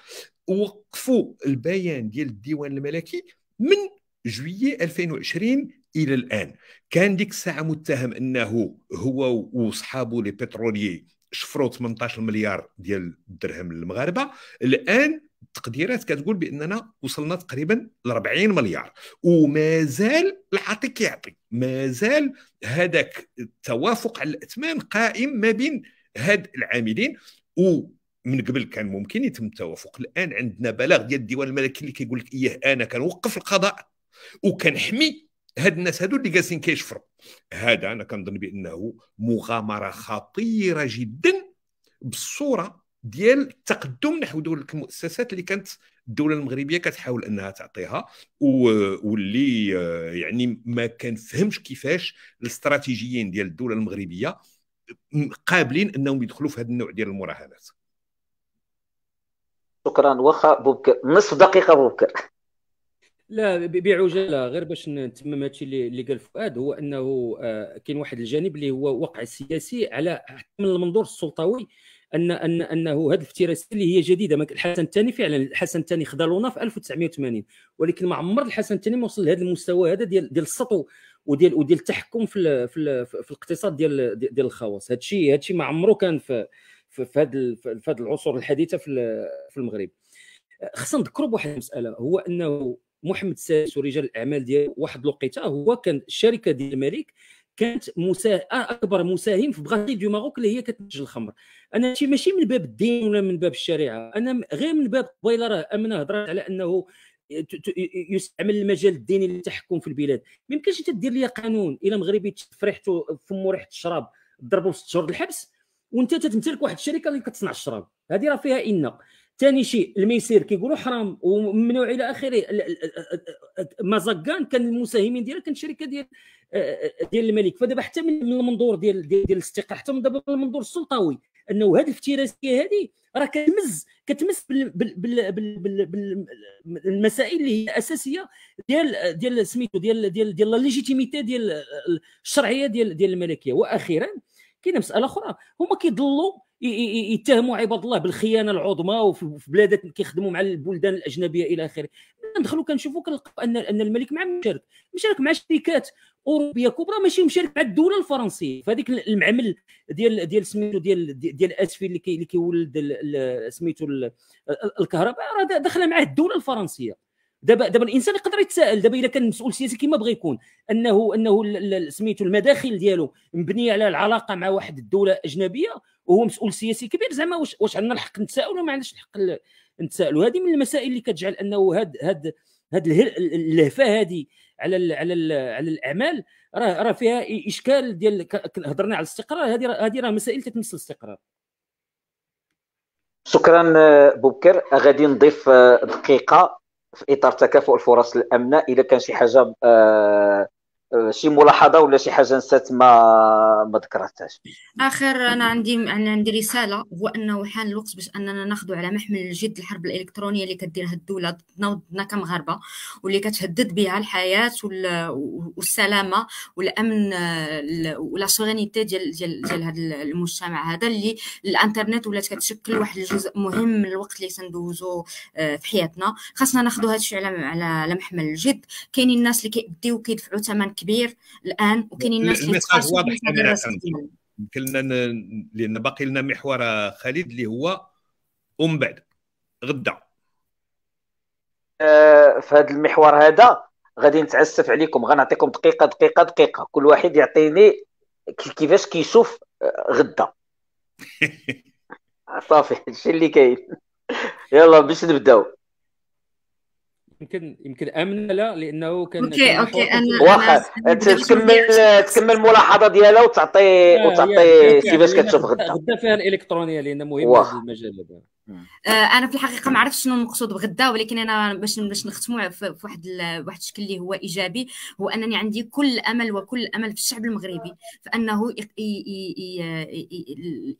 C: وقفوا البيان ديال الديوان الملكي من جويي 2020 الى الان كان ديك الساعه متهم انه هو وصحابه لي بتروليي شفروا 18 مليار ديال الدرهم للمغاربه الان التقديرات كتقول باننا وصلنا تقريبا ل 40 مليار ومازال العاطي كيعطي مازال هذاك التوافق على الاثمان قائم ما بين هاد العاملين و من قبل كان ممكن يتم التوافق الان عندنا بلاغ ديال الديوان الملكي اللي كيقول لك اياه انا كنوقف القضاء وكنحمي هاد الناس هادو اللي جالسين كيشفروا هذا انا كنظن بانه مغامره خطيره جدا بالصوره ديال التقدم نحو دول المؤسسات اللي كانت الدوله المغربيه كتحاول انها تعطيها واللي آه، يعني ما كان فهمش كيفاش الاستراتيجيين ديال الدوله المغربيه قابلين انهم يدخلوا في هذا النوع ديال المراهنات
A: شكرا واخا بوبكر نصف دقيقه بوبكر
D: لا بعجاله غير باش نتمم هادشي اللي قال فؤاد هو انه آه، كاين واحد الجانب اللي هو واقع سياسي على من المنظور السلطوي ان ان انه هذه الافتراسيه اللي هي جديده الحسن الثاني فعلا الحسن الثاني خذا لونا في 1980 ولكن ما عمر الحسن الثاني ما وصل لهذا المستوى هذا ديال ديال السطو وديال وديال التحكم في في, في الاقتصاد ديال ديال الخواص هادشي هادشي ما عمرو كان في في هاد في هاد العصور الحديثه في في المغرب خصنا نذكروا بواحد المساله هو انه محمد السادس ورجال الاعمال ديالو واحد الوقيته هو كان الشركه ديال الملك كانت مسا... آه، اكبر مساهم في بغاتي دو ماروك اللي هي كتنتج الخمر انا هادشي ماشي من باب الدين ولا من باب الشريعه انا غير من باب قبيله راه امنه هضرات على انه يستعمل المجال الديني للتحكم في البلاد ما يمكنش انت دير لي قانون الى مغربي فريحته فمو ريحه الشراب ضربوا ست شهور الحبس وانت تتمتلك واحد الشركه اللي كتصنع الشراب هذه راه فيها ان ثاني شيء الميسير كيقولوا حرام وممنوع الى اخره مازاكان كان المساهمين ديالها كان شركه ديال آه، آه، ديال الملك فدابا حتى من المنظور ديال ديال الاستقرار حتى من دابا من المنظور السلطوي انه هذه الافتراسيه هذه راه كتمز كتمس بالمسائل اللي هي اساسيه ديال ديال سميتو ديال ديال ديال ليجيتيميتي ديال الشرعيه ديال ديال الملكيه واخيرا كاينه مساله اخرى هما كيضلوا يتهموا عباد الله بالخيانه العظمى وفي بلادات كيخدموا مع البلدان الاجنبيه الى اخره ندخلوا كنشوفوا كنلقاو ان ان الملك مع مشارك مشارك مع شركات اوروبيه كبرى ماشي مشارك مع الدوله الفرنسيه فهذيك المعمل ديال ديال سميتو ديال ديال اسفي اللي كي اللي كيولد سميتو الكهرباء راه دخل معاه الدوله الفرنسيه دابا دابا الانسان يقدر يتساءل دابا اذا كان مسؤول سياسي كما بغى يكون انه انه سميتو المداخل ديالو مبنيه على العلاقه مع واحد الدوله اجنبيه وهو مسؤول سياسي كبير زعما واش واش عندنا الحق نتساءلوا ما عندناش الحق نتساءلوا هذه من المسائل اللي كتجعل انه هاد هاد هاد اللهفه هذه على الـ على الـ على الاعمال راه راه فيها اشكال ديال هضرنا على الاستقرار هذه هذه راه مسائل تتمس الاستقرار
A: شكرا آه، بوبكر غادي نضيف آه، دقيقه في اطار تكافؤ الفرص الامنه اذا كان شي حاجه آه، آه، شي ملاحظه ولا شي حاجه نسات ما ما ذكرتهاش
B: اخر انا عندي انا عندي رساله هو انه حان الوقت باش اننا ناخذوا على محمل الجد الحرب الالكترونيه اللي كديرها الدوله ضدنا وضدنا كمغاربه واللي كتهدد بها الحياه والسلامه والامن ولا سوغانيتي ديال ديال ديال هذا المجتمع هذا اللي الانترنت ولات كتشكل واحد الجزء مهم من الوقت اللي تندوزو آه، في حياتنا خاصنا ناخذوا هذا الشيء على على محمل الجد كاينين الناس اللي كيديو كيدفعوا ثمن كبير الان وكاينين
C: الناس اللي واضح يمكن لان باقي لنا محور خالد اللي هو ومن بعد غدا
A: آه، في هذا المحور هذا غادي نتعسف عليكم غنعطيكم دقيقه دقيقه دقيقه كل واحد يعطيني كيفاش كيشوف آه، غدا صافي هادشي اللي كاين يلا باش نبداو
D: يمكن يمكن امن لا لانه كان اوكي اوكي انا واخا آه، تكمل تكمل الملاحظه ديالها وتعطي آه، وتعطي كيفاش كتشوف غدا غدا فيها الالكترونيه لان مهمه في المجال هذا
B: آه، انا في الحقيقه ما عرفتش شنو المقصود بغدا ولكن انا باش باش نختموا في واحد واحد الشكل اللي هو ايجابي هو انني عندي كل امل وكل امل في الشعب المغربي فانه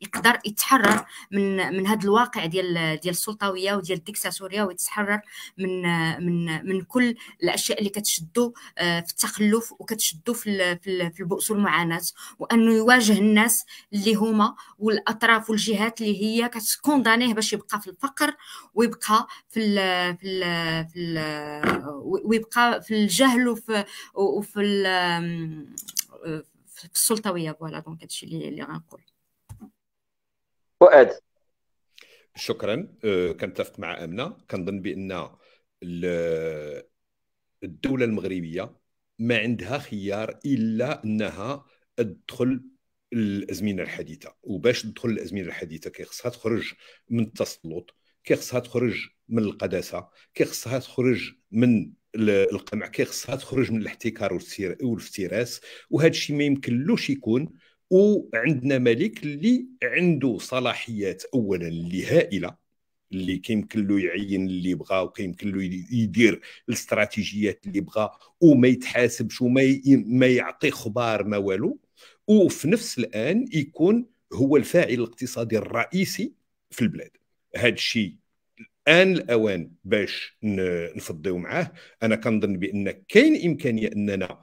B: يقدر يتحرر من من هذا الواقع ديال ديال السلطويه وديال الديكتاتوريه ويتحرر من من من كل الاشياء اللي كتشدو آه، في التخلف وكتشدو في في البؤس والمعاناه وانه يواجه الناس اللي هما والاطراف والجهات اللي هي كتكوندانيه باش يبقى في الفقر ويبقى في الـ في الـ في الـ ويبقى في الجهل وفي وفي في السلطويه فوالا دونك هادشي اللي غنقول
C: فؤاد شكرا أه، كنتفق مع امنه كنظن بان الدوله المغربيه ما عندها خيار الا انها تدخل الازمنه الحديثه وباش تدخل الازمنه الحديثه كيخصها تخرج من التسلط كيخصها تخرج من القداسه كيخصها تخرج من القمع كيخصها تخرج من الاحتكار والافتراس وهذا الشيء ما يمكنلوش يكون وعندنا ملك اللي عنده صلاحيات اولا اللي هائله اللي كيمكن له يعين اللي بغى وكيمكن له يدير الاستراتيجيات اللي بغى وما يتحاسبش وما ي... ما يعطي خبار ما والو وفي نفس الان يكون هو الفاعل الاقتصادي الرئيسي في البلاد هذا الشيء الان الاوان باش نفضيو معاه انا كنظن بان كاين امكانيه اننا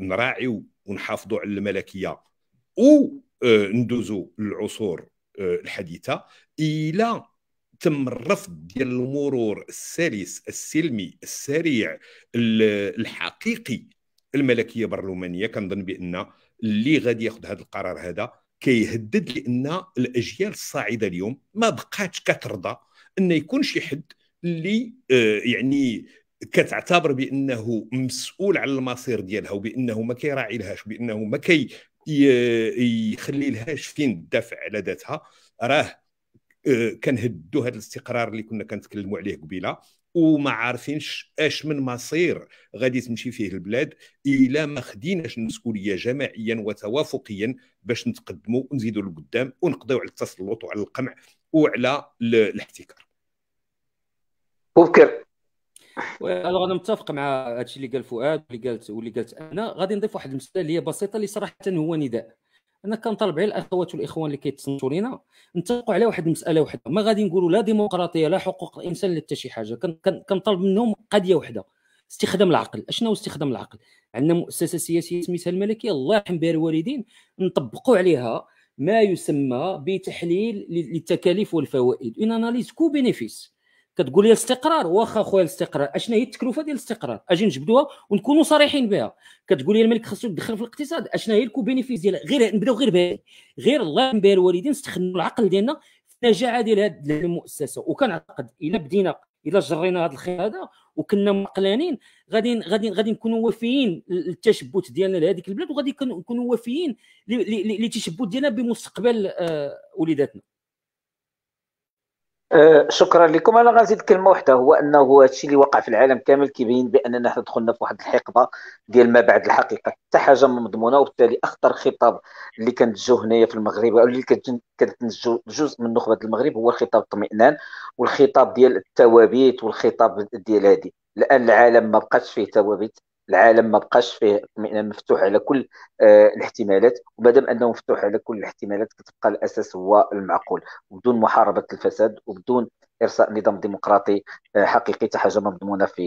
C: نراعيو ونحافظوا على الملكيه و آه، ندوزو للعصور آه، الحديثه الى تم الرفض ديال المرور السلس السلمي السريع الحقيقي الملكيه البرلمانيه كنظن بان اللي غادي ياخذ هذا القرار هذا كيهدد لان الاجيال الصاعده اليوم ما بقاتش كترضى ان يكون شي حد اللي آه، يعني كتعتبر بانه مسؤول على المصير ديالها وبانه ما كيراعي لهاش بانه ما كي يخلي لهاش فين الدافع على ذاتها راه آه، كنهدوا هذا الاستقرار اللي كنا كنتكلموا عليه قبيله وما عارفينش اش من مصير غادي تمشي فيه البلاد الا ما خديناش المسؤوليه جماعيا وتوافقيا باش نتقدموا ونزيدوا لقدام ونقضيو على التسلط وعلى القمع وعلى الاحتكار بكر
D: الوغ انا متفق مع هادشي اللي قال فؤاد واللي قالت واللي قالت انا غادي نضيف واحد المساله اللي هي بسيطه اللي صراحه هو نداء انا كنطالب غير الاخوات والاخوان اللي كيتصنتوا لينا نتفقوا على واحد المساله وحده ما غادي نقولوا لا ديمقراطيه لا حقوق الانسان لا حتى شي حاجه كنطالب منهم قضيه وحده استخدام العقل اشنو استخدام العقل عندنا مؤسسه سياسيه سميتها الملكيه الله يرحم بها الوالدين نطبقوا عليها ما يسمى بتحليل للتكاليف والفوائد اون اناليز كو بينيفيس كتقول لي الاستقرار واخا خويا الاستقرار اشنا هي التكلفه ديال الاستقرار اجي نجبدوها ونكونوا صريحين بها كتقول لي الملك خاصو يدخل في الاقتصاد اشنا هي الكو بينيفيس ديالها غير نبداو غير بها غير الله ينبه الوالدين نستخدموا العقل ديالنا في النجاعه ديال هذه المؤسسه وكنعتقد الا بدينا الا جرينا هذا الخير هذا وكنا معقلانين غادي غادي غادي نكونوا وافيين للتشبت ديالنا لهذيك البلاد وغادي نكونوا وافيين للتشبت ديالنا بمستقبل آه، وليداتنا
A: أه، شكرا لكم انا غنزيد كلمه واحده هو انه هذا الشيء اللي وقع في العالم كامل كيبين باننا حنا دخلنا في واحد الحقبه ديال ما بعد الحقيقه حتى حاجه مضمونه وبالتالي اخطر خطاب اللي كنتجو هنايا في المغرب او اللي كتنتجو جزء من نخبه المغرب هو خطاب الطمئنان والخطاب ديال الثوابت والخطاب ديال هذه الان العالم ما بقاش فيه ثوابت العالم ما بقاش فيه اطمئنان مفتوح على كل آه، الاحتمالات ومادام انه مفتوح على كل الاحتمالات كتبقى الاساس هو المعقول وبدون محاربه الفساد وبدون ارساء نظام ديمقراطي آه، حقيقي حتى حاجه مضمونه في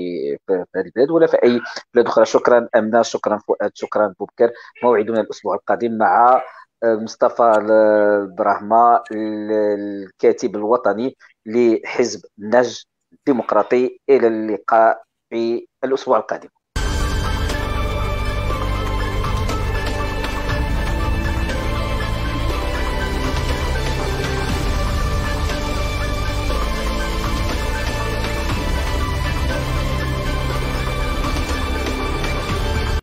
A: في هذه البلاد ولا في اي بلاد اخرى شكرا امنه شكرا فؤاد شكرا بوبكر موعدنا الاسبوع القادم مع آه، مصطفى البراهمه الكاتب الوطني لحزب نج الديمقراطي الى اللقاء في الاسبوع القادم